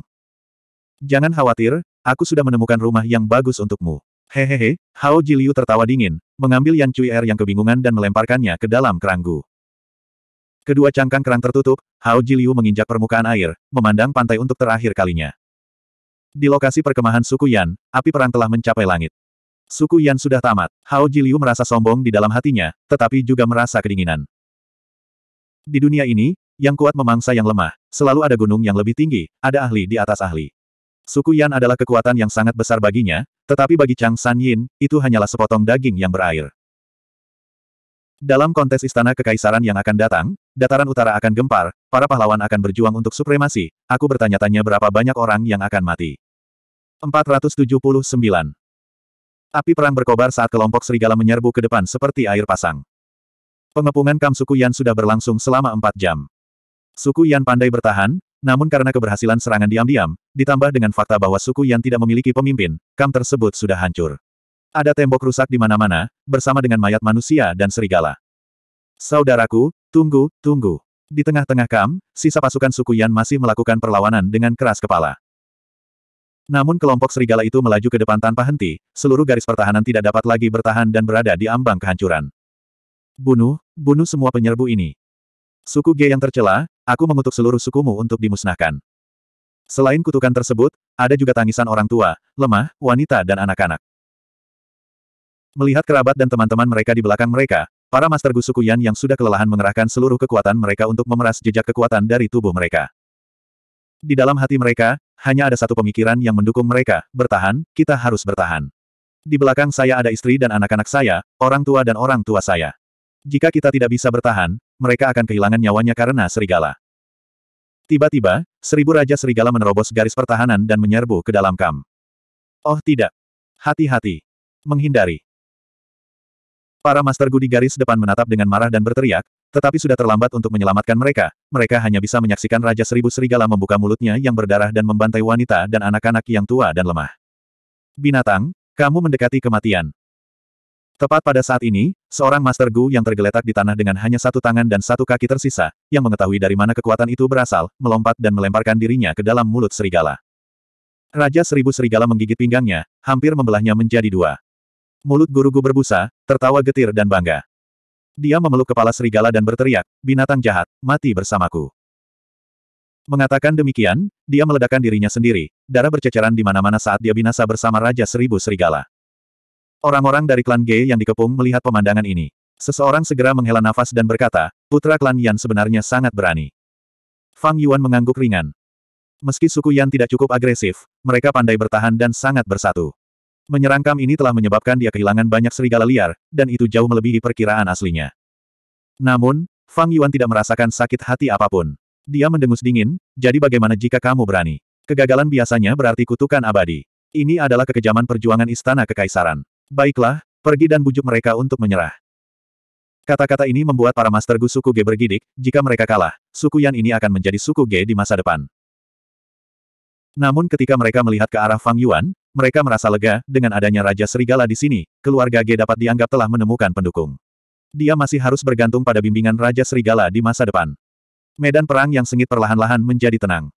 Jangan khawatir, aku sudah menemukan rumah yang bagus untukmu. Hehehe, Hao Jiliu tertawa dingin, mengambil Yan Cui Er yang kebingungan dan melemparkannya ke dalam keranggu. Kedua cangkang kerang tertutup, Hao Jiliu menginjak permukaan air, memandang pantai untuk terakhir kalinya. Di lokasi perkemahan suku Yan, api perang telah mencapai langit. Suku Yan sudah tamat, Hao Jiliu merasa sombong di dalam hatinya, tetapi juga merasa kedinginan. Di dunia ini, yang kuat memangsa yang lemah, selalu ada gunung yang lebih tinggi, ada ahli di atas ahli. Suku Yan adalah kekuatan yang sangat besar baginya, tetapi bagi Chang San Yin, itu hanyalah sepotong daging yang berair. Dalam kontes istana kekaisaran yang akan datang, dataran utara akan gempar, para pahlawan akan berjuang untuk supremasi, aku bertanya-tanya berapa banyak orang yang akan mati. 479. Api perang berkobar saat kelompok serigala menyerbu ke depan seperti air pasang. Pengepungan kam suku Yan sudah berlangsung selama empat jam. Suku Yan pandai bertahan, namun karena keberhasilan serangan diam-diam, ditambah dengan fakta bahwa suku Yan tidak memiliki pemimpin, Kam tersebut sudah hancur. Ada tembok rusak di mana-mana, bersama dengan mayat manusia dan serigala. Saudaraku, tunggu, tunggu. Di tengah-tengah kam, sisa pasukan suku Yan masih melakukan perlawanan dengan keras kepala. Namun kelompok serigala itu melaju ke depan tanpa henti, seluruh garis pertahanan tidak dapat lagi bertahan dan berada di ambang kehancuran. Bunuh, bunuh semua penyerbu ini. Suku G yang tercela, aku mengutuk seluruh sukumu untuk dimusnahkan. Selain kutukan tersebut, ada juga tangisan orang tua, lemah, wanita dan anak-anak. Melihat kerabat dan teman-teman mereka di belakang mereka, para Master Gu Yan yang sudah kelelahan mengerahkan seluruh kekuatan mereka untuk memeras jejak kekuatan dari tubuh mereka. Di dalam hati mereka, hanya ada satu pemikiran yang mendukung mereka, bertahan, kita harus bertahan. Di belakang saya ada istri dan anak-anak saya, orang tua dan orang tua saya. Jika kita tidak bisa bertahan, mereka akan kehilangan nyawanya karena serigala. Tiba-tiba, seribu raja serigala menerobos garis pertahanan dan menyerbu ke dalam kam. Oh tidak. Hati-hati. Menghindari. Para Master Gu di garis depan menatap dengan marah dan berteriak, tetapi sudah terlambat untuk menyelamatkan mereka, mereka hanya bisa menyaksikan Raja Seribu Serigala membuka mulutnya yang berdarah dan membantai wanita dan anak-anak yang tua dan lemah. Binatang, kamu mendekati kematian. Tepat pada saat ini, seorang Master Gu yang tergeletak di tanah dengan hanya satu tangan dan satu kaki tersisa, yang mengetahui dari mana kekuatan itu berasal, melompat dan melemparkan dirinya ke dalam mulut serigala. Raja Seribu Serigala menggigit pinggangnya, hampir membelahnya menjadi dua. Mulut Gurugu berbusa, tertawa getir dan bangga. Dia memeluk kepala serigala dan berteriak, binatang jahat, mati bersamaku. Mengatakan demikian, dia meledakkan dirinya sendiri, darah berceceran di mana-mana saat dia binasa bersama Raja Seribu Serigala. Orang-orang dari klan G yang dikepung melihat pemandangan ini. Seseorang segera menghela nafas dan berkata, putra klan Yan sebenarnya sangat berani. Fang Yuan mengangguk ringan. Meski suku Yan tidak cukup agresif, mereka pandai bertahan dan sangat bersatu. Menyerang Kam ini telah menyebabkan dia kehilangan banyak serigala liar, dan itu jauh melebihi perkiraan aslinya. Namun, Fang Yuan tidak merasakan sakit hati apapun. Dia mendengus dingin, jadi bagaimana jika kamu berani? Kegagalan biasanya berarti kutukan abadi. Ini adalah kekejaman perjuangan istana kekaisaran. Baiklah, pergi dan bujuk mereka untuk menyerah. Kata-kata ini membuat para master Gu suku G bergidik, jika mereka kalah, suku Yan ini akan menjadi suku G di masa depan. Namun ketika mereka melihat ke arah Fang Yuan, mereka merasa lega, dengan adanya Raja Serigala di sini, keluarga G dapat dianggap telah menemukan pendukung. Dia masih harus bergantung pada bimbingan Raja Serigala di masa depan. Medan perang yang sengit perlahan-lahan menjadi tenang.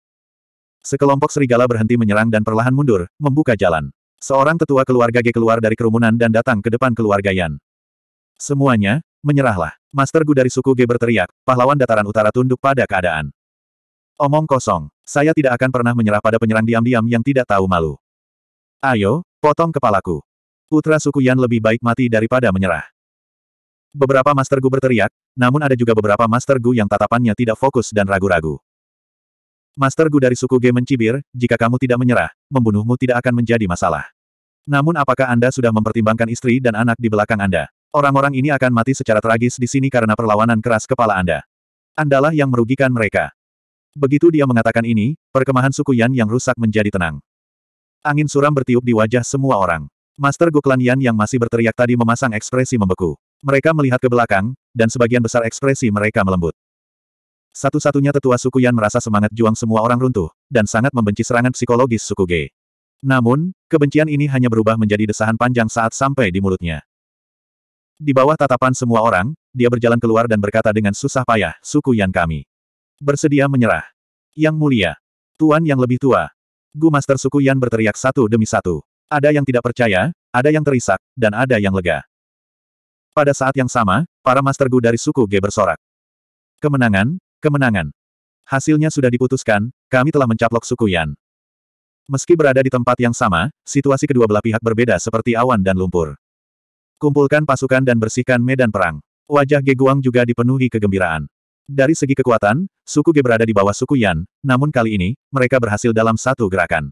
Sekelompok serigala berhenti menyerang dan perlahan mundur, membuka jalan. Seorang tetua keluarga G keluar dari kerumunan dan datang ke depan keluarga Yan. Semuanya, menyerahlah. Master Gu dari suku G berteriak, pahlawan dataran utara tunduk pada keadaan. Omong kosong, saya tidak akan pernah menyerah pada penyerang diam-diam yang tidak tahu malu. Ayo, potong kepalaku. Putra suku Yan lebih baik mati daripada menyerah. Beberapa Master Gu berteriak, namun ada juga beberapa Master Gu yang tatapannya tidak fokus dan ragu-ragu. Master Gu dari suku G mencibir, jika kamu tidak menyerah, membunuhmu tidak akan menjadi masalah. Namun apakah Anda sudah mempertimbangkan istri dan anak di belakang Anda? Orang-orang ini akan mati secara tragis di sini karena perlawanan keras kepala Anda. Andalah yang merugikan mereka. Begitu dia mengatakan ini, perkemahan suku Yan yang rusak menjadi tenang. Angin suram bertiup di wajah semua orang. Master Guklan Yan yang masih berteriak tadi memasang ekspresi membeku. Mereka melihat ke belakang, dan sebagian besar ekspresi mereka melembut. Satu-satunya tetua suku Yan merasa semangat juang semua orang runtuh, dan sangat membenci serangan psikologis suku G. Namun, kebencian ini hanya berubah menjadi desahan panjang saat sampai di mulutnya. Di bawah tatapan semua orang, dia berjalan keluar dan berkata dengan susah payah, suku Yan kami. Bersedia menyerah. Yang mulia. Tuan yang lebih tua, Gu Master suku Yan berteriak satu demi satu. Ada yang tidak percaya, ada yang terisak, dan ada yang lega. Pada saat yang sama, para Master Gu dari suku G bersorak. Kemenangan, kemenangan. Hasilnya sudah diputuskan, kami telah mencaplok suku Yan. Meski berada di tempat yang sama, situasi kedua belah pihak berbeda seperti awan dan lumpur. Kumpulkan pasukan dan bersihkan medan perang. Wajah Ge Guang juga dipenuhi kegembiraan. Dari segi kekuatan, suku Ge berada di bawah suku Yan, namun kali ini, mereka berhasil dalam satu gerakan.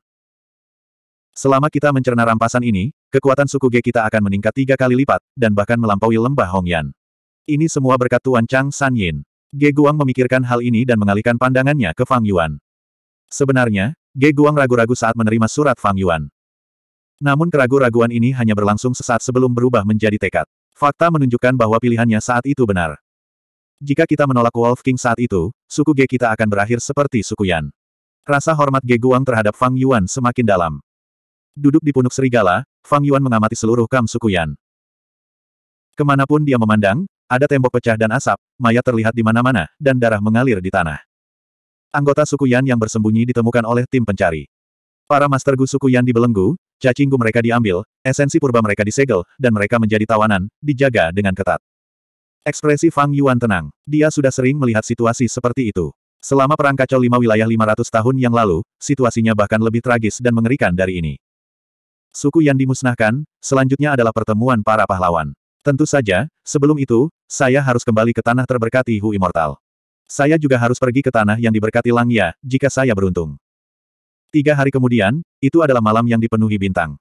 Selama kita mencerna rampasan ini, kekuatan suku Ge kita akan meningkat tiga kali lipat, dan bahkan melampaui lembah Hongyan. Ini semua berkat Tuan Chang San Yin. Ge Guang memikirkan hal ini dan mengalihkan pandangannya ke Fang Yuan. Sebenarnya, Ge Guang ragu-ragu saat menerima surat Fang Yuan. Namun keragu-raguan ini hanya berlangsung sesaat sebelum berubah menjadi tekad. Fakta menunjukkan bahwa pilihannya saat itu benar. Jika kita menolak Wolf King saat itu, suku Ge kita akan berakhir seperti suku Yan. Rasa hormat Ge Guang terhadap Fang Yuan semakin dalam. Duduk di punuk serigala, Fang Yuan mengamati seluruh kam suku Yan. Kemanapun dia memandang, ada tembok pecah dan asap, mayat terlihat di mana-mana, dan darah mengalir di tanah. Anggota suku Yan yang bersembunyi ditemukan oleh tim pencari. Para master gu suku Yan dibelenggu, cacinggu mereka diambil, esensi purba mereka disegel, dan mereka menjadi tawanan, dijaga dengan ketat. Ekspresi Fang Yuan tenang. Dia sudah sering melihat situasi seperti itu. Selama perang kacau lima wilayah 500 tahun yang lalu, situasinya bahkan lebih tragis dan mengerikan dari ini. Suku yang dimusnahkan, selanjutnya adalah pertemuan para pahlawan. Tentu saja, sebelum itu, saya harus kembali ke tanah terberkati Hu Immortal. Saya juga harus pergi ke tanah yang diberkati Langya, jika saya beruntung. Tiga hari kemudian, itu adalah malam yang dipenuhi bintang.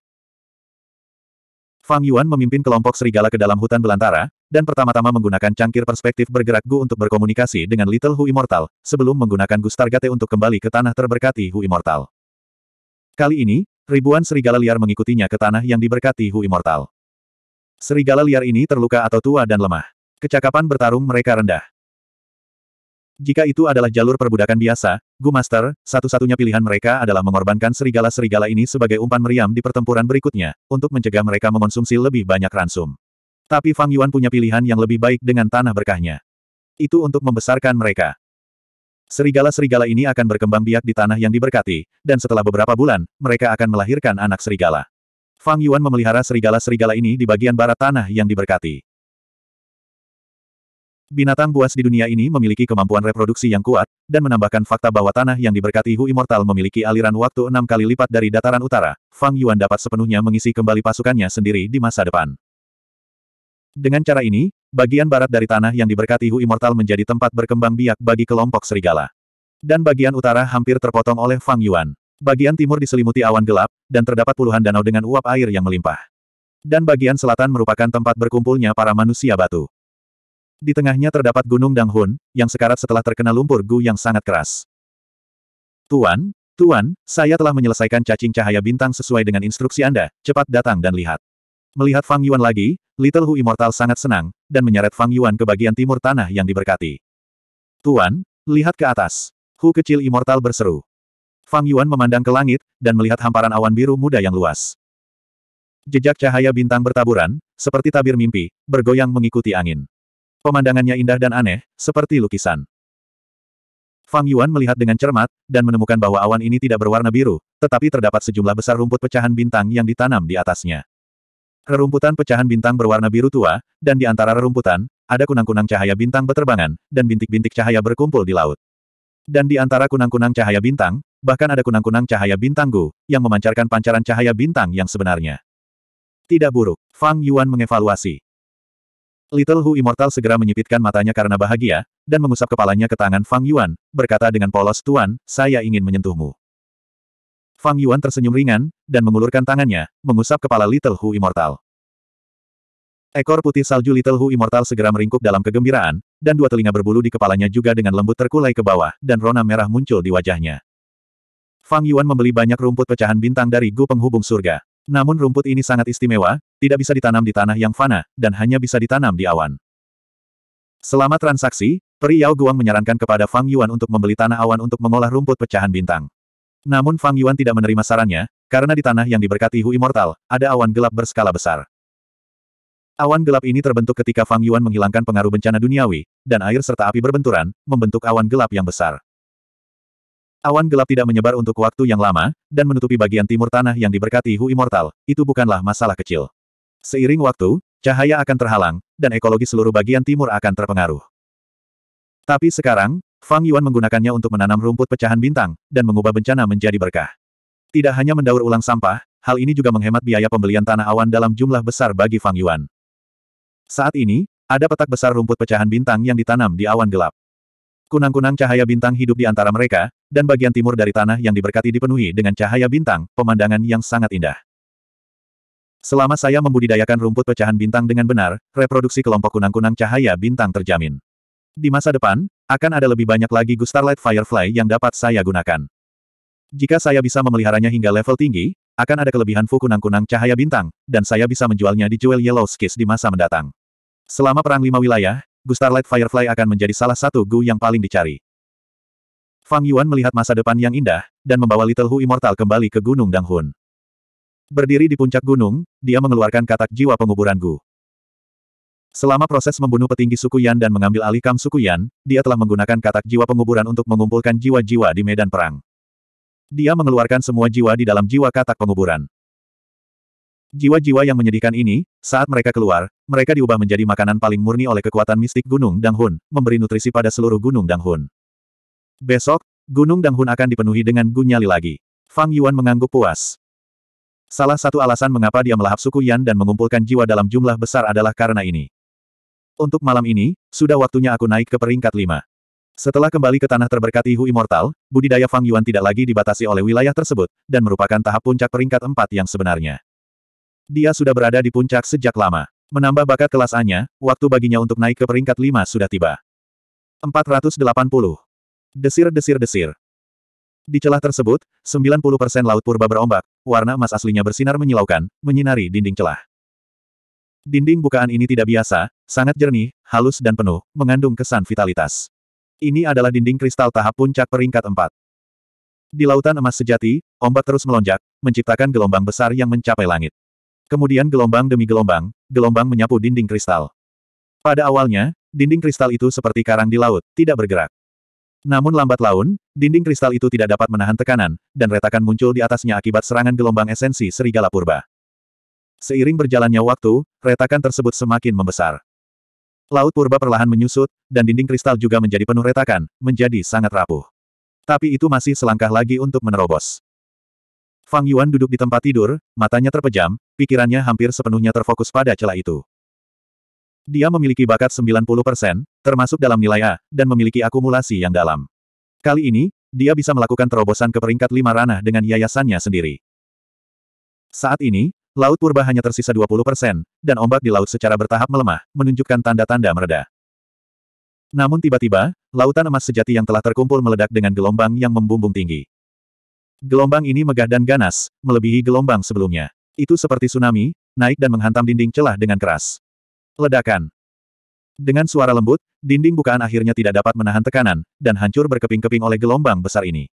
Fang Yuan memimpin kelompok serigala ke dalam hutan belantara, dan pertama-tama menggunakan cangkir perspektif bergerak Gu untuk berkomunikasi dengan Little Hu Immortal, sebelum menggunakan Gustargate untuk kembali ke tanah terberkati Hu Immortal. Kali ini, ribuan serigala liar mengikutinya ke tanah yang diberkati Hu Immortal. Serigala liar ini terluka atau tua dan lemah. Kecakapan bertarung mereka rendah. Jika itu adalah jalur perbudakan biasa, Gu Master, satu-satunya pilihan mereka adalah mengorbankan serigala-serigala ini sebagai umpan meriam di pertempuran berikutnya, untuk mencegah mereka mengonsumsi lebih banyak ransum. Tapi Fang Yuan punya pilihan yang lebih baik dengan tanah berkahnya. Itu untuk membesarkan mereka. Serigala-serigala ini akan berkembang biak di tanah yang diberkati, dan setelah beberapa bulan, mereka akan melahirkan anak serigala. Fang Yuan memelihara serigala-serigala ini di bagian barat tanah yang diberkati. Binatang buas di dunia ini memiliki kemampuan reproduksi yang kuat, dan menambahkan fakta bahwa tanah yang diberkati Hu Immortal memiliki aliran waktu enam kali lipat dari dataran utara, Fang Yuan dapat sepenuhnya mengisi kembali pasukannya sendiri di masa depan. Dengan cara ini, bagian barat dari tanah yang diberkati Hu Immortal menjadi tempat berkembang biak bagi kelompok serigala. Dan bagian utara hampir terpotong oleh Fang Yuan. Bagian timur diselimuti awan gelap, dan terdapat puluhan danau dengan uap air yang melimpah. Dan bagian selatan merupakan tempat berkumpulnya para manusia batu. Di tengahnya terdapat Gunung Danghun, yang sekarat setelah terkena lumpur gu yang sangat keras. Tuan, Tuan, saya telah menyelesaikan cacing cahaya bintang sesuai dengan instruksi Anda, cepat datang dan lihat. Melihat Fang Yuan lagi, Little Hu Immortal sangat senang, dan menyeret Fang Yuan ke bagian timur tanah yang diberkati. Tuan, lihat ke atas. Hu kecil Immortal berseru. Fang Yuan memandang ke langit, dan melihat hamparan awan biru muda yang luas. Jejak cahaya bintang bertaburan, seperti tabir mimpi, bergoyang mengikuti angin. Pemandangannya indah dan aneh, seperti lukisan. Fang Yuan melihat dengan cermat, dan menemukan bahwa awan ini tidak berwarna biru, tetapi terdapat sejumlah besar rumput pecahan bintang yang ditanam di atasnya. Rerumputan pecahan bintang berwarna biru tua, dan di antara rerumputan, ada kunang-kunang cahaya bintang berterbangan, dan bintik-bintik cahaya berkumpul di laut. Dan di antara kunang-kunang cahaya bintang, bahkan ada kunang-kunang cahaya bintang Gu, yang memancarkan pancaran cahaya bintang yang sebenarnya. Tidak buruk, Fang Yuan mengevaluasi. Little Hu Immortal segera menyipitkan matanya karena bahagia, dan mengusap kepalanya ke tangan Fang Yuan, berkata dengan polos Tuan, saya ingin menyentuhmu. Fang Yuan tersenyum ringan, dan mengulurkan tangannya, mengusap kepala Little Hu Immortal. Ekor putih salju Little Hu Immortal segera meringkuk dalam kegembiraan, dan dua telinga berbulu di kepalanya juga dengan lembut terkulai ke bawah, dan rona merah muncul di wajahnya. Fang Yuan membeli banyak rumput pecahan bintang dari Gu Penghubung Surga. Namun rumput ini sangat istimewa, tidak bisa ditanam di tanah yang fana, dan hanya bisa ditanam di awan. Selama transaksi, Peri Yao Guang menyarankan kepada Fang Yuan untuk membeli tanah awan untuk mengolah rumput pecahan bintang. Namun Fang Yuan tidak menerima sarannya, karena di tanah yang diberkati Hu Immortal, ada awan gelap berskala besar. Awan gelap ini terbentuk ketika Fang Yuan menghilangkan pengaruh bencana duniawi, dan air serta api berbenturan, membentuk awan gelap yang besar. Awan gelap tidak menyebar untuk waktu yang lama, dan menutupi bagian timur tanah yang diberkati Hu Immortal, itu bukanlah masalah kecil. Seiring waktu, cahaya akan terhalang, dan ekologi seluruh bagian timur akan terpengaruh. Tapi sekarang, Fang Yuan menggunakannya untuk menanam rumput pecahan bintang, dan mengubah bencana menjadi berkah. Tidak hanya mendaur ulang sampah, hal ini juga menghemat biaya pembelian tanah awan dalam jumlah besar bagi Fang Yuan. Saat ini, ada petak besar rumput pecahan bintang yang ditanam di awan gelap. Kunang-kunang cahaya bintang hidup di antara mereka, dan bagian timur dari tanah yang diberkati dipenuhi dengan cahaya bintang, pemandangan yang sangat indah. Selama saya membudidayakan rumput pecahan bintang dengan benar, reproduksi kelompok kunang-kunang cahaya bintang terjamin. Di masa depan, akan ada lebih banyak lagi Gustarlight Firefly yang dapat saya gunakan. Jika saya bisa memeliharanya hingga level tinggi, akan ada kelebihan Fuku kunang cahaya bintang, dan saya bisa menjualnya di Jewel Yellow Skis di masa mendatang. Selama Perang Lima Wilayah, Gustarlight Firefly akan menjadi salah satu Gu yang paling dicari. Fang Yuan melihat masa depan yang indah, dan membawa Little Hu Immortal kembali ke Gunung Danghun. Berdiri di puncak gunung, dia mengeluarkan katak jiwa penguburan Gu. Selama proses membunuh petinggi suku Yan dan mengambil alih kam suku Yan, dia telah menggunakan katak jiwa penguburan untuk mengumpulkan jiwa-jiwa di medan perang. Dia mengeluarkan semua jiwa di dalam jiwa katak penguburan. Jiwa-jiwa yang menyedihkan ini, saat mereka keluar, mereka diubah menjadi makanan paling murni oleh kekuatan mistik Gunung Danghun, memberi nutrisi pada seluruh Gunung Danghun. Besok, Gunung Danghun akan dipenuhi dengan gunyali lagi. Fang Yuan mengangguk puas. Salah satu alasan mengapa dia melahap suku Yan dan mengumpulkan jiwa dalam jumlah besar adalah karena ini. Untuk malam ini, sudah waktunya aku naik ke peringkat lima. Setelah kembali ke tanah terberkati Hu Immortal, budidaya Fang Yuan tidak lagi dibatasi oleh wilayah tersebut, dan merupakan tahap puncak peringkat empat yang sebenarnya. Dia sudah berada di puncak sejak lama. Menambah bakat kelas A-nya, waktu baginya untuk naik ke peringkat lima sudah tiba. 480. Desir-desir-desir. Di celah tersebut, 90% laut purba berombak, warna emas aslinya bersinar menyilaukan, menyinari dinding celah. Dinding bukaan ini tidak biasa, sangat jernih, halus dan penuh, mengandung kesan vitalitas. Ini adalah dinding kristal tahap puncak peringkat 4. Di lautan emas sejati, ombak terus melonjak, menciptakan gelombang besar yang mencapai langit. Kemudian gelombang demi gelombang, gelombang menyapu dinding kristal. Pada awalnya, dinding kristal itu seperti karang di laut, tidak bergerak. Namun lambat laun, dinding kristal itu tidak dapat menahan tekanan, dan retakan muncul di atasnya akibat serangan gelombang esensi serigala purba. Seiring berjalannya waktu, retakan tersebut semakin membesar. Laut purba perlahan menyusut, dan dinding kristal juga menjadi penuh retakan, menjadi sangat rapuh. Tapi itu masih selangkah lagi untuk menerobos. Fang Yuan duduk di tempat tidur, matanya terpejam, pikirannya hampir sepenuhnya terfokus pada celah itu. Dia memiliki bakat 90%, termasuk dalam nilai A, dan memiliki akumulasi yang dalam. Kali ini, dia bisa melakukan terobosan ke peringkat lima ranah dengan yayasannya sendiri. Saat ini, Laut purba hanya tersisa 20 persen, dan ombak di laut secara bertahap melemah, menunjukkan tanda-tanda mereda. Namun tiba-tiba, lautan emas sejati yang telah terkumpul meledak dengan gelombang yang membumbung tinggi. Gelombang ini megah dan ganas, melebihi gelombang sebelumnya. Itu seperti tsunami, naik dan menghantam dinding celah dengan keras. Ledakan. Dengan suara lembut, dinding bukaan akhirnya tidak dapat menahan tekanan, dan hancur berkeping-keping oleh gelombang besar ini.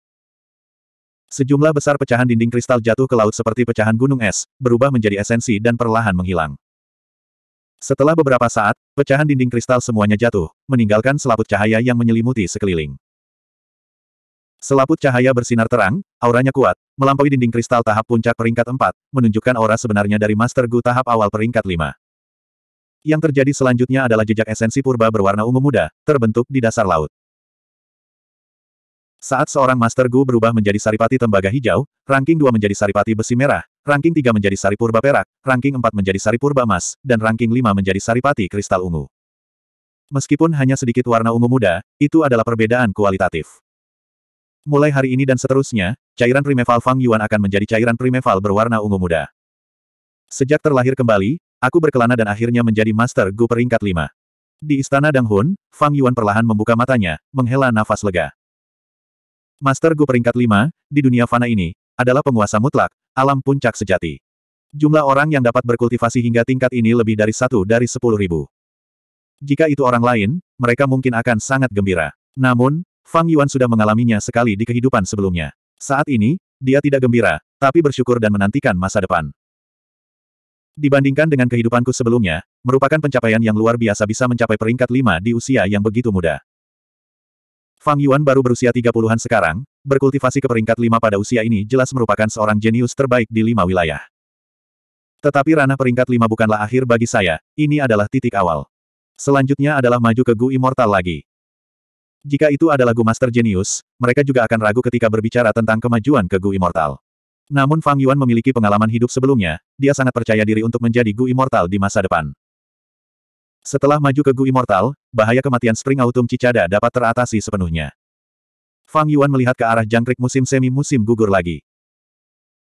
Sejumlah besar pecahan dinding kristal jatuh ke laut seperti pecahan gunung es, berubah menjadi esensi dan perlahan menghilang. Setelah beberapa saat, pecahan dinding kristal semuanya jatuh, meninggalkan selaput cahaya yang menyelimuti sekeliling. Selaput cahaya bersinar terang, auranya kuat, melampaui dinding kristal tahap puncak peringkat 4, menunjukkan aura sebenarnya dari Master Gu tahap awal peringkat 5. Yang terjadi selanjutnya adalah jejak esensi purba berwarna ungu muda, terbentuk di dasar laut. Saat seorang Master Gu berubah menjadi saripati tembaga hijau, ranking 2 menjadi saripati besi merah, ranking 3 menjadi sari purba perak, ranking 4 menjadi sari purba emas, dan ranking 5 menjadi saripati kristal ungu. Meskipun hanya sedikit warna ungu muda, itu adalah perbedaan kualitatif. Mulai hari ini dan seterusnya, cairan primeval Fang Yuan akan menjadi cairan primeval berwarna ungu muda. Sejak terlahir kembali, aku berkelana dan akhirnya menjadi Master Gu peringkat 5. Di Istana Danghun, Fang Yuan perlahan membuka matanya, menghela nafas lega. Master Gu peringkat 5, di dunia fana ini, adalah penguasa mutlak, alam puncak sejati. Jumlah orang yang dapat berkultivasi hingga tingkat ini lebih dari satu dari sepuluh ribu. Jika itu orang lain, mereka mungkin akan sangat gembira. Namun, Fang Yuan sudah mengalaminya sekali di kehidupan sebelumnya. Saat ini, dia tidak gembira, tapi bersyukur dan menantikan masa depan. Dibandingkan dengan kehidupanku sebelumnya, merupakan pencapaian yang luar biasa bisa mencapai peringkat lima di usia yang begitu muda. Fang Yuan baru berusia 30-an sekarang, berkultivasi ke peringkat 5 pada usia ini jelas merupakan seorang jenius terbaik di lima wilayah. Tetapi ranah peringkat 5 bukanlah akhir bagi saya, ini adalah titik awal. Selanjutnya adalah maju ke Gu Immortal lagi. Jika itu adalah Gu Master Jenius, mereka juga akan ragu ketika berbicara tentang kemajuan ke Gu Immortal. Namun Fang Yuan memiliki pengalaman hidup sebelumnya, dia sangat percaya diri untuk menjadi Gu Immortal di masa depan. Setelah maju ke Gu Immortal, bahaya kematian Spring Autumn Cicada dapat teratasi sepenuhnya. Fang Yuan melihat ke arah jangkrik musim semi-musim gugur lagi.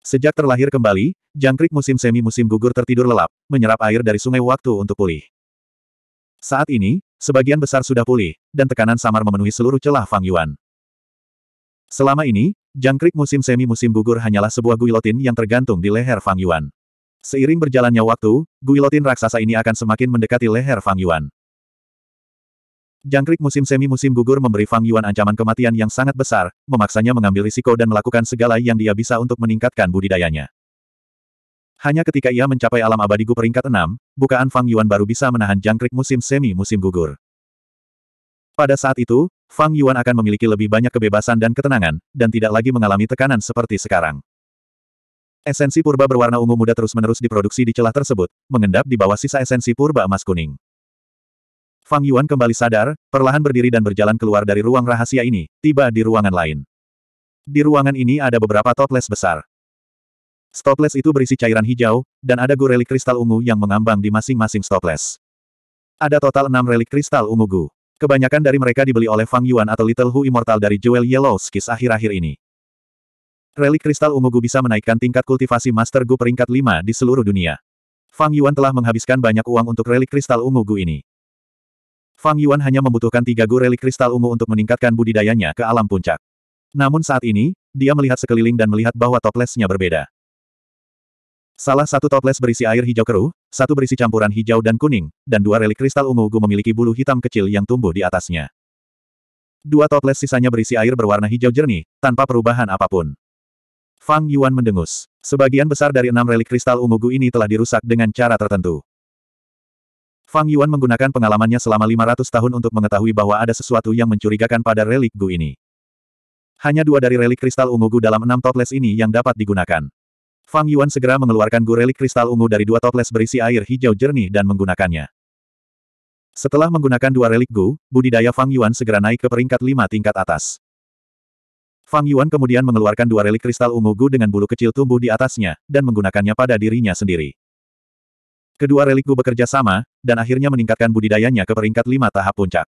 Sejak terlahir kembali, jangkrik musim semi-musim gugur tertidur lelap, menyerap air dari sungai waktu untuk pulih. Saat ini, sebagian besar sudah pulih, dan tekanan samar memenuhi seluruh celah Fang Yuan. Selama ini, jangkrik musim semi-musim gugur hanyalah sebuah guilotin yang tergantung di leher Fang Yuan. Seiring berjalannya waktu, guilotin raksasa ini akan semakin mendekati leher Fang Yuan. Jangkrik musim semi-musim gugur memberi Fang Yuan ancaman kematian yang sangat besar, memaksanya mengambil risiko dan melakukan segala yang dia bisa untuk meningkatkan budidayanya. Hanya ketika ia mencapai alam abadi gu peringkat 6, bukaan Fang Yuan baru bisa menahan jangkrik musim semi-musim gugur. Pada saat itu, Fang Yuan akan memiliki lebih banyak kebebasan dan ketenangan, dan tidak lagi mengalami tekanan seperti sekarang. Esensi purba berwarna ungu muda terus-menerus diproduksi di celah tersebut, mengendap di bawah sisa esensi purba emas kuning. Fang Yuan kembali sadar, perlahan berdiri dan berjalan keluar dari ruang rahasia ini, tiba di ruangan lain. Di ruangan ini ada beberapa toples besar. Stoples itu berisi cairan hijau, dan ada gu relik kristal ungu yang mengambang di masing-masing stoples. Ada total enam relik kristal ungu gu. Kebanyakan dari mereka dibeli oleh Fang Yuan atau Little Hu Immortal dari Jewel Yellow Skis akhir-akhir ini. Relik kristal ungu Gu bisa menaikkan tingkat kultivasi Master Gu peringkat 5 di seluruh dunia. Fang Yuan telah menghabiskan banyak uang untuk relik kristal ungu Gu ini. Fang Yuan hanya membutuhkan tiga Gu relik kristal ungu untuk meningkatkan budidayanya ke alam puncak. Namun saat ini, dia melihat sekeliling dan melihat bahwa toplesnya berbeda. Salah satu toples berisi air hijau keruh, satu berisi campuran hijau dan kuning, dan dua relik kristal ungu Gu memiliki bulu hitam kecil yang tumbuh di atasnya. Dua toples sisanya berisi air berwarna hijau jernih, tanpa perubahan apapun. Fang Yuan mendengus. Sebagian besar dari enam relik kristal ungu Gu ini telah dirusak dengan cara tertentu. Fang Yuan menggunakan pengalamannya selama 500 tahun untuk mengetahui bahwa ada sesuatu yang mencurigakan pada relik Gu ini. Hanya dua dari relik kristal ungu Gu dalam enam toples ini yang dapat digunakan. Fang Yuan segera mengeluarkan Gu relik kristal ungu dari dua toples berisi air hijau jernih dan menggunakannya. Setelah menggunakan dua relik Gu, budidaya Fang Yuan segera naik ke peringkat lima tingkat atas. Fang Yuan kemudian mengeluarkan dua relik kristal ungu gu dengan bulu kecil tumbuh di atasnya, dan menggunakannya pada dirinya sendiri. Kedua relik gu bekerja sama, dan akhirnya meningkatkan budidayanya ke peringkat lima tahap puncak.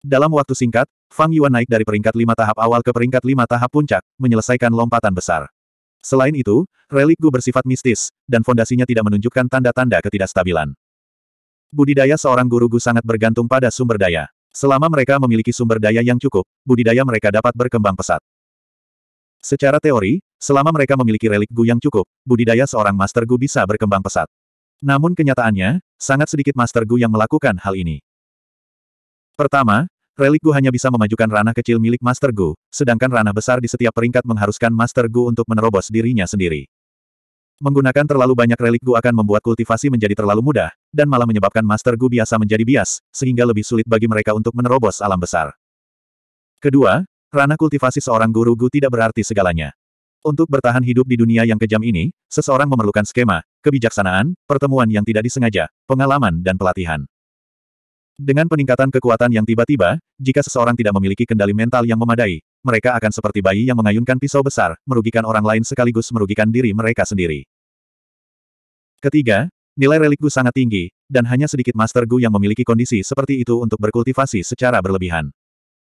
Dalam waktu singkat, Fang Yuan naik dari peringkat lima tahap awal ke peringkat lima tahap puncak, menyelesaikan lompatan besar. Selain itu, relik gu bersifat mistis, dan fondasinya tidak menunjukkan tanda-tanda ketidakstabilan. Budidaya seorang guru gu sangat bergantung pada sumber daya. Selama mereka memiliki sumber daya yang cukup, budidaya mereka dapat berkembang pesat. Secara teori, selama mereka memiliki relik Gu yang cukup, budidaya seorang Master Gu bisa berkembang pesat. Namun kenyataannya, sangat sedikit Master Gu yang melakukan hal ini. Pertama, relik Gu hanya bisa memajukan ranah kecil milik Master Gu, sedangkan ranah besar di setiap peringkat mengharuskan Master Gu untuk menerobos dirinya sendiri. Menggunakan terlalu banyak relik Gu akan membuat kultivasi menjadi terlalu mudah, dan malah menyebabkan Master Gu biasa menjadi bias, sehingga lebih sulit bagi mereka untuk menerobos alam besar. Kedua, ranah kultivasi seorang guru Gu tidak berarti segalanya. Untuk bertahan hidup di dunia yang kejam ini, seseorang memerlukan skema, kebijaksanaan, pertemuan yang tidak disengaja, pengalaman dan pelatihan. Dengan peningkatan kekuatan yang tiba-tiba, jika seseorang tidak memiliki kendali mental yang memadai, mereka akan seperti bayi yang mengayunkan pisau besar, merugikan orang lain sekaligus merugikan diri mereka sendiri. Ketiga, nilai relikku sangat tinggi, dan hanya sedikit Master Gu yang memiliki kondisi seperti itu untuk berkultivasi secara berlebihan.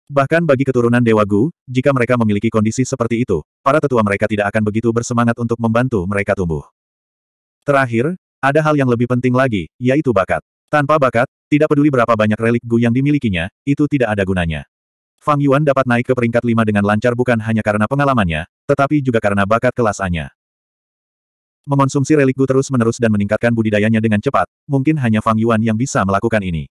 Bahkan bagi keturunan Dewa Gu, jika mereka memiliki kondisi seperti itu, para tetua mereka tidak akan begitu bersemangat untuk membantu mereka tumbuh. Terakhir, ada hal yang lebih penting lagi, yaitu bakat. Tanpa bakat, tidak peduli berapa banyak relik Gu yang dimilikinya, itu tidak ada gunanya. Fang Yuan dapat naik ke peringkat 5 dengan lancar bukan hanya karena pengalamannya, tetapi juga karena bakat kelasannya. Mengonsumsi relikku terus-menerus dan meningkatkan budidayanya dengan cepat, mungkin hanya Fang Yuan yang bisa melakukan ini.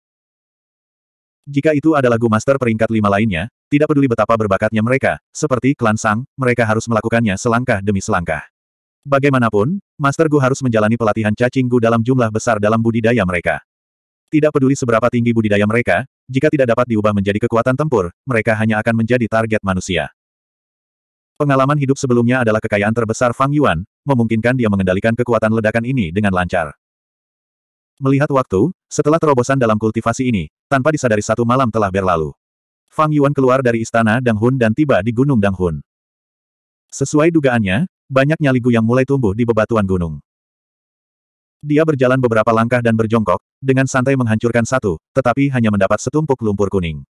Jika itu adalah Gu Master peringkat lima lainnya, tidak peduli betapa berbakatnya mereka, seperti klan Sang, mereka harus melakukannya selangkah demi selangkah. Bagaimanapun, Master Gu harus menjalani pelatihan cacing Gu dalam jumlah besar dalam budidaya mereka. Tidak peduli seberapa tinggi budidaya mereka, jika tidak dapat diubah menjadi kekuatan tempur, mereka hanya akan menjadi target manusia. Pengalaman hidup sebelumnya adalah kekayaan terbesar Fang Yuan, memungkinkan dia mengendalikan kekuatan ledakan ini dengan lancar. Melihat waktu, setelah terobosan dalam kultivasi ini, tanpa disadari satu malam telah berlalu. Fang Yuan keluar dari istana Dang Hun dan tiba di Gunung Dang Hun. Sesuai dugaannya, banyak ligu yang mulai tumbuh di bebatuan gunung. Dia berjalan beberapa langkah dan berjongkok, dengan santai menghancurkan satu, tetapi hanya mendapat setumpuk lumpur kuning.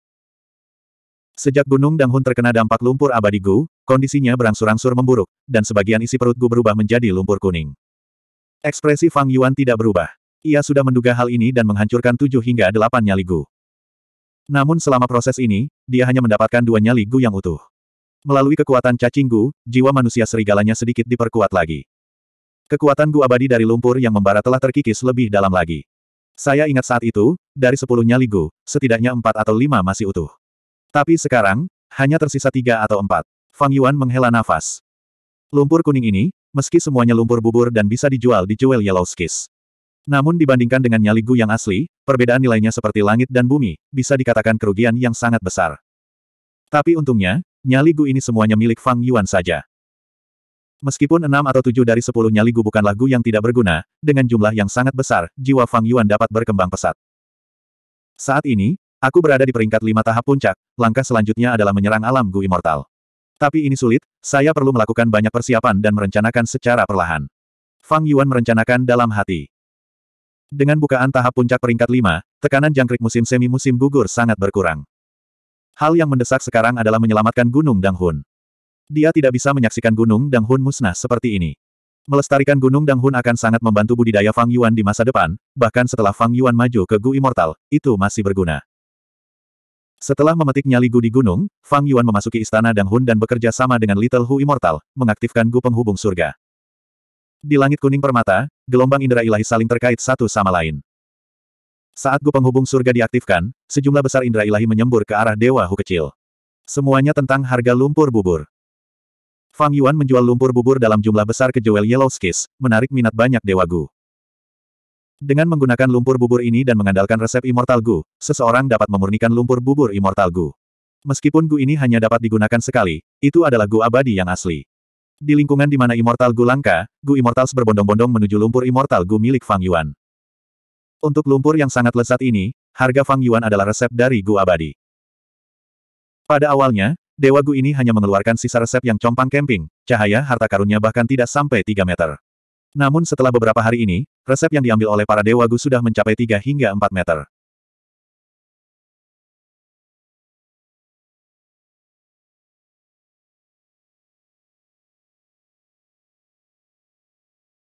Sejak Gunung Dang Hun terkena dampak lumpur abadi Gu, Kondisinya berangsur-angsur memburuk, dan sebagian isi perutku berubah menjadi lumpur kuning. Ekspresi Fang Yuan tidak berubah. Ia sudah menduga hal ini dan menghancurkan tujuh hingga delapan nyali Gu. Namun selama proses ini, dia hanya mendapatkan dua nyali Gu yang utuh. Melalui kekuatan cacing Gu, jiwa manusia serigalanya sedikit diperkuat lagi. Kekuatan Gu abadi dari lumpur yang membara telah terkikis lebih dalam lagi. Saya ingat saat itu, dari sepuluh nyali Gu, setidaknya empat atau lima masih utuh. Tapi sekarang, hanya tersisa tiga atau empat. Fang Yuan menghela nafas. Lumpur kuning ini, meski semuanya lumpur bubur dan bisa dijual di Jewel Yellow Skis. Namun dibandingkan dengan nyali Gu yang asli, perbedaan nilainya seperti langit dan bumi, bisa dikatakan kerugian yang sangat besar. Tapi untungnya, nyali Gu ini semuanya milik Fang Yuan saja. Meskipun enam atau tujuh dari sepuluh nyali Gu bukanlah Gu yang tidak berguna, dengan jumlah yang sangat besar, jiwa Fang Yuan dapat berkembang pesat. Saat ini, aku berada di peringkat lima tahap puncak, langkah selanjutnya adalah menyerang alam Gu Immortal. Tapi ini sulit, saya perlu melakukan banyak persiapan dan merencanakan secara perlahan. Fang Yuan merencanakan dalam hati. Dengan bukaan tahap puncak peringkat 5, tekanan jangkrik musim semi-musim gugur sangat berkurang. Hal yang mendesak sekarang adalah menyelamatkan Gunung Danghun. Dia tidak bisa menyaksikan Gunung Danghun musnah seperti ini. Melestarikan Gunung Danghun akan sangat membantu budidaya Fang Yuan di masa depan, bahkan setelah Fang Yuan maju ke Gu Immortal, itu masih berguna. Setelah memetik nyali Gu di gunung, Fang Yuan memasuki istana Dang Hun dan bekerja sama dengan Little Hu Immortal, mengaktifkan Gu penghubung surga. Di langit kuning permata, gelombang indera ilahi saling terkait satu sama lain. Saat Gu penghubung surga diaktifkan, sejumlah besar indera ilahi menyembur ke arah Dewa Hu kecil. Semuanya tentang harga lumpur bubur. Fang Yuan menjual lumpur bubur dalam jumlah besar ke Joel Yellow Skis, menarik minat banyak Dewa Gu. Dengan menggunakan lumpur bubur ini dan mengandalkan resep Immortal Gu, seseorang dapat memurnikan lumpur bubur Immortal Gu. Meskipun Gu ini hanya dapat digunakan sekali, itu adalah Gu abadi yang asli. Di lingkungan di mana Immortal Gu langka, Gu Immortals berbondong-bondong menuju lumpur Immortal Gu milik Fang Yuan. Untuk lumpur yang sangat lezat ini, harga Fang Yuan adalah resep dari Gu abadi. Pada awalnya, Dewa Gu ini hanya mengeluarkan sisa resep yang compang kemping, cahaya harta karunnya bahkan tidak sampai 3 meter. Namun setelah beberapa hari ini, resep yang diambil oleh para dewa Gu sudah mencapai 3 hingga 4 meter.